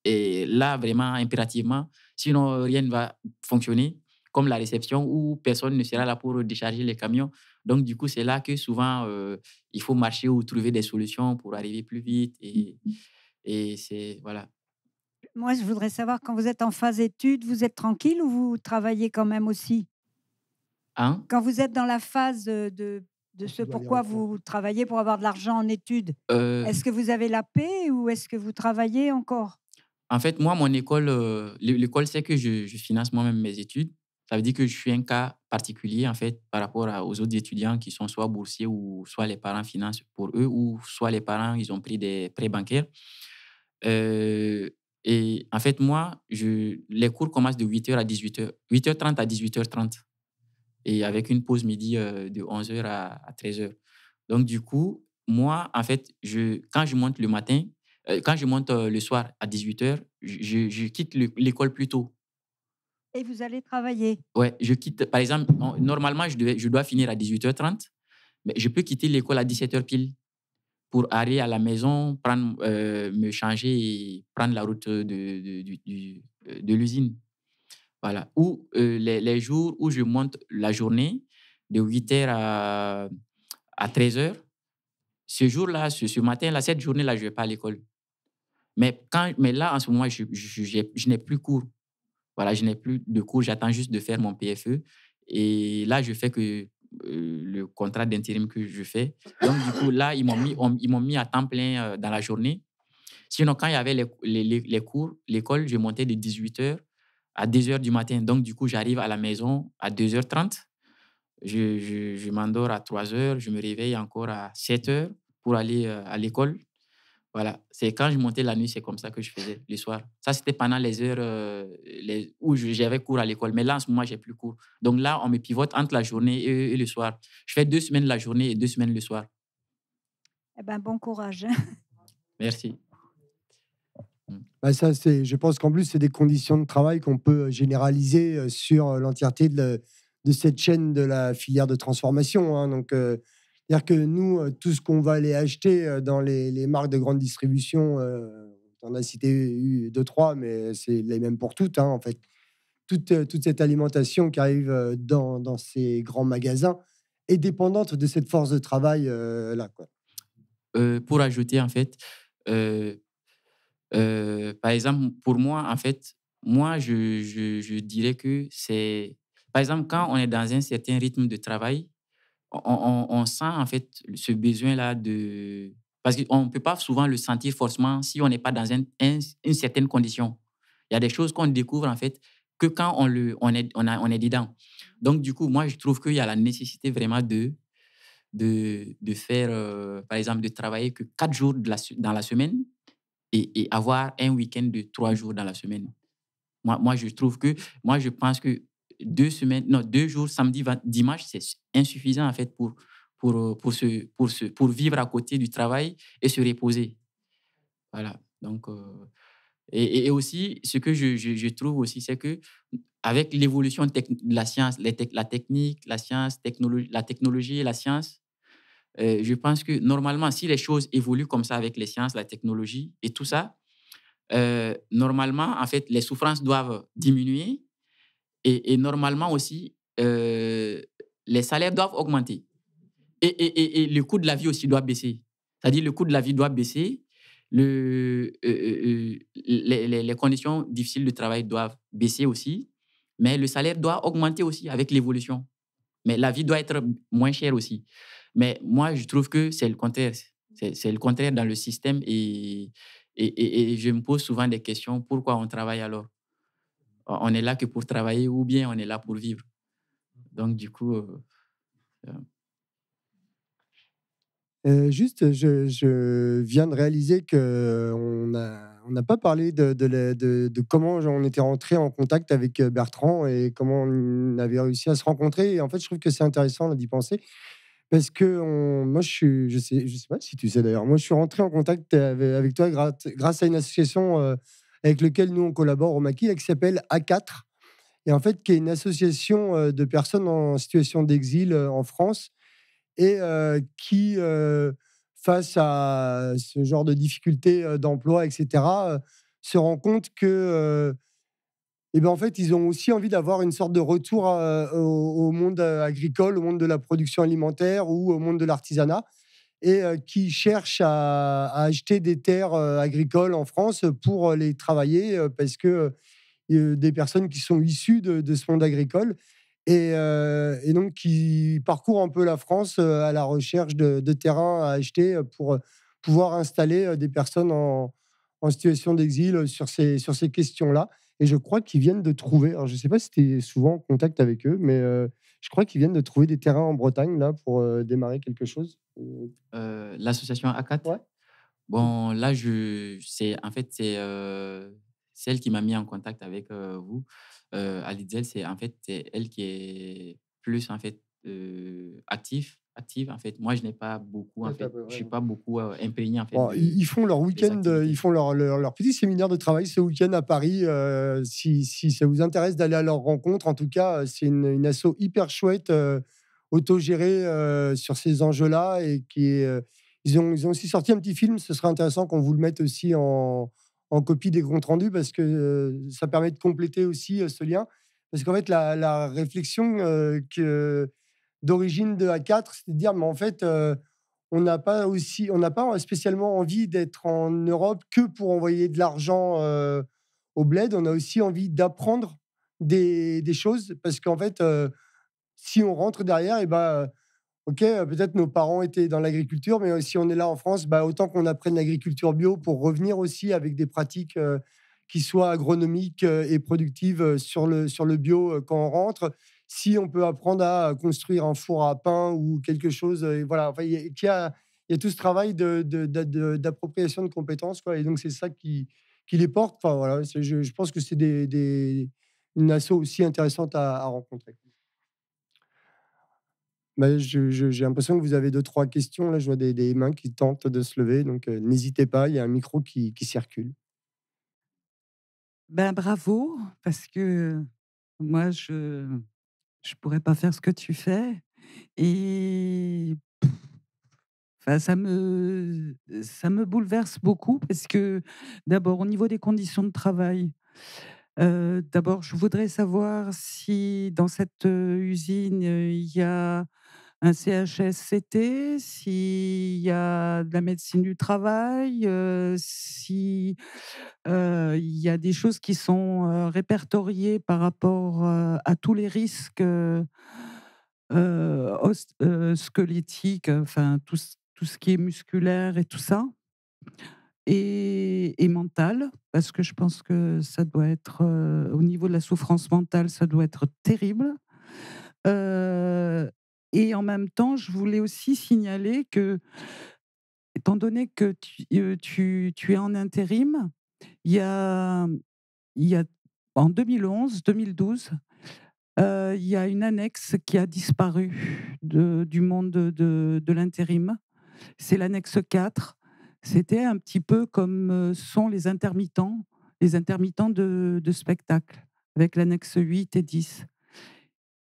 là vraiment impérativement. Sinon, rien ne va fonctionner, comme la réception où personne ne sera là pour décharger les camions. Donc, du coup, c'est là que souvent euh, il faut marcher ou trouver des solutions pour arriver plus vite. Et, mmh et c'est voilà. Moi, je voudrais savoir, quand vous êtes en phase étude, vous êtes tranquille ou vous travaillez quand même aussi hein? Quand vous êtes dans la phase euh, de de ce pourquoi vous travaillez pour avoir de l'argent en études. Euh est-ce que vous avez la paix ou est-ce que vous travaillez encore En fait, moi, mon école, euh, l'école, c'est que je, finance moi-même mes études. Ça veut dire que je suis un cas particulier, en fait, par rapport aux autres étudiants qui sont soit boursiers ou soit les parents financent pour eux ou soit les parents, ils ont pris des prêts bancaires. Euh, et en fait, moi, je, les cours commencent de 8h à 18h, 8h30 à 18h30 et avec une pause midi euh, de 11h à, 13h. Donc, du coup, moi, en fait, je, quand je monte le matin, euh, quand je monte euh, le soir à 18h, je, je quitte l'école plus tôt. Et vous allez travailler Ouais, je quitte. Par exemple, normalement, je, devais, je dois finir à 18h30, mais je peux quitter l'école à 17h pile pour aller à la maison, prendre, me changer et prendre la route de, de l'usine. Voilà. Ou les, jours où je monte la journée de 8h à, à 13h, ce jour-là, ce, ce matin-là, cette journée-là, je ne vais pas à l'école. Mais, quand, mais là, en ce moment, je, je, je n'ai plus cours. Voilà, je n'ai plus de cours. J'attends juste de faire mon PFE. Et là, je fais que le contrat d'intérim que je fais. Donc, du coup, là, ils m'ont mis, ils m'ont mis à temps plein dans la journée. Sinon, quand il y avait les, les, les cours, l'école, je montais de 18h à 2h du matin. Donc, du coup, j'arrive à la maison à 2h30. Je, je, m'endors à 3h. Je me réveille encore à 7h pour aller euh, à l'école. Voilà, c'est quand je montais la nuit, c'est comme ça que je faisais le soir. Ça, c'était pendant les heures euh, les, où j'avais cours à l'école. Mais là, en ce moment, j'ai plus cours. Donc là, on me pivote entre la journée et, le soir. Je fais deux semaines la journée et deux semaines le soir. Eh ben, bon courage. Merci. Mmh. Bah, ça, c'est, je pense qu'en plus, c'est des conditions de travail qu'on peut euh, généraliser euh, sur euh, l'entièreté de, de, cette chaîne de la filière de transformation. Hein. Donc, c'est-à-dire que nous, tout ce qu'on va aller acheter dans les, marques de grande distribution, on on a cité deux, trois, mais c'est les mêmes pour toutes, hein, en fait. Toute, toute cette alimentation qui arrive dans, ces grands magasins est dépendante de cette force de travail là. pour ajouter, en fait, euh, par exemple, pour moi, en fait, moi, je, dirais que c'est... Par exemple, quand on est dans un certain rythme de travail, on, sent en fait ce besoin-là de... Parce qu'on ne peut pas souvent le sentir forcément si on n'est pas dans une certaine condition. Il y a des choses qu'on découvre en fait que quand on, le, on, est, on, est dedans. Donc, du coup, moi, je trouve qu'il y a la nécessité vraiment de, de, faire, euh, par exemple, de travailler que quatre jours dans la semaine et, avoir un week-end de trois jours dans la semaine. Moi, moi, je trouve que, moi, je pense que deux semaines, non, deux jours, samedi, dimanche, c'est insuffisant en fait pour, pour, euh, pour, se, pour, se, pour vivre à côté du travail et se reposer. Voilà. Donc, euh, et, aussi, ce que je, trouve aussi, c'est que avec l'évolution de la science, les la technique, la science, technologie, la technologie et la science, euh, je pense que normalement, si les choses évoluent comme ça avec les sciences, la technologie et tout ça, euh, normalement, en fait, les souffrances doivent diminuer et, normalement aussi, euh, les salaires doivent augmenter. Et, le coût de la vie aussi doit baisser. C'est-à-dire, le coût de la vie doit baisser, les conditions difficiles de travail doivent baisser aussi, mais le salaire doit augmenter aussi avec l'évolution. Mais la vie doit être moins chère aussi. Mais moi, je trouve que c'est le contraire. C'est le contraire dans le système et, et, et, je me pose souvent des questions. Pourquoi on travaille alors On est là que pour travailler ou bien on est là pour vivre Donc, du coup. Euh, euh, euh, juste, je, je, viens de réaliser qu'on n'a on a pas parlé de, de, de, comment on était rentré en contact avec Bertrand et comment on avait réussi à se rencontrer. en fait, je trouve que c'est intéressant d'y penser. Parce que moi, je suis, je sais, je sais pas si tu sais d'ailleurs, moi, je suis rentré en contact avec, toi grâce, à une association euh, avec laquelle nous, on collabore au Maquis, qui s'appelle A4, et en fait, qui est une association euh, de personnes en situation d'exil euh, en France, et qui, face à ce genre de difficultés d'emploi, etc., se rend compte que et ben, en fait, ils ont aussi envie d'avoir une sorte de retour euh, au, monde euh, agricole, au monde de la production alimentaire ou au monde de l'artisanat, et euh, qui cherchent à, acheter des terres agricoles en France pour les travailler, parce que des personnes qui sont issues de, ce monde agricole. Et, donc qui parcourent un peu la France à la recherche de, terrains à acheter pour pouvoir installer des personnes en, en situation d'exil sur ces, sur ces questions-là. Et je crois qu'ils viennent de trouver, je ne sais pas si tu es souvent en contact avec eux, mais euh, je crois qu'ils viennent de trouver des terrains en Bretagne là pour euh, démarrer quelque chose. Euh, l'association ACAT ouais. Bon, là, je, c'est, en fait, c'est celle qui m'a mis en contact avec vous. Euh, Alizel, c'est en fait elle qui est plus en fait active active en fait. Moi, je n'ai pas beaucoup en Je suis pas beaucoup euh, impliqué en fait. ils font leur week-end, euh, ils font leur, leur, petit séminaire de travail ce week-end à Paris. Euh, si, si, ça vous intéresse d'aller à leur rencontre, en tout cas, c'est une, une asso hyper chouette, autogérée sur ces enjeux-là et qui est, ils ont ils ont aussi sorti un petit film. Ce serait intéressant qu'on vous le mette aussi en, en copie des comptes rendus parce que ça permet de compléter aussi ce lien. Parce qu'en fait, la, la réflexion que d'origine de A4, c'est-à-dire, mais en fait, euh, on n'a pas aussi, on n'a pas spécialement envie d'être en Europe que pour envoyer de l'argent euh, au bled. On a aussi envie d'apprendre des, choses parce qu'en fait, euh, si on rentre derrière, et eh ben, ok, peut-être nos parents étaient dans l'agriculture, mais si on est là en France, bah, autant qu'on apprenne l'agriculture bio pour revenir aussi avec des pratiques qui soient agronomiques et productives sur le, sur le bio quand on rentre, si on peut apprendre à construire un four à pain ou quelque chose, euh, voilà, il y, a tout ce travail d'appropriation de, de, compétences, quoi. Et donc c'est ça qui, qui les porte. Enfin voilà, je, pense que c'est des, des, une asso aussi intéressante à, rencontrer. je J'ai l'impression que vous avez deux, trois questions. Là, je vois des, des mains qui tentent de se lever. Donc, euh, n'hésitez pas, il y a un micro qui, qui circule. Ben, bravo, parce que moi, je, je pourrais pas faire ce que tu fais. Et Enfin, ça me, ça me bouleverse beaucoup parce que, d'abord, au niveau des conditions de travail, euh, d'abord, je voudrais savoir si dans cette usine, il y a un CHSCT, s'il y a de la médecine du travail, euh, s'il euh, y a des choses qui sont euh, répertoriées par rapport à tous les risques squelettiques, enfin tout, ce qui est musculaire et tout ça, et, mental, parce que je pense que ça doit être, au niveau de la souffrance mentale, ça doit être terrible. Et en même temps, je voulais aussi signaler que, étant donné que tu, euh, es en intérim, il y a, il y en 2011, 2012, euh, il y a une annexe qui a disparu du monde de, l'intérim. C'est l'annexe 4. C'était un petit peu comme euh, sont les intermittents, les intermittents de, spectacle, avec l'annexe 8 et 10.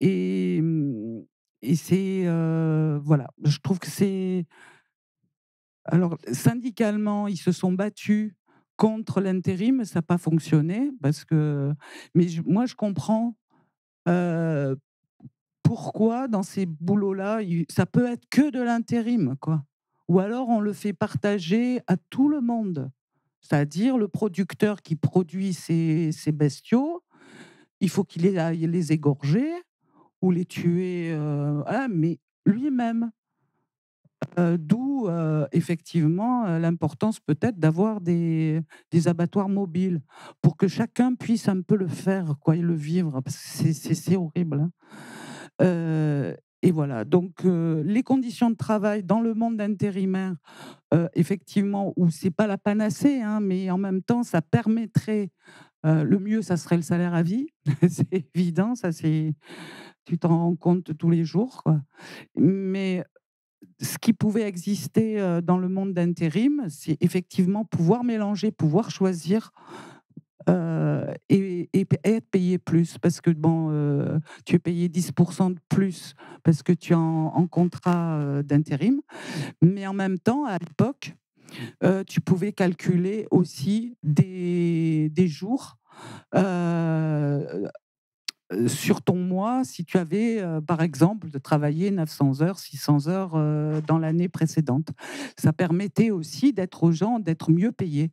Et mm, et c'est. Euh, voilà, je trouve que c'est. Alors, syndicalement, ils se sont battus contre l'intérim, ça n'a pas fonctionné, parce que. Mais moi, je comprends euh, pourquoi dans ces boulots-là, ça peut être que de l'intérim, quoi. Ou alors on le fait partager à tout le monde, c'est-à-dire le producteur qui produit ces bestiaux, il faut qu'il les, les égorger ou les tuer, euh, mais lui-même. Euh, d'où euh, effectivement l'importance peut-être d'avoir des, des, abattoirs mobiles pour que chacun puisse un peu le faire quoi, et le vivre, parce que c'est horrible. Hein. et voilà, donc les conditions de travail dans le monde intérimaire, effectivement, où c'est pas la panacée, hein, mais en même temps, ça permettrait le mieux, ça serait le salaire à vie. c'est évident, ça c'est. Tu t'en rends compte tous les jours. Mais ce qui pouvait exister dans le monde d'intérim, c'est effectivement pouvoir mélanger, pouvoir choisir. et, être payé plus parce que bon, tu es payé 10% de plus parce que tu es en contrat d'intérim, mais en même temps, à l'époque, euh, tu pouvais calculer aussi des, des jours euh, euh, sur ton mois si tu avais, par exemple, de travailler 900 heures, 600 heures dans l'année précédente. Ça permettait aussi d'être aux gens, d'être mieux payés.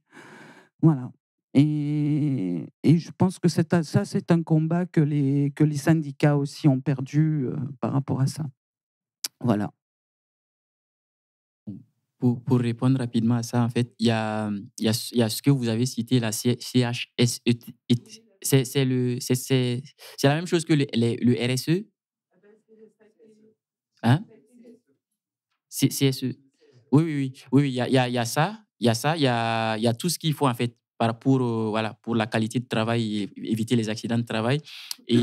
Voilà. Et, et je pense que ça, c'est un combat que les, que les syndicats aussi ont perdu par rapport à ça. Voilà pour, pour, répondre rapidement à ça, en fait, il y a, y, y a, ce que vous avez cité, la CHS. E c'est, le, c'est, c'est, la même chose que le, le, RSE hein? CSE. Oui, oui, oui. Oui, il y a, y a, ça. Il y a ça. Il y a, y a tout ce qu'il faut, en fait, par euh, voilà, pour la qualité de travail et éviter les accidents de travail. Et,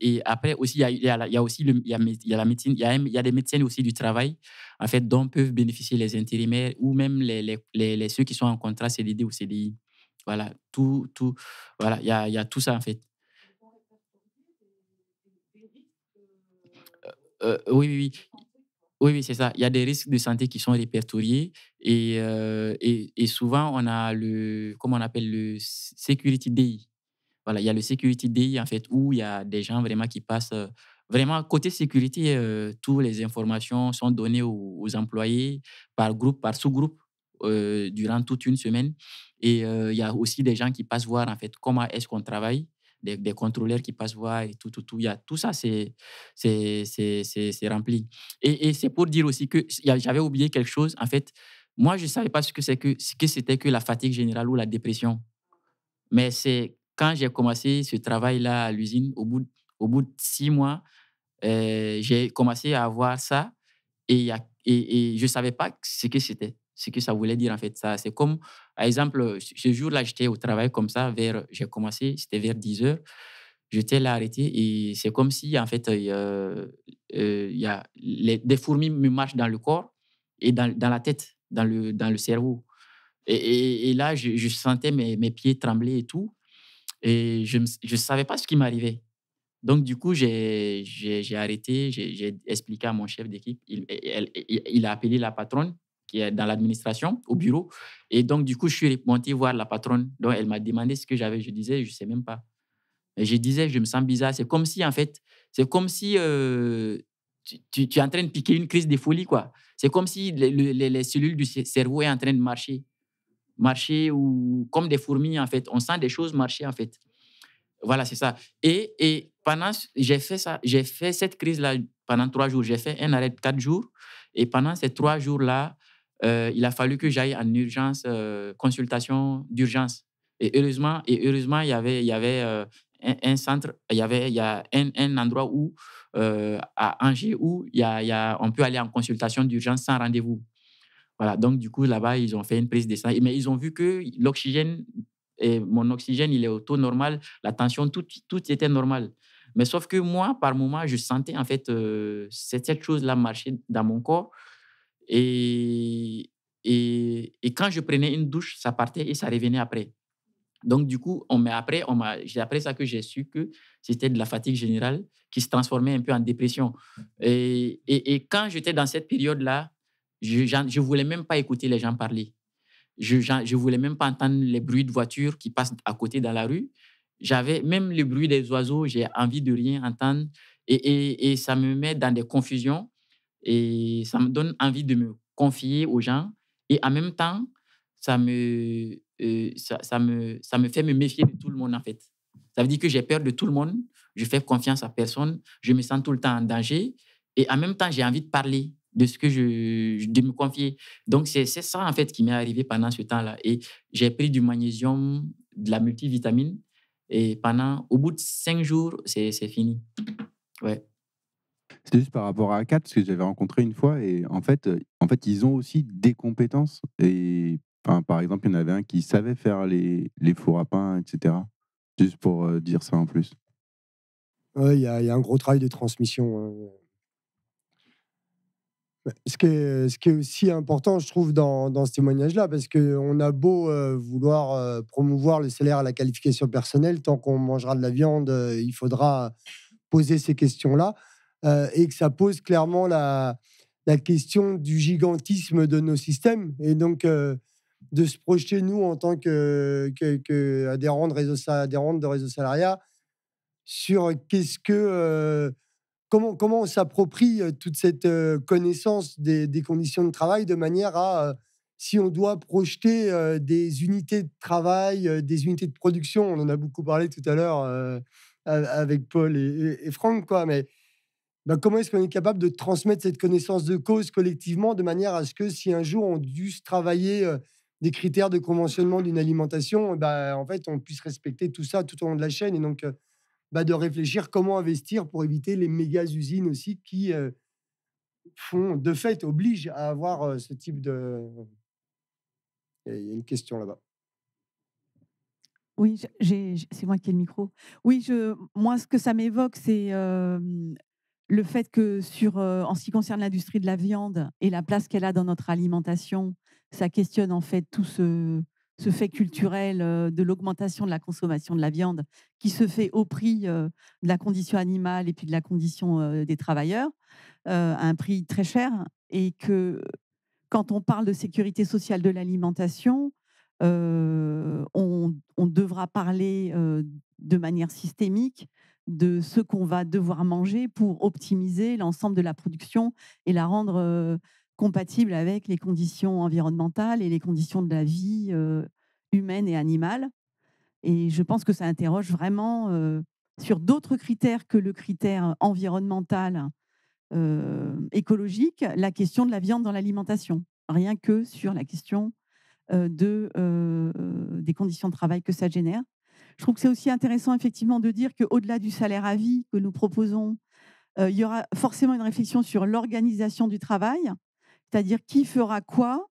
et, après aussi, il y, a, aussi la médecine, il y a, y a des médecins aussi du travail, en fait, dont peuvent bénéficier les intérimaires ou même les, les, les, ceux qui sont en contrat CDD ou CDI. Voilà, tout, tout, voilà, il y a, y a tout ça en fait. Euh, euh, oui, oui, oui. Oui, oui, c'est ça. Il y a des risques de santé qui sont répertoriés et, euh, et, souvent on a le, comment on appelle le Security day. Voilà, il y a le Security day, en fait où il y a des gens vraiment qui passent. Euh, vraiment, côté sécurité, euh, toutes les informations sont données aux, aux employés par groupe, par sous-groupe durant toute une semaine. Et il y a aussi des gens qui passent voir en fait comment est-ce qu'on travaille des, contrôleurs qui passent voir et tout, tout, tout. Il y a, tout ça, c'est rempli. Et, et c'est pour dire aussi que j'avais oublié quelque chose. En fait, moi, je ne savais pas ce que c'était que, ce que, que la fatigue générale ou la dépression. Mais c'est quand j'ai commencé ce travail-là à l'usine, au bout, au bout de six mois, euh, j'ai commencé à avoir ça et, et, et je ne savais pas ce que c'était ce que ça voulait dire en fait ça. C'est comme, par exemple, ce jour-là, j'étais au travail comme ça, vers, j'ai commencé, c'était vers 10 heures. J'étais là arrêté et c'est comme si en fait, il y a euh, des fourmis me marchent dans le corps et dans, dans, la tête, dans le, dans le cerveau. Et, et, là, je, sentais mes, mes, pieds trembler et tout. Et je ne savais pas ce qui m'arrivait. Donc, du coup, j'ai arrêté, j'ai expliqué à mon chef d'équipe. il, il, a appelé la patronne qui est dans l'administration, au bureau. Et donc, du coup, je suis monté voir la patronne. dont elle m'a demandé ce que j'avais. Je disais, je ne sais même pas. je disais, je me sens bizarre. C'est comme si, en fait, c'est comme si euh, tu, es en train de piquer une crise de folie, quoi. C'est comme si les, les cellules du cerveau est en train de marcher. Marcher ou comme des fourmis, en fait. On sent des choses marcher, en fait. Voilà, c'est ça. Et, et pendant, j'ai fait ça, j'ai fait cette crise-là pendant trois jours. J'ai fait un arrêt de quatre jours. Et pendant ces trois jours-là, euh, il a fallu que j'aille en urgence, euh, consultation d'urgence. Et heureusement, et heureusement, il y avait, euh, un, centre, il y avait, a un, endroit où à Angers où on peut aller en consultation d'urgence sans rendez-vous. Voilà. Donc du coup, là-bas, ils ont fait une prise de sang, mais ils ont vu que l'oxygène et mon oxygène, il est au taux normal, la tension, tout, était normal. Mais sauf que moi, par moment, je sentais en fait cette, cette chose-là marcher dans mon corps. Et, et, quand je prenais une douche, ça partait et ça revenait après. Donc, du coup, on après, on m'a, après ça que j'ai su que c'était de la fatigue générale qui se transformait un peu en dépression. Mmh. Et, et, et quand j'étais dans cette période-là, je ne voulais même pas écouter les gens parler. Je ne voulais même pas entendre les bruits de voitures qui passent à côté dans la rue. J'avais même le bruit des oiseaux, j'ai envie de rien entendre. Et, et, et ça me met dans des confusions. Et ça me donne envie de me confier aux gens. Et en même temps, ça me, euh, ça, me, ça me fait me méfier de tout le monde, en fait. Ça veut dire que j'ai peur de tout le monde, je fais confiance à personne, je me sens tout le temps en danger. Et en même temps, j'ai envie de parler de ce que je, de me confier. Donc, c'est ça, en fait, qui m'est arrivé pendant ce temps-là. Et j'ai pris du magnésium, de la multivitamine. Et pendant, au bout de cinq jours, c'est fini. Ouais. C'était juste par rapport à A4, parce que j'avais rencontré une fois, et en fait, euh, en fait, ils ont aussi des compétences. Et enfin, par exemple, il y en avait un qui savait faire les, fours à pain, etc. Juste pour euh, dire ça en plus. Il y, a, un gros travail de transmission. Hein. Bah, ce, qui est, aussi important, je trouve, dans, ce témoignage-là, parce qu'on a beau euh, vouloir promouvoir le salaire à la qualification personnelle, tant qu'on mangera de la viande, il faudra poser ces questions-là. Euh, et que ça pose clairement la, question du gigantisme de nos systèmes. Et donc, euh, de se projeter, nous, en tant que, que, de réseau, salariat, sur qu'est-ce que. Euh, comment, comment on s'approprie toute cette connaissance des, conditions de travail de manière à si on doit projeter des unités de travail, des unités de production, on en a beaucoup parlé tout à l'heure avec Paul et, et, Franck, quoi, mais ben, comment est-ce qu'on est capable de transmettre cette connaissance de cause collectivement de manière à ce que si un jour on dû travailler euh, des critères de conventionnement d'une alimentation, eh ben, en fait, on puisse respecter tout ça tout au long de la chaîne et donc euh, bah, de réfléchir comment investir pour éviter les méga usines aussi qui euh, font, de fait, obligent à avoir ce type de. Il y a une question là-bas. Oui, c'est moi qui ai le micro. Oui, je, moi, ce que ça m'évoque, c'est le fait que sur, euh, en ce qui concerne l'industrie de la viande et la place qu'elle a dans notre alimentation, ça questionne en fait tout ce, fait culturel euh, de l'augmentation de la consommation de la viande qui se fait au prix euh, de la condition animale et puis de la condition des travailleurs, à un prix très cher, et que quand on parle de sécurité sociale de l'alimentation, on, devra parler de manière systémique de ce qu'on va devoir manger pour optimiser l'ensemble de la production et la rendre euh, compatible avec les conditions environnementales et les conditions de la vie euh, humaine et animale. Et je pense que ça interroge vraiment euh, sur d'autres critères que le critère environnemental, écologique, la question de la viande dans l'alimentation, rien que sur la question de, des conditions de travail que ça génère je trouve que c'est aussi intéressant, effectivement, de dire qu'au-delà du salaire à vie que nous proposons, euh, il y aura forcément une réflexion sur l'organisation du travail, c'est-à-dire qui fera quoi,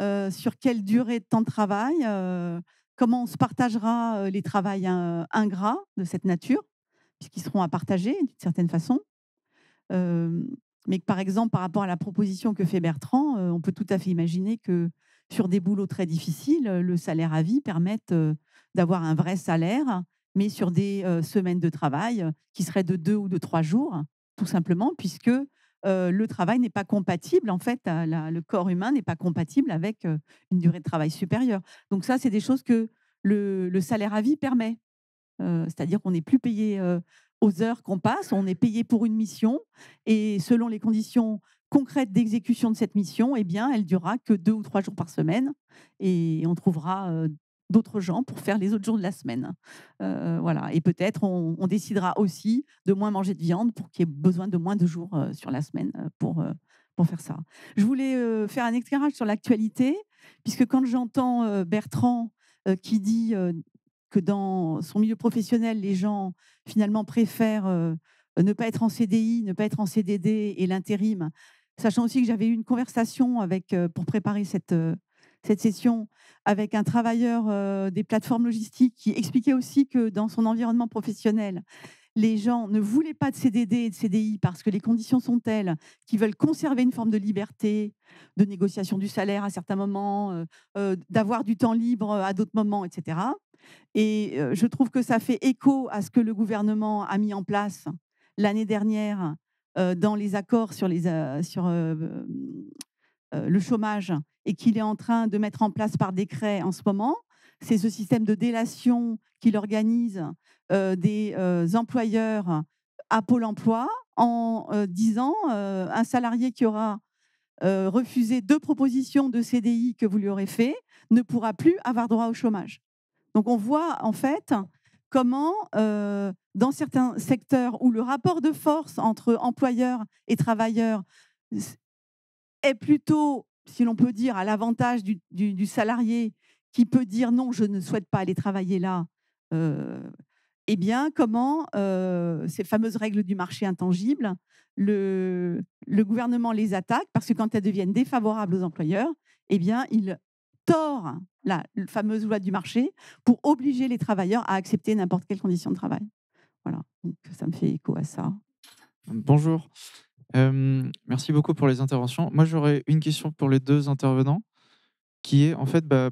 euh, sur quelle durée de temps de travail, euh, comment on se partagera les travails ingrats de cette nature, puisqu'ils seront à partager d'une certaine façon. mais par exemple, par rapport à la proposition que fait Bertrand, on peut tout à fait imaginer que sur des boulots très difficiles, euh, le salaire à vie permette euh, d'avoir un vrai salaire, mais sur des euh, semaines de travail qui seraient de deux ou de trois jours, tout simplement, puisque le travail n'est pas compatible, en fait, le corps humain n'est pas compatible avec une durée de travail supérieure. Donc ça, c'est des choses que le, salaire à vie permet. c'est-à-dire qu'on n'est plus payé aux heures qu'on passe, on est payé pour une mission, et selon les conditions concrète d'exécution de cette mission, eh bien, elle durera que deux ou trois jours par semaine et on trouvera euh, d'autres gens pour faire les autres jours de la semaine. Euh, voilà. Et peut-être on, décidera aussi de moins manger de viande pour qu'il y ait besoin de moins de jours euh, sur la semaine pour, pour faire ça. Je voulais faire un éclairage sur l'actualité, puisque quand j'entends Bertrand qui dit que dans son milieu professionnel, les gens finalement préfèrent ne pas être en CDI, ne pas être en CDD et l'intérim Sachant aussi que j'avais eu une conversation avec, euh, pour préparer cette, euh, cette session avec un travailleur euh, des plateformes logistiques qui expliquait aussi que dans son environnement professionnel, les gens ne voulaient pas de CDD et de CDI parce que les conditions sont telles qu'ils veulent conserver une forme de liberté, de négociation du salaire à certains moments, d'avoir du temps libre à d'autres moments, etc. Et je trouve que ça fait écho à ce que le gouvernement a mis en place l'année dernière euh, dans les accords sur, euh, euh, le chômage et qu'il est en train de mettre en place par décret en ce moment. C'est ce système de délation qu'il organise des employeurs à Pôle emploi en disant un salarié qui aura refusé deux propositions de CDI que vous lui aurez fait ne pourra plus avoir droit au chômage. Donc on voit en fait comment, euh, dans certains secteurs où le rapport de force entre employeurs et travailleurs est plutôt, si l'on peut dire, à l'avantage du, salarié qui peut dire non, je ne souhaite pas aller travailler là, euh, eh bien, comment euh, ces fameuses règles du marché intangible, le, le gouvernement les attaque parce que quand elles deviennent défavorables aux employeurs, eh bien, il tord la fameuse loi du marché pour obliger les travailleurs à accepter n'importe quelle condition de travail. Voilà, donc ça me fait écho à ça. Bonjour. merci beaucoup pour les interventions. Moi, j'aurais une question pour les deux intervenants, qui est en fait, bah,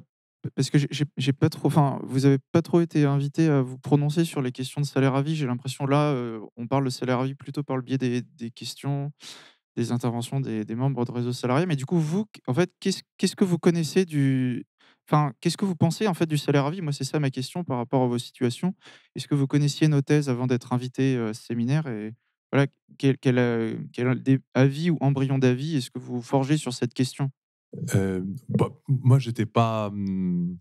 parce que j'ai pas trop, enfin, vous avez pas trop été invité à vous prononcer sur les questions de salaire à vie. J'ai l'impression là, euh, on parle de salaire à vie plutôt par le biais des, des questions des interventions des, membres de réseau salarié. Mais du coup, vous, en fait, qu'est-ce que vous connaissez du. Enfin, qu'est-ce que vous pensez en fait du salaire à vie Moi, c'est ça ma question par rapport à vos situations. Est-ce que vous connaissiez nos thèses avant d'être invité à ce séminaire Et voilà, quel, quel, avis ou embryon d'avis est-ce que vous forgez sur cette question bah, Moi, j'étais pas. Mmh,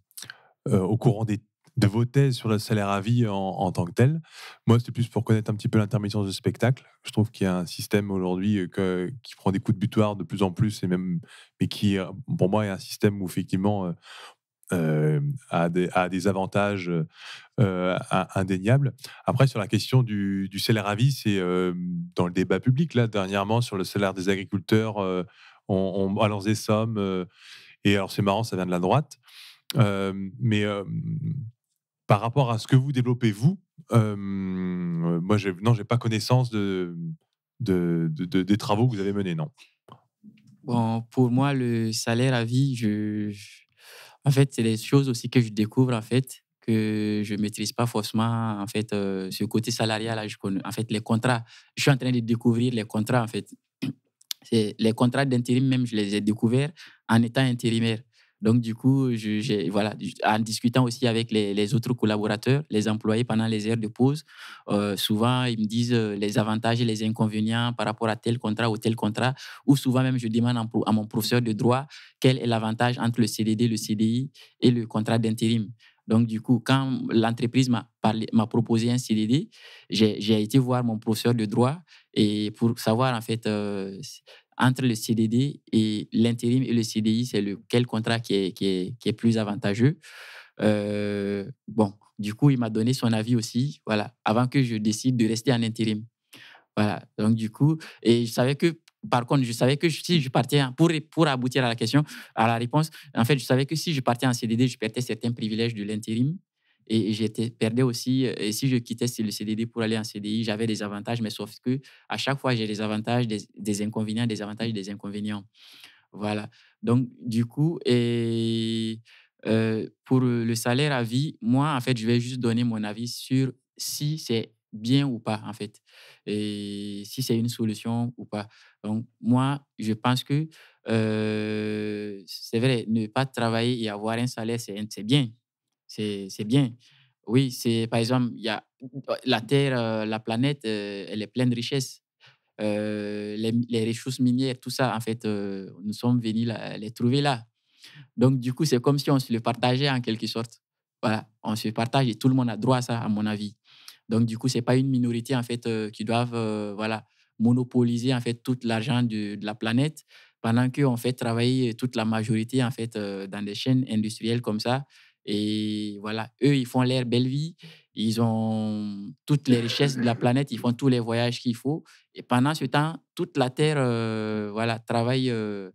au courant des de vos thèses sur le salaire à vie en, tant que tel. Moi, c'était plus pour connaître un petit peu l'intermittence de spectacle. Je trouve qu'il y a un système aujourd'hui euh, qui prend des coups de butoir de plus en plus, et même, mais qui, euh, pour moi, est un système où effectivement, euh, euh a, des, a, des, avantages indéniables. Après, sur la question du, salaire à vie, c'est dans le débat public, là, dernièrement, sur le salaire des agriculteurs, on, on, balance des sommes. et alors, c'est marrant, ça vient de la droite. mais par rapport à ce que vous développez vous, euh, moi, non, j'ai pas connaissance de, des travaux que vous avez menés, non. Bon, pour moi, le salaire à vie, je... en fait, c'est des choses aussi que je découvre, en fait, que je maîtrise pas forcément, en fait, euh, ce côté salarial-là. Je connais, en fait, les contrats, je suis en train de découvrir les contrats, en fait. Les contrats d'intérim, même, je les ai découverts en étant intérimaire. Donc, du coup, je, voilà, en discutant aussi avec les, autres collaborateurs, les employés pendant les heures de pause, euh, souvent, ils me disent euh, les avantages et les inconvénients par rapport à tel contrat ou tel contrat. Ou souvent, même, je demande à mon professeur de droit quel est l'avantage entre le CDD, le CDI et le contrat d'intérim. Donc, du coup, quand l'entreprise m'a proposé un CDD, j'ai été voir mon professeur de droit et pour savoir, en fait, euh, entre le CDD et l'intérim et le CDI, c'est quel contrat qui est, qui est, qui est plus avantageux. Euh, bon, du coup, il m'a donné son avis aussi, voilà, avant que je décide de rester en intérim. Voilà, donc du coup, et je savais que, par contre, je savais que si je partais, pour, pour aboutir à la question, à la réponse, en fait, je savais que si je partais en CDD, je perdais certains privilèges de l'intérim et j'étais perdu aussi. Euh, et si je quittais le CDD pour aller en CDI, j'avais des avantages, mais sauf que à chaque fois, j'ai des avantages, des, des, inconvénients, des avantages, des inconvénients. Voilà. Donc, du coup, et, euh, pour le salaire à vie, moi, en fait, je vais juste donner mon avis sur si c'est bien ou pas, en fait, et si c'est une solution ou pas. Donc, moi, je pense que euh, c'est vrai, ne pas travailler et avoir un salaire, c'est bien c'est bien. Oui, c'est par exemple, il y a la Terre, euh, la planète, euh, elle est pleine de richesses. Euh, les, les, ressources minières, tout ça, en fait, nous sommes venus les trouver là. Donc, du coup, c'est comme si on se le partageait en quelque sorte. Voilà, on se partage et tout le monde a droit à ça, à mon avis. Donc, du coup, ce n'est pas une minorité, en fait, qui doivent, voilà, monopoliser, en fait, tout l'argent de, de, la planète pendant qu'on fait travailler toute la majorité, en fait, dans des chaînes industrielles comme ça, et voilà, eux, ils font leur belle vie. Ils ont toutes les richesses de la planète. Ils font tous les voyages qu'il faut. Et pendant ce temps, toute la Terre, euh, voilà, travaille. Euh,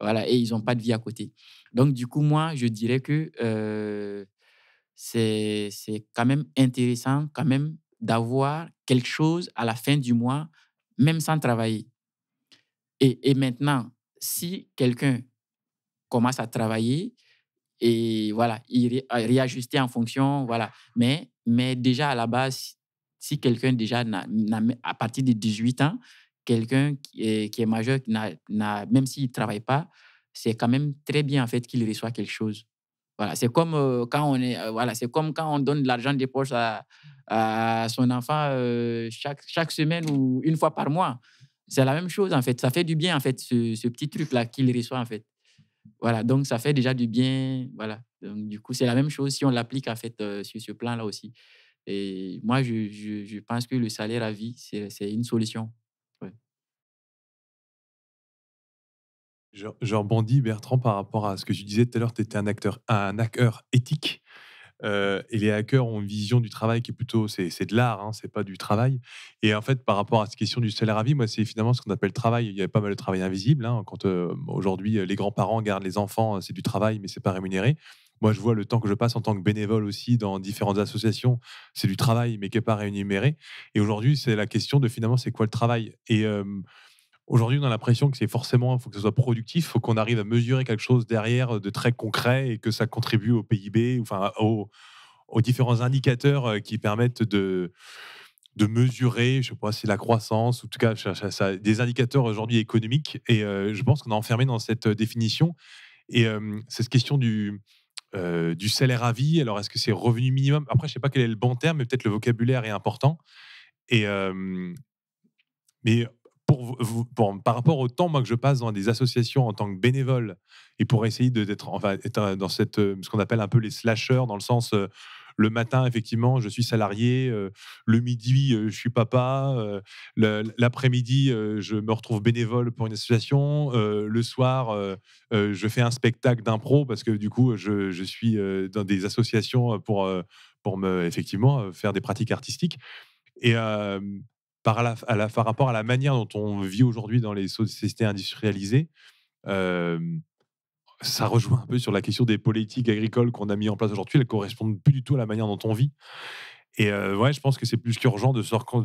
voilà, et ils n'ont pas de vie à côté. Donc, du coup, moi, je dirais que euh, c'est quand même intéressant, quand même, d'avoir quelque chose à la fin du mois, même sans travailler. Et, et maintenant, si quelqu'un commence à travailler, et voilà, il euh, réajuster en fonction, voilà. Mais, mais déjà à la base, si quelqu'un déjà, à partir de 18 ans, quelqu'un qui est, majeur, n'a, même s'il ne travaille pas, c'est quand même très bien en fait qu'il reçoit quelque chose. Voilà, c'est comme euh, quand on est, euh, voilà, c'est comme quand on donne de l'argent des poches à, à son enfant chaque, chaque semaine ou une fois par mois. C'est la même chose en fait. Ça fait du bien en fait ce, ce petit truc là qu'il reçoit en fait. Voilà, donc ça fait déjà du bien. Voilà. Donc, du coup, c'est la même chose si on l'applique à fait euh, sur ce plan-là aussi. Et moi, je, pense que le salaire à vie, c'est une solution. Ouais. Je, Bertrand, par rapport à ce que tu disais tout à l'heure, tu étais un acteur, un hacker éthique. Euh, et les hackers ont une vision du travail qui est plutôt, c'est de l'art, hein, c'est pas du travail. Et en fait, par rapport à cette question du salaire à vie, moi, c'est finalement ce qu'on appelle travail. Il y a pas mal de travail invisible. Hein, quand euh, aujourd'hui, euh, les grands-parents gardent les enfants, c'est du travail, mais c'est pas rémunéré. Moi, je vois le temps que je passe en tant que bénévole aussi dans différentes associations. C'est du travail, mais qui n'est pas rémunéré. Et aujourd'hui, c'est la question de finalement, c'est quoi le travail Et Aujourd'hui, on a l'impression que c'est forcément, il faut que ce soit productif, il faut qu'on arrive à mesurer quelque chose derrière de très concret et que ça contribue au PIB, enfin aux, différents indicateurs euh, qui permettent de, de mesurer, je ne sais pas si la croissance, ou en tout cas des indicateurs aujourd'hui économiques. Et euh, je pense qu'on est enfermé dans cette euh, définition. Et cette question du, du salaire à vie, alors est-ce que c'est revenu minimum Après, je ne sais pas quel est le bon terme, mais peut-être le vocabulaire est important. Et, mais par rapport au temps moi, que je passe dans des associations en tant que bénévole et pour essayer d'être enfin, euh, dans cette, euh, ce qu'on appelle un peu les slasheurs, dans le sens euh, le matin, effectivement, je suis salarié, le midi, je suis papa, l'après-midi, je me retrouve bénévole pour une association, le soir, je fais un spectacle d'impro parce que du coup, je, je suis dans des associations pour, pour me, effectivement faire des pratiques artistiques. Et par, à par rapport à la manière dont on vit aujourd'hui dans les sociétés industrialisées, euh, ça rejoint un peu sur la question des politiques agricoles qu'on a mis en place aujourd'hui. Elles correspondent plus du tout à la manière dont on vit. Et euh, ouais, je pense que c'est plus qu'urgent de,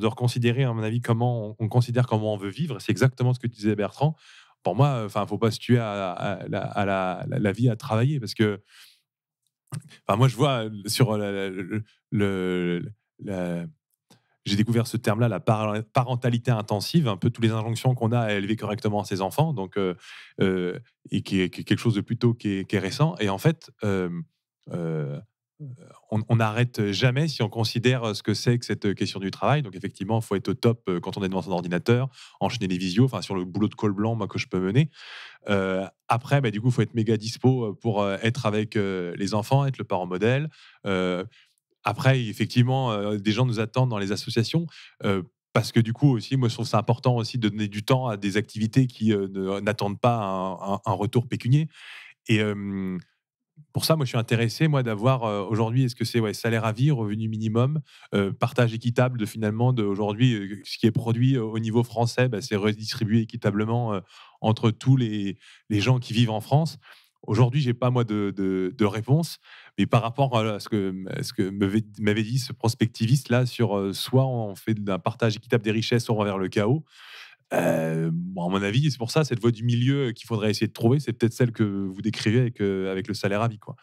reconsidérer, à mon avis, comment on, considère comment on veut vivre. C'est exactement ce que disait Bertrand. Pour moi, enfin, ne faut pas se tuer à, la, vie à travailler parce que, moi, je vois sur le j'ai découvert ce terme-là, la parentalité intensive, un peu toutes les injonctions qu'on a à élever correctement ses enfants, donc, euh, euh, et qui est, quelque chose de plutôt qui est, récent. Et en fait, euh, on n'arrête jamais si on considère ce que c'est que cette question du travail. Donc effectivement, il faut être au top quand on est devant son ordinateur, enchaîner les visios, enfin sur le boulot de col blanc moi, que je peux mener. après, bah, du coup, il faut être méga dispo pour être avec les enfants, être le parent modèle. Euh, après, effectivement, euh, des gens nous attendent dans les associations euh, parce que du coup aussi, moi je trouve c'est important aussi de donner du temps à des activités qui euh, n'attendent pas un, retour pécunier. Et pour ça, moi je suis intéressé moi d'avoir aujourd'hui, est-ce que c'est ouais, salaire à vie, revenu minimum, partage équitable de finalement aujourd'hui ce qui est produit au niveau français, bah, c'est redistribué équitablement entre tous les, gens qui vivent en France. Aujourd'hui, j'ai pas moi de, de, de, réponse, mais par rapport à ce que, ce que m'avait dit ce prospectiviste là sur euh, soit on fait un partage équitable des richesses, soit on va vers le chaos. Euh, à mon avis, c'est pour ça cette voie du milieu euh, qu'il faudrait essayer de trouver, c'est peut-être celle que vous décrivez avec, avec le salaire à vie, quoi.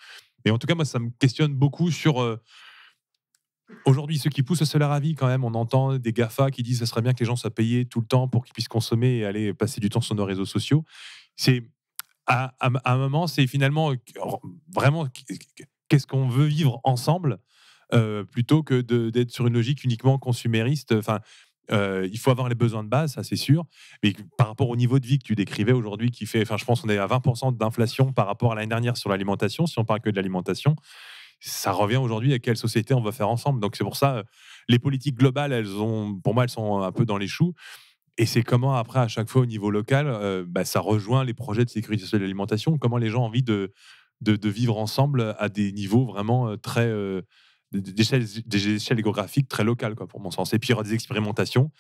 Mais en tout cas, moi, ça me questionne beaucoup sur Aujourd'hui, ceux qui poussent le salaire à vie, quand même, on entend des GAFA qui disent que ce serait bien que les gens soient payés tout le temps pour qu'ils puissent consommer et aller passer du temps sur nos réseaux sociaux. C'est à, un moment, c'est finalement euh, vraiment qu'est-ce qu'on veut vivre ensemble euh, plutôt que d'être sur une logique uniquement consumériste. Enfin, euh, il faut avoir les besoins de base, ça c'est sûr. Mais par rapport au niveau de vie que tu décrivais aujourd'hui, qui fait, enfin, je pense qu'on est à 20% d'inflation par rapport à l'année dernière sur l'alimentation, si on parle que de l'alimentation. Ça revient aujourd'hui à quelle société on va faire ensemble. Donc c'est pour ça, les politiques globales, elles ont, pour moi, elles sont un peu dans les choux. Et c'est comment, après, à chaque fois au niveau local, euh, bah, ça rejoint les projets de sécurité sociale et d'alimentation, Comment les gens ont envie de, de, vivre ensemble à des niveaux vraiment euh, très. Euh, des échelles géographiques très locales, quoi, pour mon sens. Et puis, il y aura des expérimentations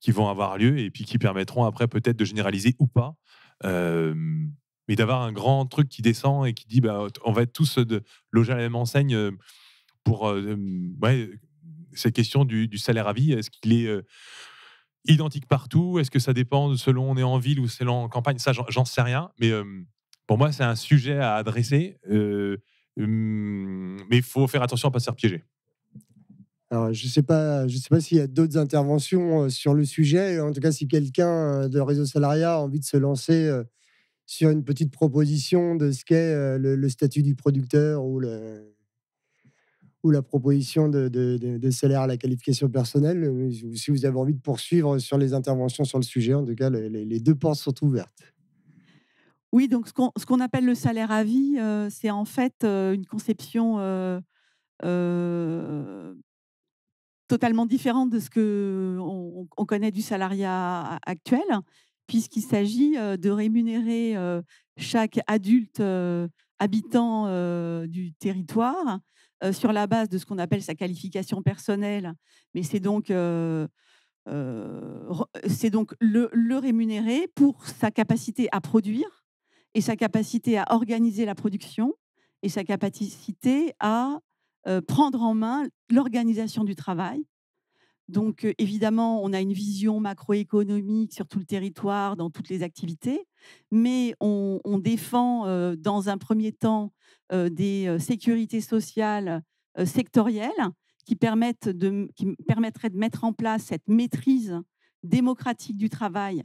qui vont avoir lieu et puis qui permettront après peut-être de généraliser ou pas. mais d'avoir un grand truc qui descend et qui dit bah, on va être tous de, logés à la même enseigne pour. Ouais, cette question du, du, salaire à vie, est-ce qu'il est identique partout Est-ce que ça dépend selon on est en ville ou selon en campagne Ça, j'en sais rien. Mais euh, pour moi, c'est un sujet à adresser. Euh, hum, mais il faut faire attention à ne pas se faire piéger. je ne sais pas, je sais pas s'il y a d'autres interventions euh, sur le sujet. En tout cas, si quelqu'un de Réseau Salariat a envie de se lancer sur une petite proposition de ce qu'est le statut du producteur ou le, ou la proposition de, salaire à la qualification personnelle, euh, si vous avez envie de poursuivre sur les interventions sur le sujet, en tout cas, les, deux portes sont ouvertes. Oui, donc ce qu'on appelle le salaire à vie, euh, c'est en fait euh, une conception totalement différente de ce qu'on connaît du salariat actuel, puisqu'il s'agit de rémunérer chaque adulte habitant du territoire euh, sur la base de ce qu'on appelle sa qualification personnelle, mais c'est donc, euh, euh, donc le, rémunérer pour sa capacité à produire et sa capacité à organiser la production et sa capacité à prendre en main l'organisation du travail donc, évidemment, on a une vision macroéconomique sur tout le territoire, dans toutes les activités, mais on, défend dans un premier temps des sécurités sociales sectorielles qui, permettent de, permettraient de mettre en place cette maîtrise démocratique du travail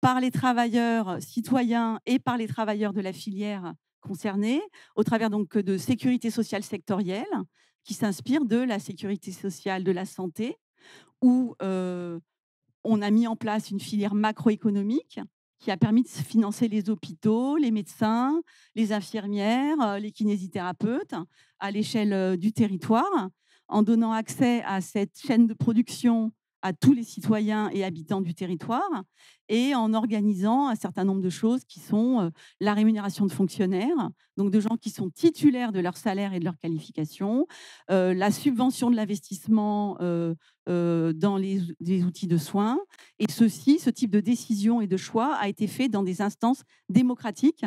par les travailleurs citoyens et par les travailleurs de la filière concernée, au travers donc de sécurité sociale sectorielle qui s'inspire de la sécurité sociale, de la santé, où on a mis en place une filière macroéconomique qui a permis de financer les hôpitaux, les médecins, les infirmières, les kinésithérapeutes à l'échelle du territoire, en donnant accès à cette chaîne de production à tous les citoyens et habitants du territoire et en organisant un certain nombre de choses qui sont euh, la rémunération de fonctionnaires, donc de gens qui sont titulaires de leur salaire et de leur qualification, euh, la subvention de l'investissement euh, dans les, les, outils de soins. Et ceci, ce type de décision et de choix a été fait dans des instances démocratiques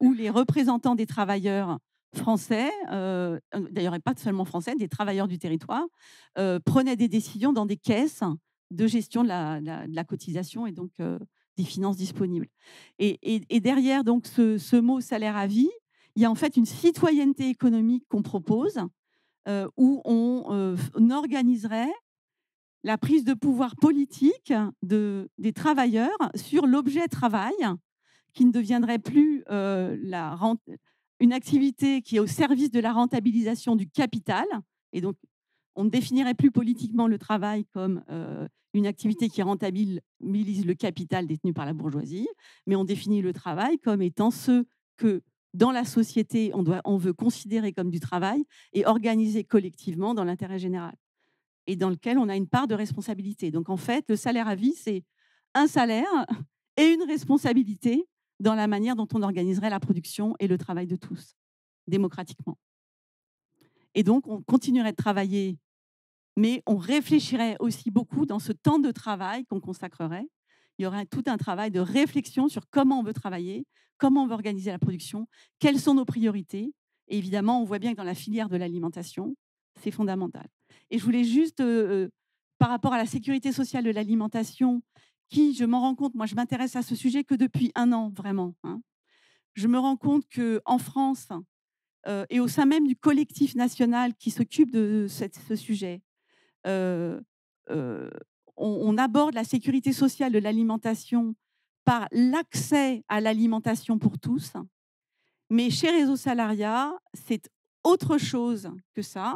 où les représentants des travailleurs français, euh, d'ailleurs et pas seulement français, des travailleurs du territoire, euh, prenaient des décisions dans des caisses de gestion de la, cotisation et donc euh, des finances disponibles. Et, derrière donc ce, mot salaire à vie, il y a en fait une citoyenneté économique qu'on propose où on, organiserait la prise de pouvoir politique des travailleurs sur l'objet travail, qui ne deviendrait plus la rente, une activité qui est au service de la rentabilisation du capital. Et donc, on ne définirait plus politiquement le travail comme euh, une activité qui rentabilise le capital détenu par la bourgeoisie, mais on définit le travail comme étant ce que dans la société on, on veut considérer comme du travail et organiser collectivement dans l'intérêt général, et dans lequel on a une part de responsabilité. Donc en fait, le salaire à vie, c'est un salaire et une responsabilité dans la manière dont on organiserait la production et le travail de tous, démocratiquement. Et donc, on continuerait de travailler, mais on réfléchirait aussi beaucoup dans ce temps de travail qu'on consacrerait. Il y aurait tout un travail de réflexion sur comment on veut travailler, comment on veut organiser la production, quelles sont nos priorités. Et évidemment, on voit bien que dans la filière de l'alimentation, c'est fondamental. Et je voulais juste, euh, euh, par rapport à la sécurité sociale de l'alimentation qui, je m'en rends compte, moi je m'intéresse à ce sujet que depuis un an vraiment, hein. je me rends compte qu'en France euh, et au sein même du collectif national qui s'occupe de ce sujet, euh, euh, on, on, aborde la sécurité sociale de l'alimentation par l'accès à l'alimentation pour tous. Mais chez Réseau Salariat, c'est autre chose que ça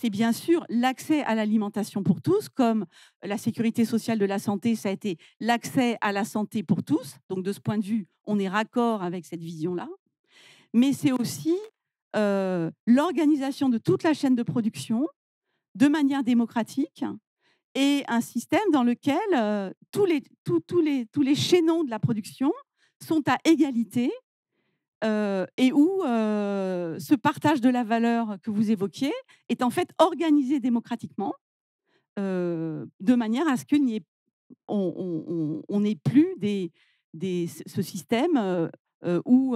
c'est bien sûr l'accès à l'alimentation pour tous, comme la sécurité sociale de la santé, ça a été l'accès à la santé pour tous. Donc de ce point de vue, on est raccord avec cette vision-là. Mais c'est aussi euh, l'organisation de toute la chaîne de production de manière démocratique et un système dans lequel euh, tous, les, tous, les, tous les chaînons de la production sont à égalité euh, et où euh, ce partage de la valeur que vous évoquiez est en fait organisé démocratiquement euh, de manière à ce qu'on n'ait on, on, plus des, ce système où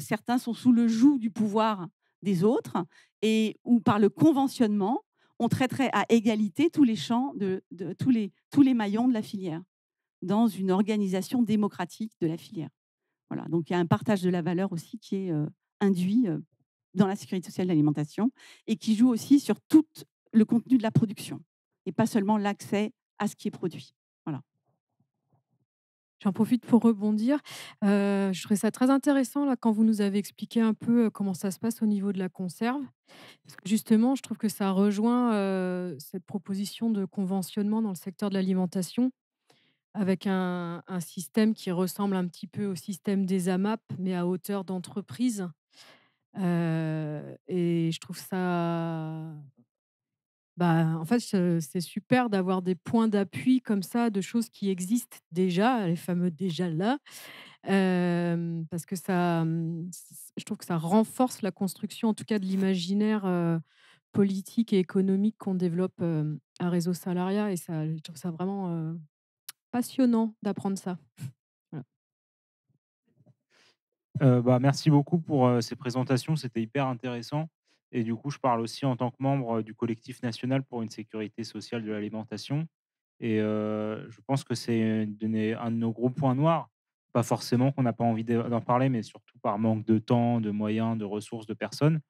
certains sont sous le joug du pouvoir des autres et où par le conventionnement, on traiterait à égalité tous les champs, de tous, les, tous les maillons de la filière dans une organisation démocratique de la filière donc il y a un partage de la valeur aussi qui est induit dans la sécurité sociale de l'alimentation et qui joue aussi sur tout le contenu de la production et pas seulement l'accès à ce qui est produit. J'en profite pour rebondir. je trouvais ça très intéressant là, quand vous nous avez expliqué un peu comment ça se passe au niveau de la conserve. justement, je trouve que ça rejoint cette proposition de conventionnement dans le secteur de l'alimentation avec un, système qui ressemble un petit peu au système des AMAP, mais à hauteur d'entreprise. Euh, et je trouve ça. Bah, en fait, c'est super d'avoir des points d'appui comme ça, de choses qui existent déjà, les fameux déjà là, euh, parce que ça, mmh, je trouve que ça renforce la construction, en tout cas de l'imaginaire euh, politique et économique qu'on développe à Réseau Salariat. Et ça, je trouve ça vraiment passionnant d'apprendre ça. Euh, bah, merci beaucoup pour ces présentations, c'était hyper intéressant. Et du coup, je parle aussi en tant que membre du collectif national pour une sécurité sociale de l'alimentation. Et je pense que c'est un de nos gros points noirs. Pas forcément qu'on n'a pas envie d'en parler, mais surtout par manque de temps, de moyens, de ressources, de personnes.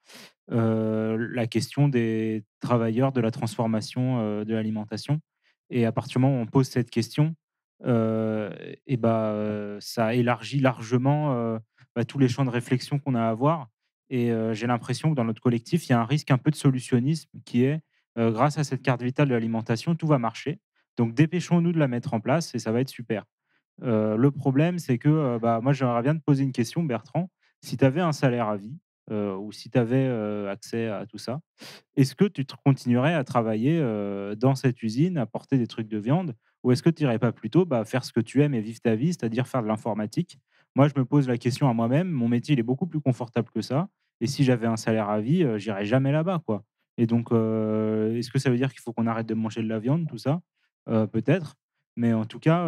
la question des travailleurs de la transformation de l'alimentation. Et à partir du moment où on pose cette question, euh, et bah, euh, ça élargit largement euh, bah, tous les champs de réflexion qu'on a à avoir. Et j'ai l'impression que dans notre collectif, il y a un risque un peu de solutionnisme qui est, grâce à cette carte vitale de l'alimentation, tout va marcher. Donc dépêchons-nous de la mettre en place et ça va être super. le problème, c'est que bah, moi, j'aimerais bien te poser une question, Bertrand. Si tu avais un salaire à vie, euh, ou si tu avais euh, accès à tout ça, est-ce que tu continuerais à travailler euh, dans cette usine, à porter des trucs de viande, ou est-ce que tu n'irais pas plutôt bah, faire ce que tu aimes et vivre ta vie, c'est-à-dire faire de l'informatique Moi, je me pose la question à moi-même, mon métier il est beaucoup plus confortable que ça, et si j'avais un salaire à vie, j'irais jamais là-bas. quoi. Et donc, est-ce que ça veut dire qu'il faut qu'on arrête de manger de la viande, tout ça Peut-être, mais en tout cas,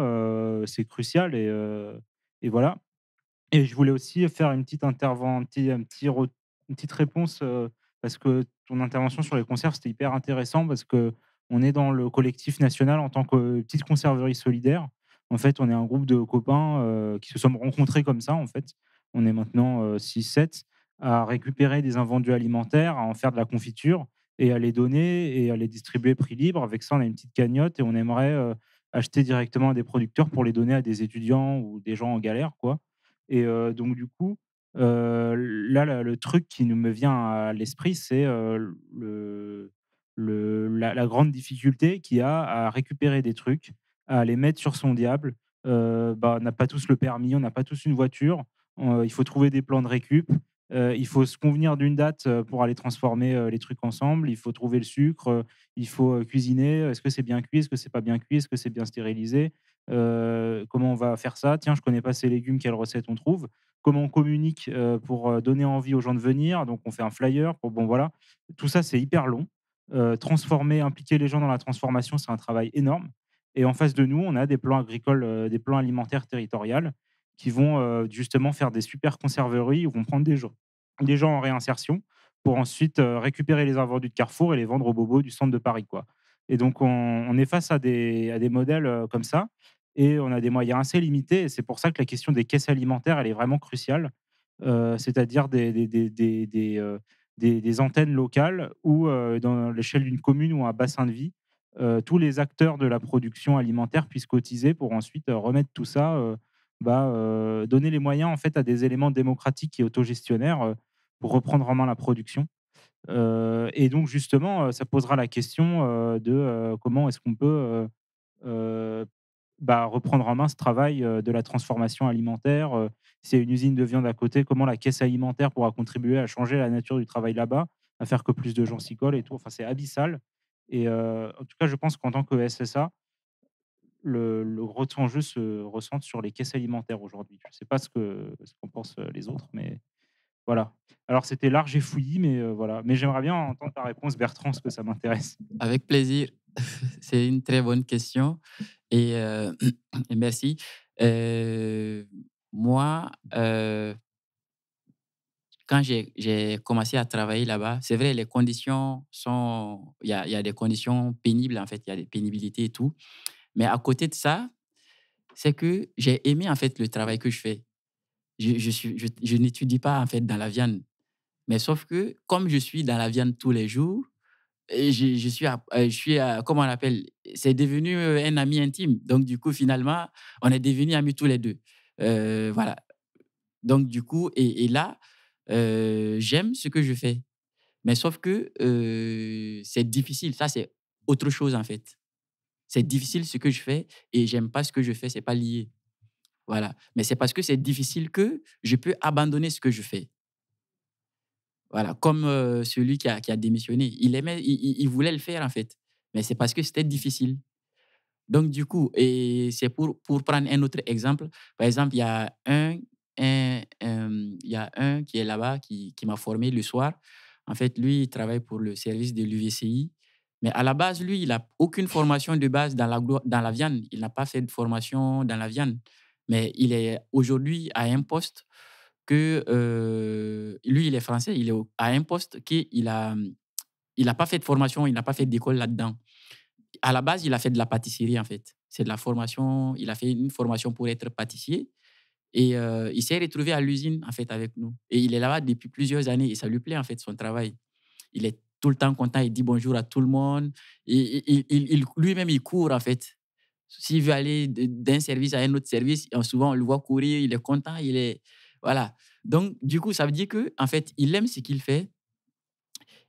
c'est crucial, et voilà. Et je voulais aussi faire une petite intervention, une petite réponse euh, parce que ton intervention sur les conserves c'était hyper intéressant parce que on est dans le collectif national en tant que petite conserverie solidaire. En fait, on est un groupe de copains euh, qui se sont rencontrés comme ça. En fait, on est maintenant 6-7 euh, à récupérer des invendus alimentaires, à en faire de la confiture et à les donner et à les distribuer prix libre. Avec ça, on a une petite cagnotte et on aimerait acheter directement à des producteurs pour les donner à des étudiants ou des gens en galère, quoi. Et donc, du coup, là, le truc qui nous me vient à l'esprit, c'est la, grande difficulté qu'il y a à récupérer des trucs, à les mettre sur son diable. Bah, on n'a pas tous le permis, on n'a pas tous une voiture. il faut trouver des plans de récup. il faut se convenir d'une date pour aller transformer les trucs ensemble. Il faut trouver le sucre. il faut cuisiner. Est-ce que c'est bien cuit Est-ce que c'est pas bien cuit Est-ce que c'est bien stérilisé comment on va faire ça Tiens, je connais pas ces légumes, quelles recettes on trouve Comment on communique pour donner envie aux gens de venir Donc, on fait un flyer. Pour, bon, voilà. Tout ça, c'est hyper long. transformer, impliquer les gens dans la transformation, c'est un travail énorme. Et en face de nous, on a des plans agricoles, des plans alimentaires territoriaux qui vont justement faire des super conserveries où vont prendre des gens, des gens en réinsertion pour ensuite récupérer les invendus de Carrefour et les vendre aux bobos du centre de Paris. Quoi. Et donc, on, on est face à des, à des modèles comme ça et on a des moyens assez limités. c'est pour ça que la question des caisses alimentaires, elle est vraiment cruciale, euh, c'est-à-dire euh, des, des, antennes locales ou euh, dans l'échelle d'une commune ou un bassin de vie, tous les acteurs de la production alimentaire puissent cotiser pour ensuite remettre tout ça, bah, donner les moyens en fait à des éléments démocratiques et autogestionnaires pour reprendre en main la production. et donc justement, ça posera la question de comment est-ce qu'on peut bah, reprendre en main ce travail de la transformation alimentaire. C'est une usine de viande à côté. Comment la caisse alimentaire pourra contribuer à changer la nature du travail là-bas, à faire que plus de gens s'y collent et tout. Enfin, c'est abyssal. Et en tout cas, je pense qu'en tant que SSA, le, le, gros enjeu se ressent sur les caisses alimentaires aujourd'hui. Je ne sais pas ce qu'en ce pensent les autres, mais voilà. Alors, c'était large et fouillis, mais voilà. Mais j'aimerais bien entendre ta réponse, Bertrand, parce que ça m'intéresse. Avec plaisir. C'est une très bonne question et, euh, merci. Euh, moi, euh, quand j'ai commencé à travailler là-bas, c'est vrai, les conditions sont. Il y a, des conditions pénibles, en fait, il y a des pénibilités et tout. Mais à côté de ça, c'est que j'ai aimé, en fait, le travail que je fais. Je, je n'étudie pas, en fait, dans la viande. Mais sauf que, comme je suis dans la viande tous les jours, je, suis, à, euh, je suis comment on l'appelle, c'est devenu euh, un ami intime. Donc, du coup, finalement, on est devenus amis tous les deux. Euh, voilà. Donc, du coup, et, là, j'aime ce que je fais. Mais sauf que c'est difficile. Ça, c'est autre chose, en fait. C'est difficile ce que je fais et j'aime pas ce que je fais. C'est pas lié. Voilà. Mais c'est parce que c'est difficile que je peux abandonner ce que je fais. Voilà, comme celui qui a, qui a, démissionné. Il aimait, il, voulait le faire en fait, mais c'est parce que c'était difficile. Donc du coup, et c'est pour, pour prendre un autre exemple. Par exemple, il y a un, il y a un qui est là-bas qui, qui m'a formé le soir. En fait, lui, il travaille pour le service de l'UVCI. Mais à la base, lui, il n'a aucune formation de base dans la, dans la viande. Il n'a pas fait de formation dans la viande. Mais il est aujourd'hui à un poste que lui, il est français, il est à un poste il a, il n'a pas fait de formation, il n'a pas fait d'école là-dedans. À la base, il a fait de la pâtisserie, en fait. C'est de la formation, il a fait une formation pour être pâtissier. Et il s'est retrouvé à l'usine, en fait, avec nous. Et il est là-bas depuis plusieurs années et ça lui plaît, en fait, son travail. Il est tout le temps content, il dit bonjour à tout le monde. Et, il, il lui-même, il court, en fait. S'il veut aller d'un service à un autre service, souvent, on le voit courir, il est content, il est voilà. Donc, du coup, ça veut dire que en fait, il aime ce qu'il fait.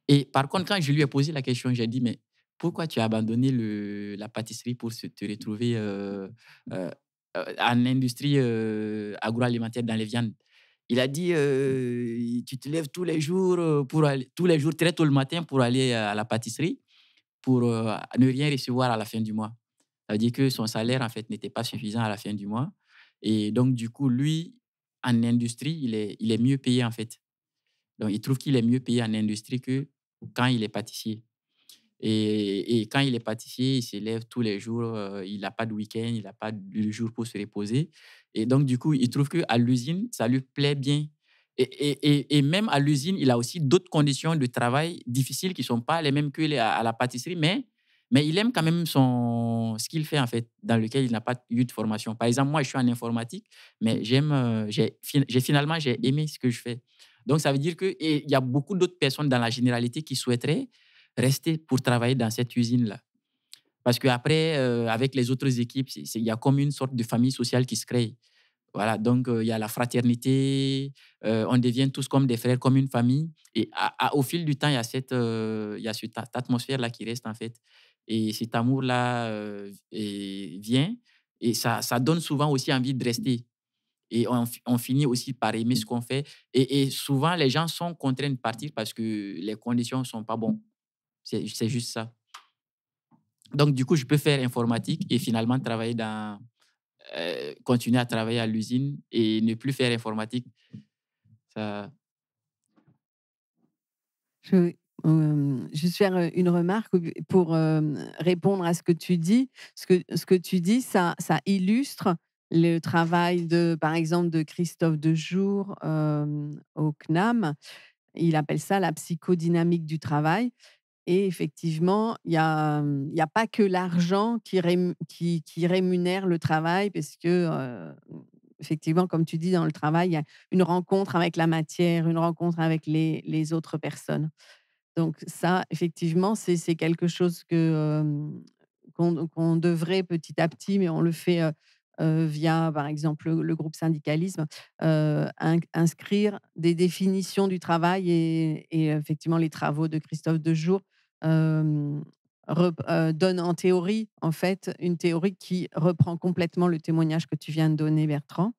Et par contre, quand je lui ai posé la question, j'ai dit, mais pourquoi tu as abandonné le, la pâtisserie pour se, te retrouver euh, euh, euh, en industrie agroalimentaire dans les viandes Il a dit, mmh. tu te lèves tous les jours, pour aller, tous les jours très tôt le matin pour aller à la pâtisserie pour ne rien recevoir à la fin du mois. Ça veut dire que son salaire, en fait, n'était pas suffisant à la fin du mois. Et donc, du coup, lui, en industrie, il est, il est mieux payé en fait. Donc, il trouve qu'il est mieux payé en industrie que quand il est pâtissier. Et, et quand il est pâtissier, il s'élève tous les jours, euh, il n'a pas de week-end, il n'a pas de jour pour se reposer. Et donc, du coup, il trouve qu'à l'usine, ça lui plaît bien. Et, et, et même à l'usine, il a aussi d'autres conditions de travail difficiles qui ne sont pas les mêmes que à la pâtisserie, mais mais il aime quand même son, ce qu'il fait, en fait, dans lequel il n'a pas eu de formation. Par exemple, moi, je suis en informatique, mais j'aime, euh, j'ai, finalement, j'ai aimé ce que je fais. Donc, ça veut dire qu'il y a beaucoup d'autres personnes dans la généralité qui souhaiteraient rester pour travailler dans cette usine-là. Parce qu'après, euh, avec les autres équipes, il y a comme une sorte de famille sociale qui se crée. Voilà, donc euh, il y a la fraternité, on devient tous comme des frères, comme une famille. Et au fil du temps, il y a cette, il y a cette atmosphère-là qui reste en fait et cet amour-là vient et ça, ça donne souvent aussi envie de mmh. rester. Et on, finit aussi par aimer mmh. ce qu'on fait. Et, souvent, les gens sont contraints de partir parce que les conditions ne sont pas bonnes. C'est juste ça. Donc, du coup, je peux faire informatique et finalement travailler dans, continuer à travailler à l'usine et ne plus faire informatique. Ça... Je, juste faire une remarque pour répondre à ce que tu dis. Ce que, ce que tu dis, ça, ça illustre le travail de, par exemple, de Christophe Dejour euh, au CNAM. Il appelle ça la psychodynamique du travail. Et effectivement, il n'y a, pas que l'argent qui, qui, rémunère le travail, parce que effectivement, comme tu dis, dans le travail, il y a une rencontre avec la matière, une rencontre avec les autres personnes. Donc ça, effectivement, c'est quelque chose que qu'on devrait petit à petit, mais on le fait via, par exemple, le, groupe syndicalisme, inscrire des définitions du travail et, et, effectivement les travaux de Christophe Dejour donnent en théorie, en fait, une théorie qui reprend complètement le témoignage que tu viens de donner, Bertrand.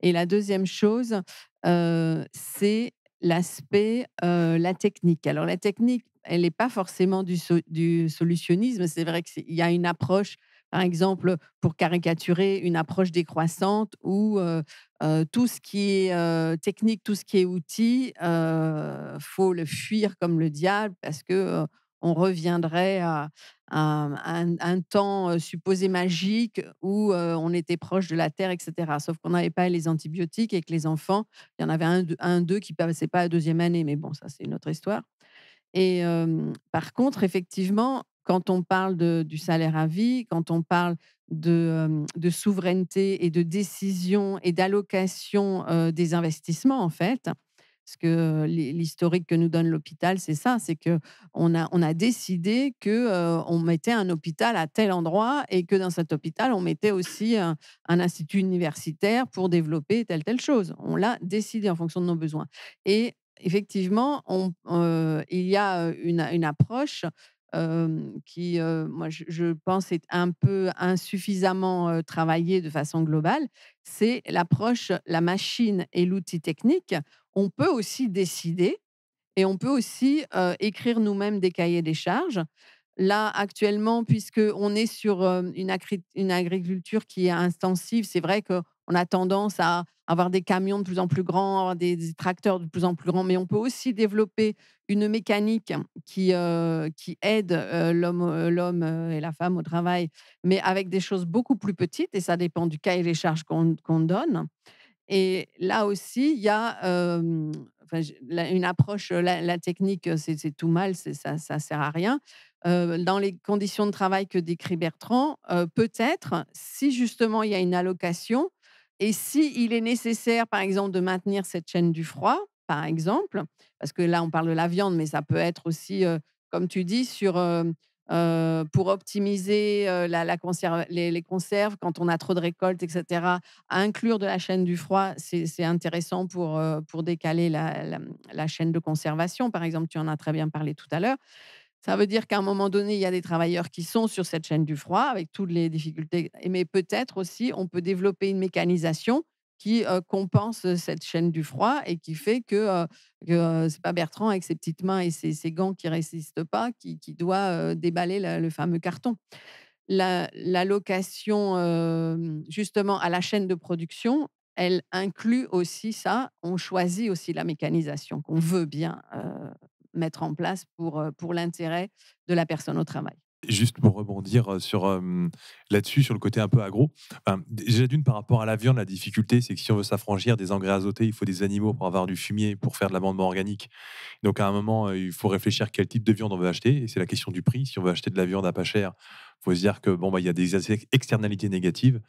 Et la deuxième chose, c'est l'aspect, la technique. Alors la technique, elle n'est pas forcément du, du solutionnisme. C'est vrai qu'il y a une approche, par exemple, pour caricaturer, une approche décroissante où tout ce qui est technique, tout ce qui est outil, faut le fuir comme le diable parce que on reviendrait à, un, temps supposé magique où on était proche de la Terre, etc. Sauf qu'on n'avait pas les antibiotiques et que les enfants, il y en avait un, deux, deux qui ne passaient pas la deuxième année, mais bon, ça c'est une autre histoire. Et par contre, effectivement, quand on parle du salaire à vie, quand on parle de, souveraineté et de décision et d'allocation des investissements, en fait, parce que l'historique que nous donne l'hôpital, c'est ça, c'est que on a, on a décidé que on mettait un hôpital à tel endroit et que dans cet hôpital, on mettait aussi un, institut universitaire pour développer telle telle chose. On l'a décidé en fonction de nos besoins. Et effectivement, on, il y a une, une approche qui, moi, je, pense, est un peu insuffisamment travaillée de façon globale, c'est l'approche, la machine et l'outil technique. On peut aussi décider et on peut aussi écrire nous-mêmes des cahiers des charges. Là, actuellement, puisqu'on est sur euh, une, agriculture qui est intensive, c'est vrai qu'on a tendance à avoir des camions de plus en plus grands, des, tracteurs de plus en plus grands, mais on peut aussi développer une mécanique qui, euh, aide euh, l'homme et la femme au travail, mais avec des choses beaucoup plus petites, et ça dépend du cas et des charges qu'on donne. Et là aussi, il y a une approche, la, la technique, c'est tout mal, ça ne sert à rien. Euh, dans les conditions de travail que décrit Bertrand, euh, peut-être si justement il y a une allocation et si est nécessaire, par exemple, de maintenir cette chaîne du froid, par exemple, parce que là on parle de la viande, mais ça peut être aussi, euh, comme tu dis, sur pour optimiser la, la les, conserves quand on a trop de récoltes, etc. inclure de la chaîne du froid, c'est intéressant pour, pour décaler la, la chaîne de conservation. Par exemple, tu en as très bien parlé tout à l'heure. Ça veut dire qu'à un moment donné, il y a des travailleurs qui sont sur cette chaîne du froid avec toutes les difficultés. Mais peut-être aussi, on peut développer une mécanisation qui compense cette chaîne du froid et qui fait que, ce c'est pas Bertrand avec ses petites mains et ses, ses gants qui résistent pas qui, doit déballer le fameux carton. La, la location justement à la chaîne de production, elle inclut aussi ça. On choisit aussi la mécanisation qu'on veut bien mettre en place pour, pour l'intérêt de la personne au travail. Juste pour rebondir sur là-dessus, sur le côté un peu agro. déjà d'une par rapport à la viande, la difficulté, c'est que si on veut s'affranchir des engrais azotés, il faut des animaux pour avoir du fumier, pour faire de l'amendement organique. Donc à un moment, il faut réfléchir quel type de viande on veut acheter. Et c'est la question du prix. Si on veut acheter de la viande à pas cher, faut se dire que bon bah il y a des externalités négatives.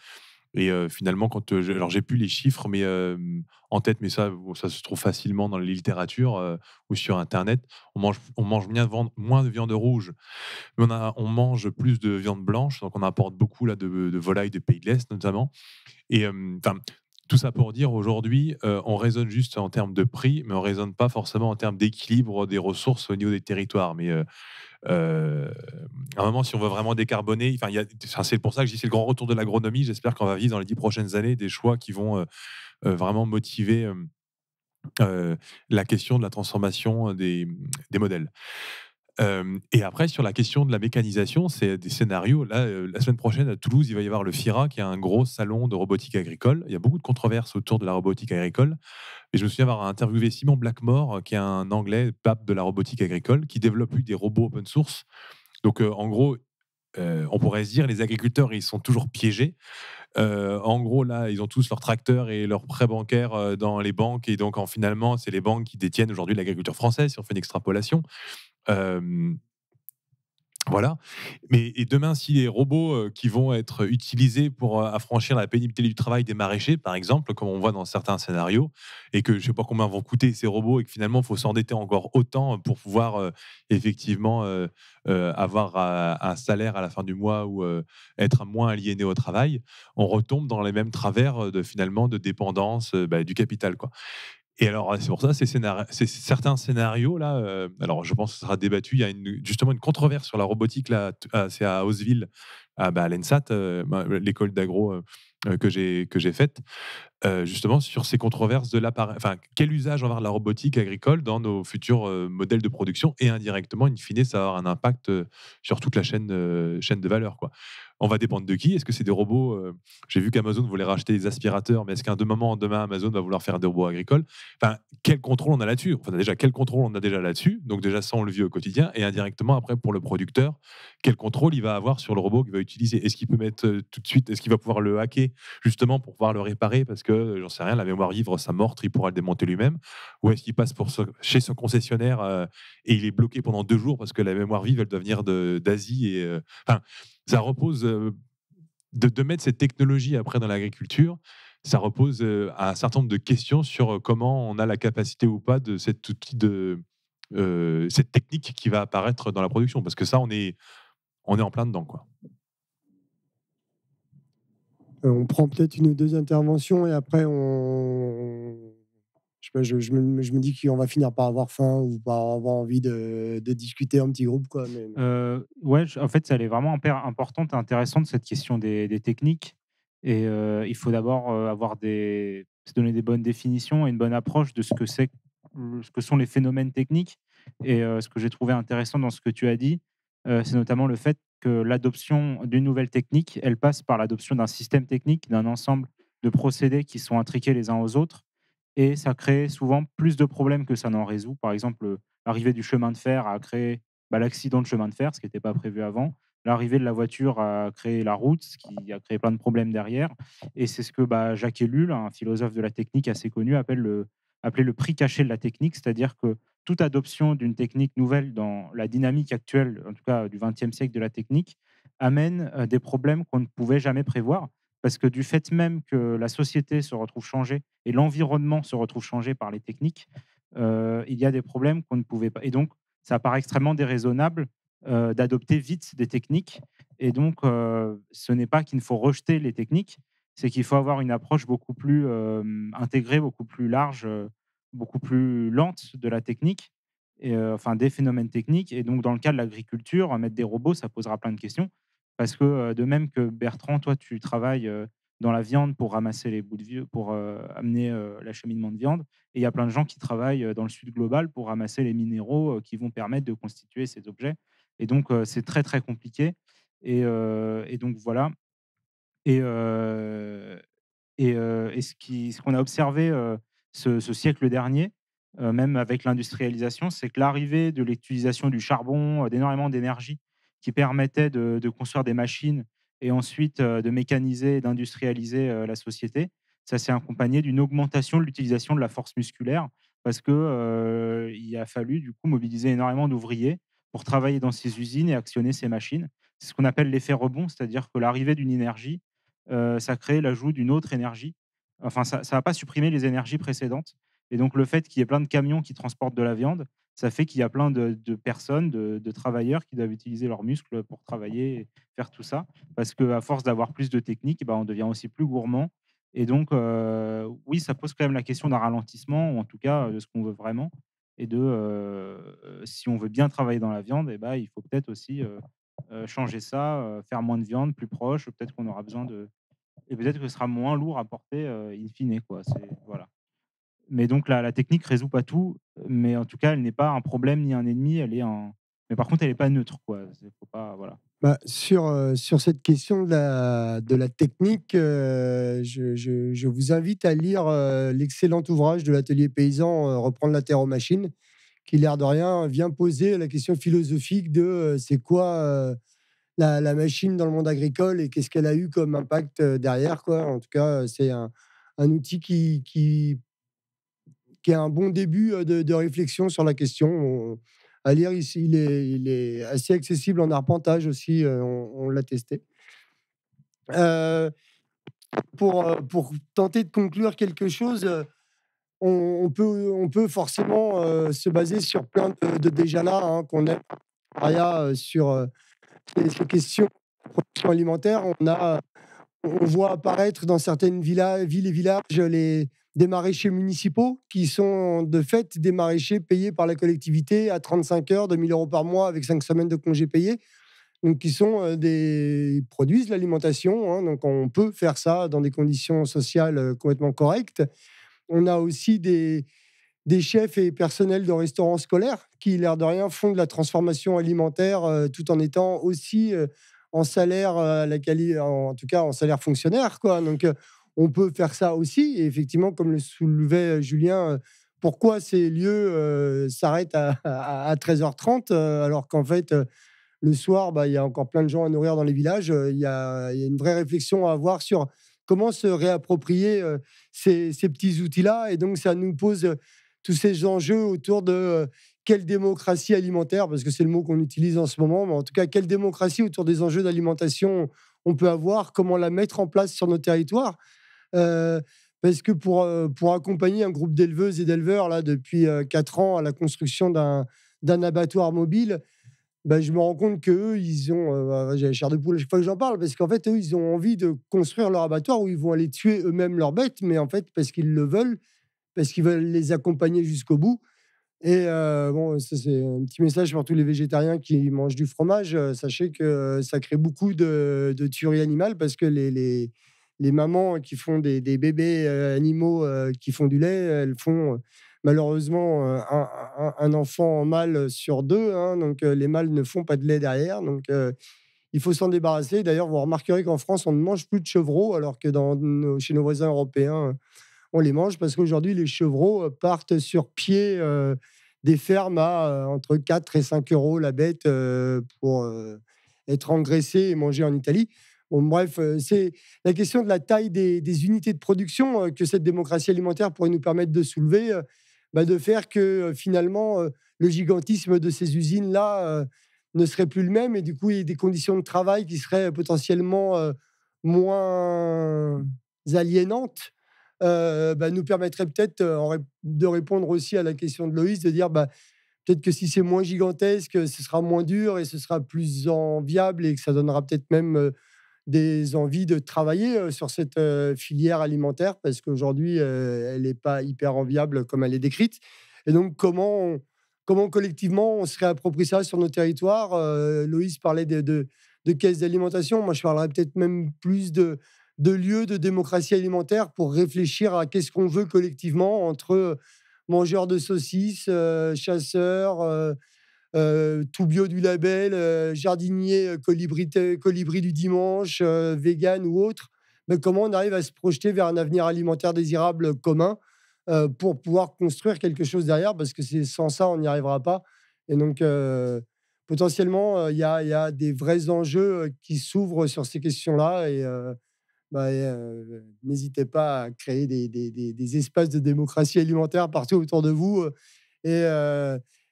Et finalement, quand alors j'ai plus les chiffres, mais en tête, mais ça, ça se trouve facilement dans la littérature ou sur Internet. On mange, on mange bien moins de viande rouge, mais on, a, on mange plus de viande blanche, donc on importe beaucoup là de, volailles des pays de l'Est notamment. Et enfin, tout ça pour dire, aujourd'hui, on raisonne juste en termes de prix, mais on raisonne pas forcément en termes d'équilibre des ressources au niveau des territoires. Mais euh, à un moment, si on veut vraiment décarboner, enfin, c'est pour ça que dit c'est le grand retour de l'agronomie. J'espère qu'on va vivre dans les dix prochaines années des choix qui vont euh, euh, vraiment motiver la question de la transformation des, des modèles. Euh, et après, sur la question de la mécanisation, c'est des scénarios. Là, euh, la semaine prochaine, à Toulouse, il va y avoir le FIRA, qui est un gros salon de robotique agricole. Il y a beaucoup de controverses autour de la robotique agricole. Et je me souviens avoir interviewé Simon Blackmore, qui est un Anglais, pape de la robotique agricole, qui développe des robots open source. Donc, euh, en gros, on pourrait se dire, les agriculteurs, ils sont toujours piégés. en gros, là, ils ont tous leurs tracteurs et leurs prêts bancaires dans les banques. Et donc, en, finalement, c'est les banques qui détiennent aujourd'hui l'agriculture française, si on fait une extrapolation voilà. Mais et demain, si les robots euh, qui vont être utilisés pour euh, affranchir la pénibilité du travail des maraîchers, par exemple, comme on voit dans certains scénarios, et que je ne sais pas combien vont coûter ces robots, et que finalement, il faut s'endetter encore autant pour pouvoir euh, effectivement avoir un salaire à la fin du mois ou être moins aliéné au travail, on retombe dans les mêmes travers de finalement de dépendance bah, du capital. Quoi. Et alors, c'est pour ça, que certains scénarios, là, euh, alors je pense que ce sera débattu. Il y a justement une controverse sur la robotique, là, c'est à Osville, ah, bah, à, l'ENSAT, euh, ben, euh, l'école d'agro euh, que j'ai que j'ai faite, justement sur ces controverses de l'appareil. Enfin, quel usage de la robotique agricole dans nos futurs modèles de production et indirectement, in fine, ça va avoir un impact sur toute la chaîne chaîne de valeur. Quoi. On va dépendre de qui Est-ce que c'est des robots J'ai vu qu'Amazon voulait racheter des aspirateurs, mais est-ce qu'un moment demain Amazon va vouloir faire des robots agricoles Enfin, quel contrôle on a là-dessus Enfin, déjà quel contrôle on a déjà là-dessus Donc déjà ça on le vit au quotidien et indirectement après pour le producteur, quel contrôle il va avoir sur le robot qui va utiliser est-ce qu'il peut mettre euh, tout de suite, est-ce qu'il va pouvoir le hacker justement pour pouvoir le réparer Parce que, euh, j'en sais rien, la mémoire vivre, ça morte, il pourra le démonter lui-même. Ou est-ce qu'il passe pour chez son concessionnaire euh, et il est bloqué pendant deux jours parce que la mémoire vive, elle doit venir d'Asie et, Enfin, ça repose. De, mettre cette technologie après dans l'agriculture, ça repose à un certain nombre de questions sur comment on a la capacité ou pas de cet outil de cette technique qui va apparaître dans la production parce que ça on est on est en plein dedans quoi. Euh, on prend peut-être une ou deux interventions et après on. Je, sais je, me, dis qu'on va finir par avoir faim ou par avoir envie de, discuter en petit groupe. Quoi, euh, ouais, en fait, ça est vraiment important et de cette question des, techniques. Et euh, il faut d'abord avoir des, se donner des bonnes définitions et une bonne approche de ce que, c'est, ce que sont les phénomènes techniques. Et ce que j'ai trouvé intéressant dans ce que tu as dit, c'est notamment le fait que l'adoption d'une nouvelle technique, elle passe par l'adoption d'un système technique, d'un ensemble de procédés qui sont intriqués les uns aux autres. Et ça crée souvent plus de problèmes que ça n'en résout. Par exemple, l'arrivée du chemin de fer a créé bah, l'accident de chemin de fer, ce qui n'était pas prévu avant. L'arrivée de la voiture a créé la route, ce qui a créé plein de problèmes derrière. Et c'est ce que bah, Jacques Ellul, un philosophe de la technique assez connu, appelle le appelé le prix caché de la technique, c'est-à-dire que toute adoption d'une technique nouvelle dans la dynamique actuelle, en tout cas du XXe siècle de la technique, amène euh, des problèmes qu'on ne pouvait jamais prévoir, parce que du fait même que la société se retrouve changée et l'environnement se retrouve changé par les techniques, euh, il y a des problèmes qu'on ne pouvait pas. Et donc, ça paraît extrêmement déraisonnable euh, d'adopter vite des techniques. Et donc, ce n'est pas qu'il ne faut rejeter les techniques, c'est qu'il faut avoir une approche beaucoup plus intégrée, beaucoup plus large, beaucoup plus lente de la technique, et, enfin des phénomènes techniques. Et donc, dans le cas de l'agriculture, mettre des robots, ça posera plein de questions. Parce que de même que Bertrand, toi, tu travailles dans la viande pour ramasser les bouts de vieux, pour amener l'acheminement de viande. Et il y a plein de gens qui travaillent dans le sud global pour ramasser les minéraux qui vont permettre de constituer ces objets. Et donc, c'est très, très compliqué. et donc, voilà, et, et, ce qu'on a observé ce, siècle dernier, même avec l'industrialisation, c'est que l'arrivée de l'utilisation du charbon, d'énormément d'énergie qui permettait de, construire des machines et ensuite de mécaniser et d'industrialiser la société, ça s'est accompagné d'une augmentation de l'utilisation de la force musculaire parce que il a fallu du coup mobiliser énormément d'ouvriers pour travailler dans ces usines et actionner ces machines. C'est ce qu'on appelle l'effet rebond, c'est-à-dire que l'arrivée d'une énergie euh, ça crée l'ajout d'une autre énergie. Enfin, ça n'a pas supprimé les énergies précédentes. Et donc, le fait qu'il y ait plein de camions qui transportent de la viande, ça fait qu'il y a plein de, personnes, de, travailleurs qui doivent utiliser leurs muscles pour travailler et faire tout ça. Parce qu'à force d'avoir plus de techniques, ben, on devient aussi plus gourmand. Et donc, euh, oui, ça pose quand même la question d'un ralentissement, ou en tout cas euh, de ce qu'on veut vraiment. Et de, si on veut bien travailler dans la viande, ben, il faut peut-être aussi changer ça, faire moins de viande, plus proche. Peut-être qu'on aura besoin de, et peut-être que ce sera moins lourd à porter euh, in fine. Voilà. Mais donc la, technique ne résout pas tout, mais en tout cas, elle n'est pas un problème ni un ennemi, elle est un... mais par contre, elle n'est pas neutre. Quoi. Faut pas, voilà. Bah, sur, euh, sur cette question de la, de la technique, euh, je, je, je, vous invite à lire l'excellent ouvrage de l'atelier paysan Reprendre la terre aux machines, qui, l'air de rien, vient poser la question philosophique de c'est quoi la, machine dans le monde agricole et qu'est-ce qu'elle a eu comme impact euh, derrière. Quoi. En tout cas, euh, c'est un, outil qui, qui, qui, a un bon début euh, de, réflexion sur la question. à lire, ici il, est, il, est, assez accessible en arpentage aussi, on, l'a testé. pour, pour tenter de conclure quelque chose, on, peut, on peut forcément se baser sur plein de, déjà là hein, qu'on a sur ces, questions de production alimentaire, on, a, on voit apparaître dans certaines villes et villages les, des maraîchers municipaux qui sont de fait des maraîchers payés par la collectivité à 35 heures, 2000 euros par mois avec cinq semaines de congés payés. Donc, qui sont euh, des ils produisent l'alimentation. Hein, donc, on peut faire ça dans des conditions sociales euh, complètement correctes. On a aussi des, des chefs et personnels de restaurants scolaires qui, l'air de rien, font de la transformation alimentaire euh, tout en étant aussi euh, en salaire, euh, la en, tout cas en salaire fonctionnaire. Quoi. Donc, on peut faire ça aussi. Et effectivement, comme le soulevait Julien, pourquoi ces lieux s'arrêtent à, 13h30 alors qu'en fait, le soir, bah, il y a encore plein de gens à nourrir dans les villages. Il y, a une vraie réflexion à avoir sur comment se réapproprier ces, ces petits outils-là. Et donc, ça nous pose tous ces enjeux autour de quelle démocratie alimentaire, parce que c'est le mot qu'on utilise en ce moment, mais en tout cas, quelle démocratie autour des enjeux d'alimentation on peut avoir, comment la mettre en place sur nos territoires. parce que pour, pour accompagner un groupe d'éleveuses et d'éleveurs, là, depuis quatre ans, à la construction d'un abattoir mobile, bah, je me rends compte qu'eux, ils ont. Bah, bah, J'ai la chair de poule à chaque fois que j'en parle, parce qu'en fait, eux, ils ont envie de construire leur abattoir où ils vont aller tuer eux-mêmes leurs bêtes, mais en fait, parce qu'ils le veulent parce qu'ils veulent les accompagner jusqu'au bout. Et euh, bon, c'est un petit message pour tous les végétariens qui mangent du fromage. Euh, sachez que euh, ça crée beaucoup de, de tueries animales parce que les, les, les mamans qui font des, des bébés animaux qui font du lait, elles font malheureusement un, un, enfant en mâle sur deux. Hein. donc les mâles ne font pas de lait derrière. Donc il faut s'en débarrasser. D'ailleurs, vous remarquerez qu'en France, on ne mange plus de chevreaux alors que dans chez nos voisins européens on les mange parce qu'aujourd'hui, les chevreaux euh, partent sur pied euh, des fermes à euh, entre 4 et 5 euros la bête pour être engraissés et manger en Italie. Bon, bref, c'est la question de la taille des, unités de production que cette démocratie alimentaire pourrait nous permettre de soulever, bah, de faire que finalement le gigantisme de ces usines-là ne serait plus le même et du coup, il y a des conditions de travail qui seraient potentiellement moins aliénantes euh, bah, nous permettrait peut-être euh, de répondre aussi à la question de Loïs, de dire bah, peut-être que si c'est moins gigantesque, euh, ce sera moins dur et ce sera plus enviable et que ça donnera peut-être même des envies de travailler sur cette filière alimentaire parce qu'aujourd'hui, elle n'est pas hyper enviable comme elle est décrite. Et donc, comment, comment collectivement on se réapproprie ça sur nos territoires Loïse Loïs parlait de, de de caisses d'alimentation. Moi, je parlerais peut-être même plus de, de lieux de démocratie alimentaire pour réfléchir à qu'est-ce qu'on veut collectivement entre euh, mangeurs de saucisses, euh, chasseurs, euh, tout bio du label, jardinier, colibri, colibri, du dimanche, vegan ou autre. Mais comment on arrive à se projeter vers un avenir alimentaire désirable commun pour pouvoir construire quelque chose derrière Parce que c'est sans ça, on n'y arrivera pas. Et donc, potentiellement, il y, y, a des vrais enjeux qui s'ouvrent sur ces questions-là. Et bah, n'hésitez pas à créer des, espaces de démocratie alimentaire partout autour de vous et,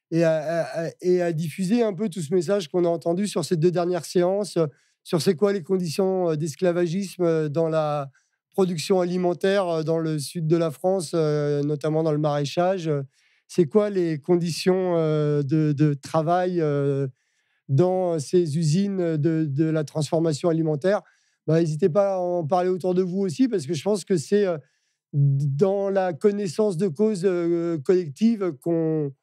et, à, et, à, diffuser un peu tout ce message qu'on a entendu sur ces deux dernières séances, sur c'est quoi les conditions d'esclavagisme dans la production alimentaire dans le sud de la France, notamment dans le maraîchage, c'est quoi les conditions de, travail dans ces usines de la transformation alimentaire bah, n'hésitez pas à en parler autour de vous aussi, parce que je pense que c'est euh, dans la connaissance de cause euh, euh, collective qu'on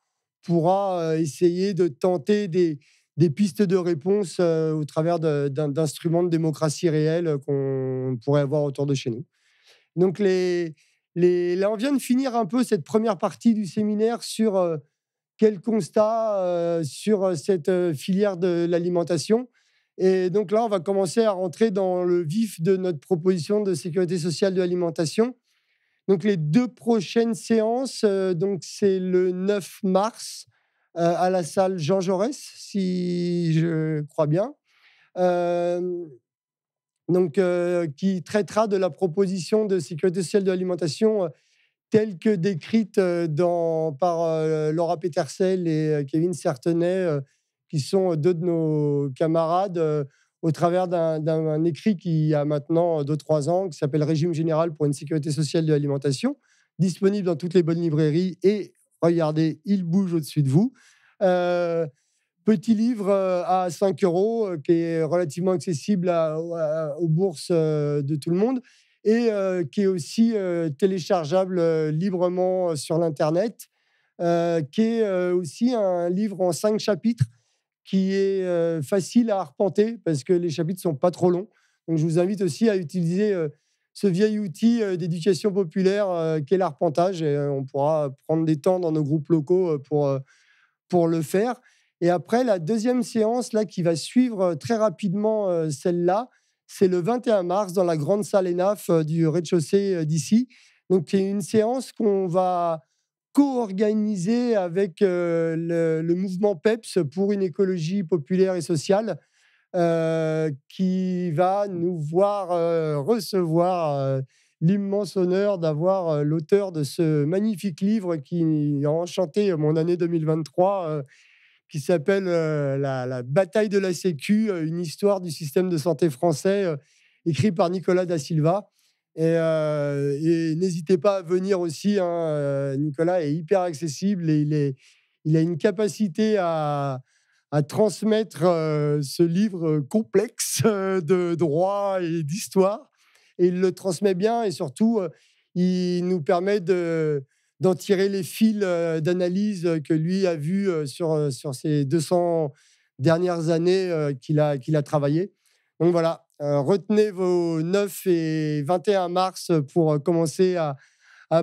pourra essayer de tenter des, des pistes de réponse au travers d'instruments de, démocratie réelle qu'on pourrait avoir autour de chez nous. Donc les, les, là, on vient de finir un peu cette première partie du séminaire sur quel constat sur cette filière de l'alimentation. Et donc là, on va commencer à rentrer dans le vif de notre proposition de sécurité sociale de l'alimentation. Donc les deux prochaines séances, euh, donc c'est le 9 mars euh, à la salle Jean Jaurès, si je crois bien, euh, donc qui traitera de la proposition de sécurité sociale de l'alimentation telle que décrite par Laura Petersel et Kevin Certenay qui sont euh, deux de nos camarades euh, au travers d'un écrit qui a maintenant 2-3 euh, ans, qui s'appelle Régime général pour une sécurité sociale de l'alimentation, disponible dans toutes les bonnes librairies. Et regardez, il bouge au-dessus de vous. petit livre à 5 euros, qui est relativement accessible aux bourses de tout le monde et qui est aussi téléchargeable librement sur l'Internet, qui est aussi un livre en cinq chapitres qui est euh, facile à arpenter parce que les chapitres sont pas trop longs. Donc, je vous invite aussi à utiliser euh, ce vieil outil euh, d'éducation populaire qu'est l'arpentage. Et on pourra prendre des temps dans nos groupes locaux pour, pour le faire. Et après, la deuxième séance, là, qui va suivre très rapidement celle-là, c'est le 21 mars dans la grande salle ENAF du rez-de-chaussée d'ici. Donc, c'est une séance qu'on va co-organisé avec euh, le, mouvement PEPS pour une écologie populaire et sociale euh, qui va nous voir euh, recevoir l'immense honneur d'avoir l'auteur de ce magnifique livre qui a enchanté mon année 2023 qui s'appelle la, la, bataille de la Sécu, une histoire du système de santé français écrit par Nicolas da Silva. Euh, et, n'hésitez pas à venir aussi. Hein, euh, Nicolas est hyper accessible et il, est, il a une capacité à, transmettre euh, ce livre complexe de droit et d'histoire. Et il le transmet bien et surtout, il nous permet de, d'en tirer les fils d'analyse que lui a vu sur, sur ces 200 dernières années qu'il a, qu'il a travaillé. Donc voilà, euh, retenez vos 9 et 21 mars pour euh, commencer à,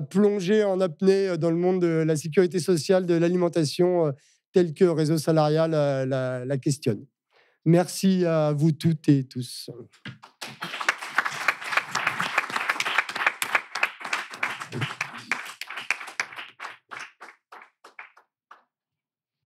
plonger en apnée euh, dans le monde de la sécurité sociale, de l'alimentation, tel que Réseau Salarial la, la questionne. Merci à vous toutes et tous.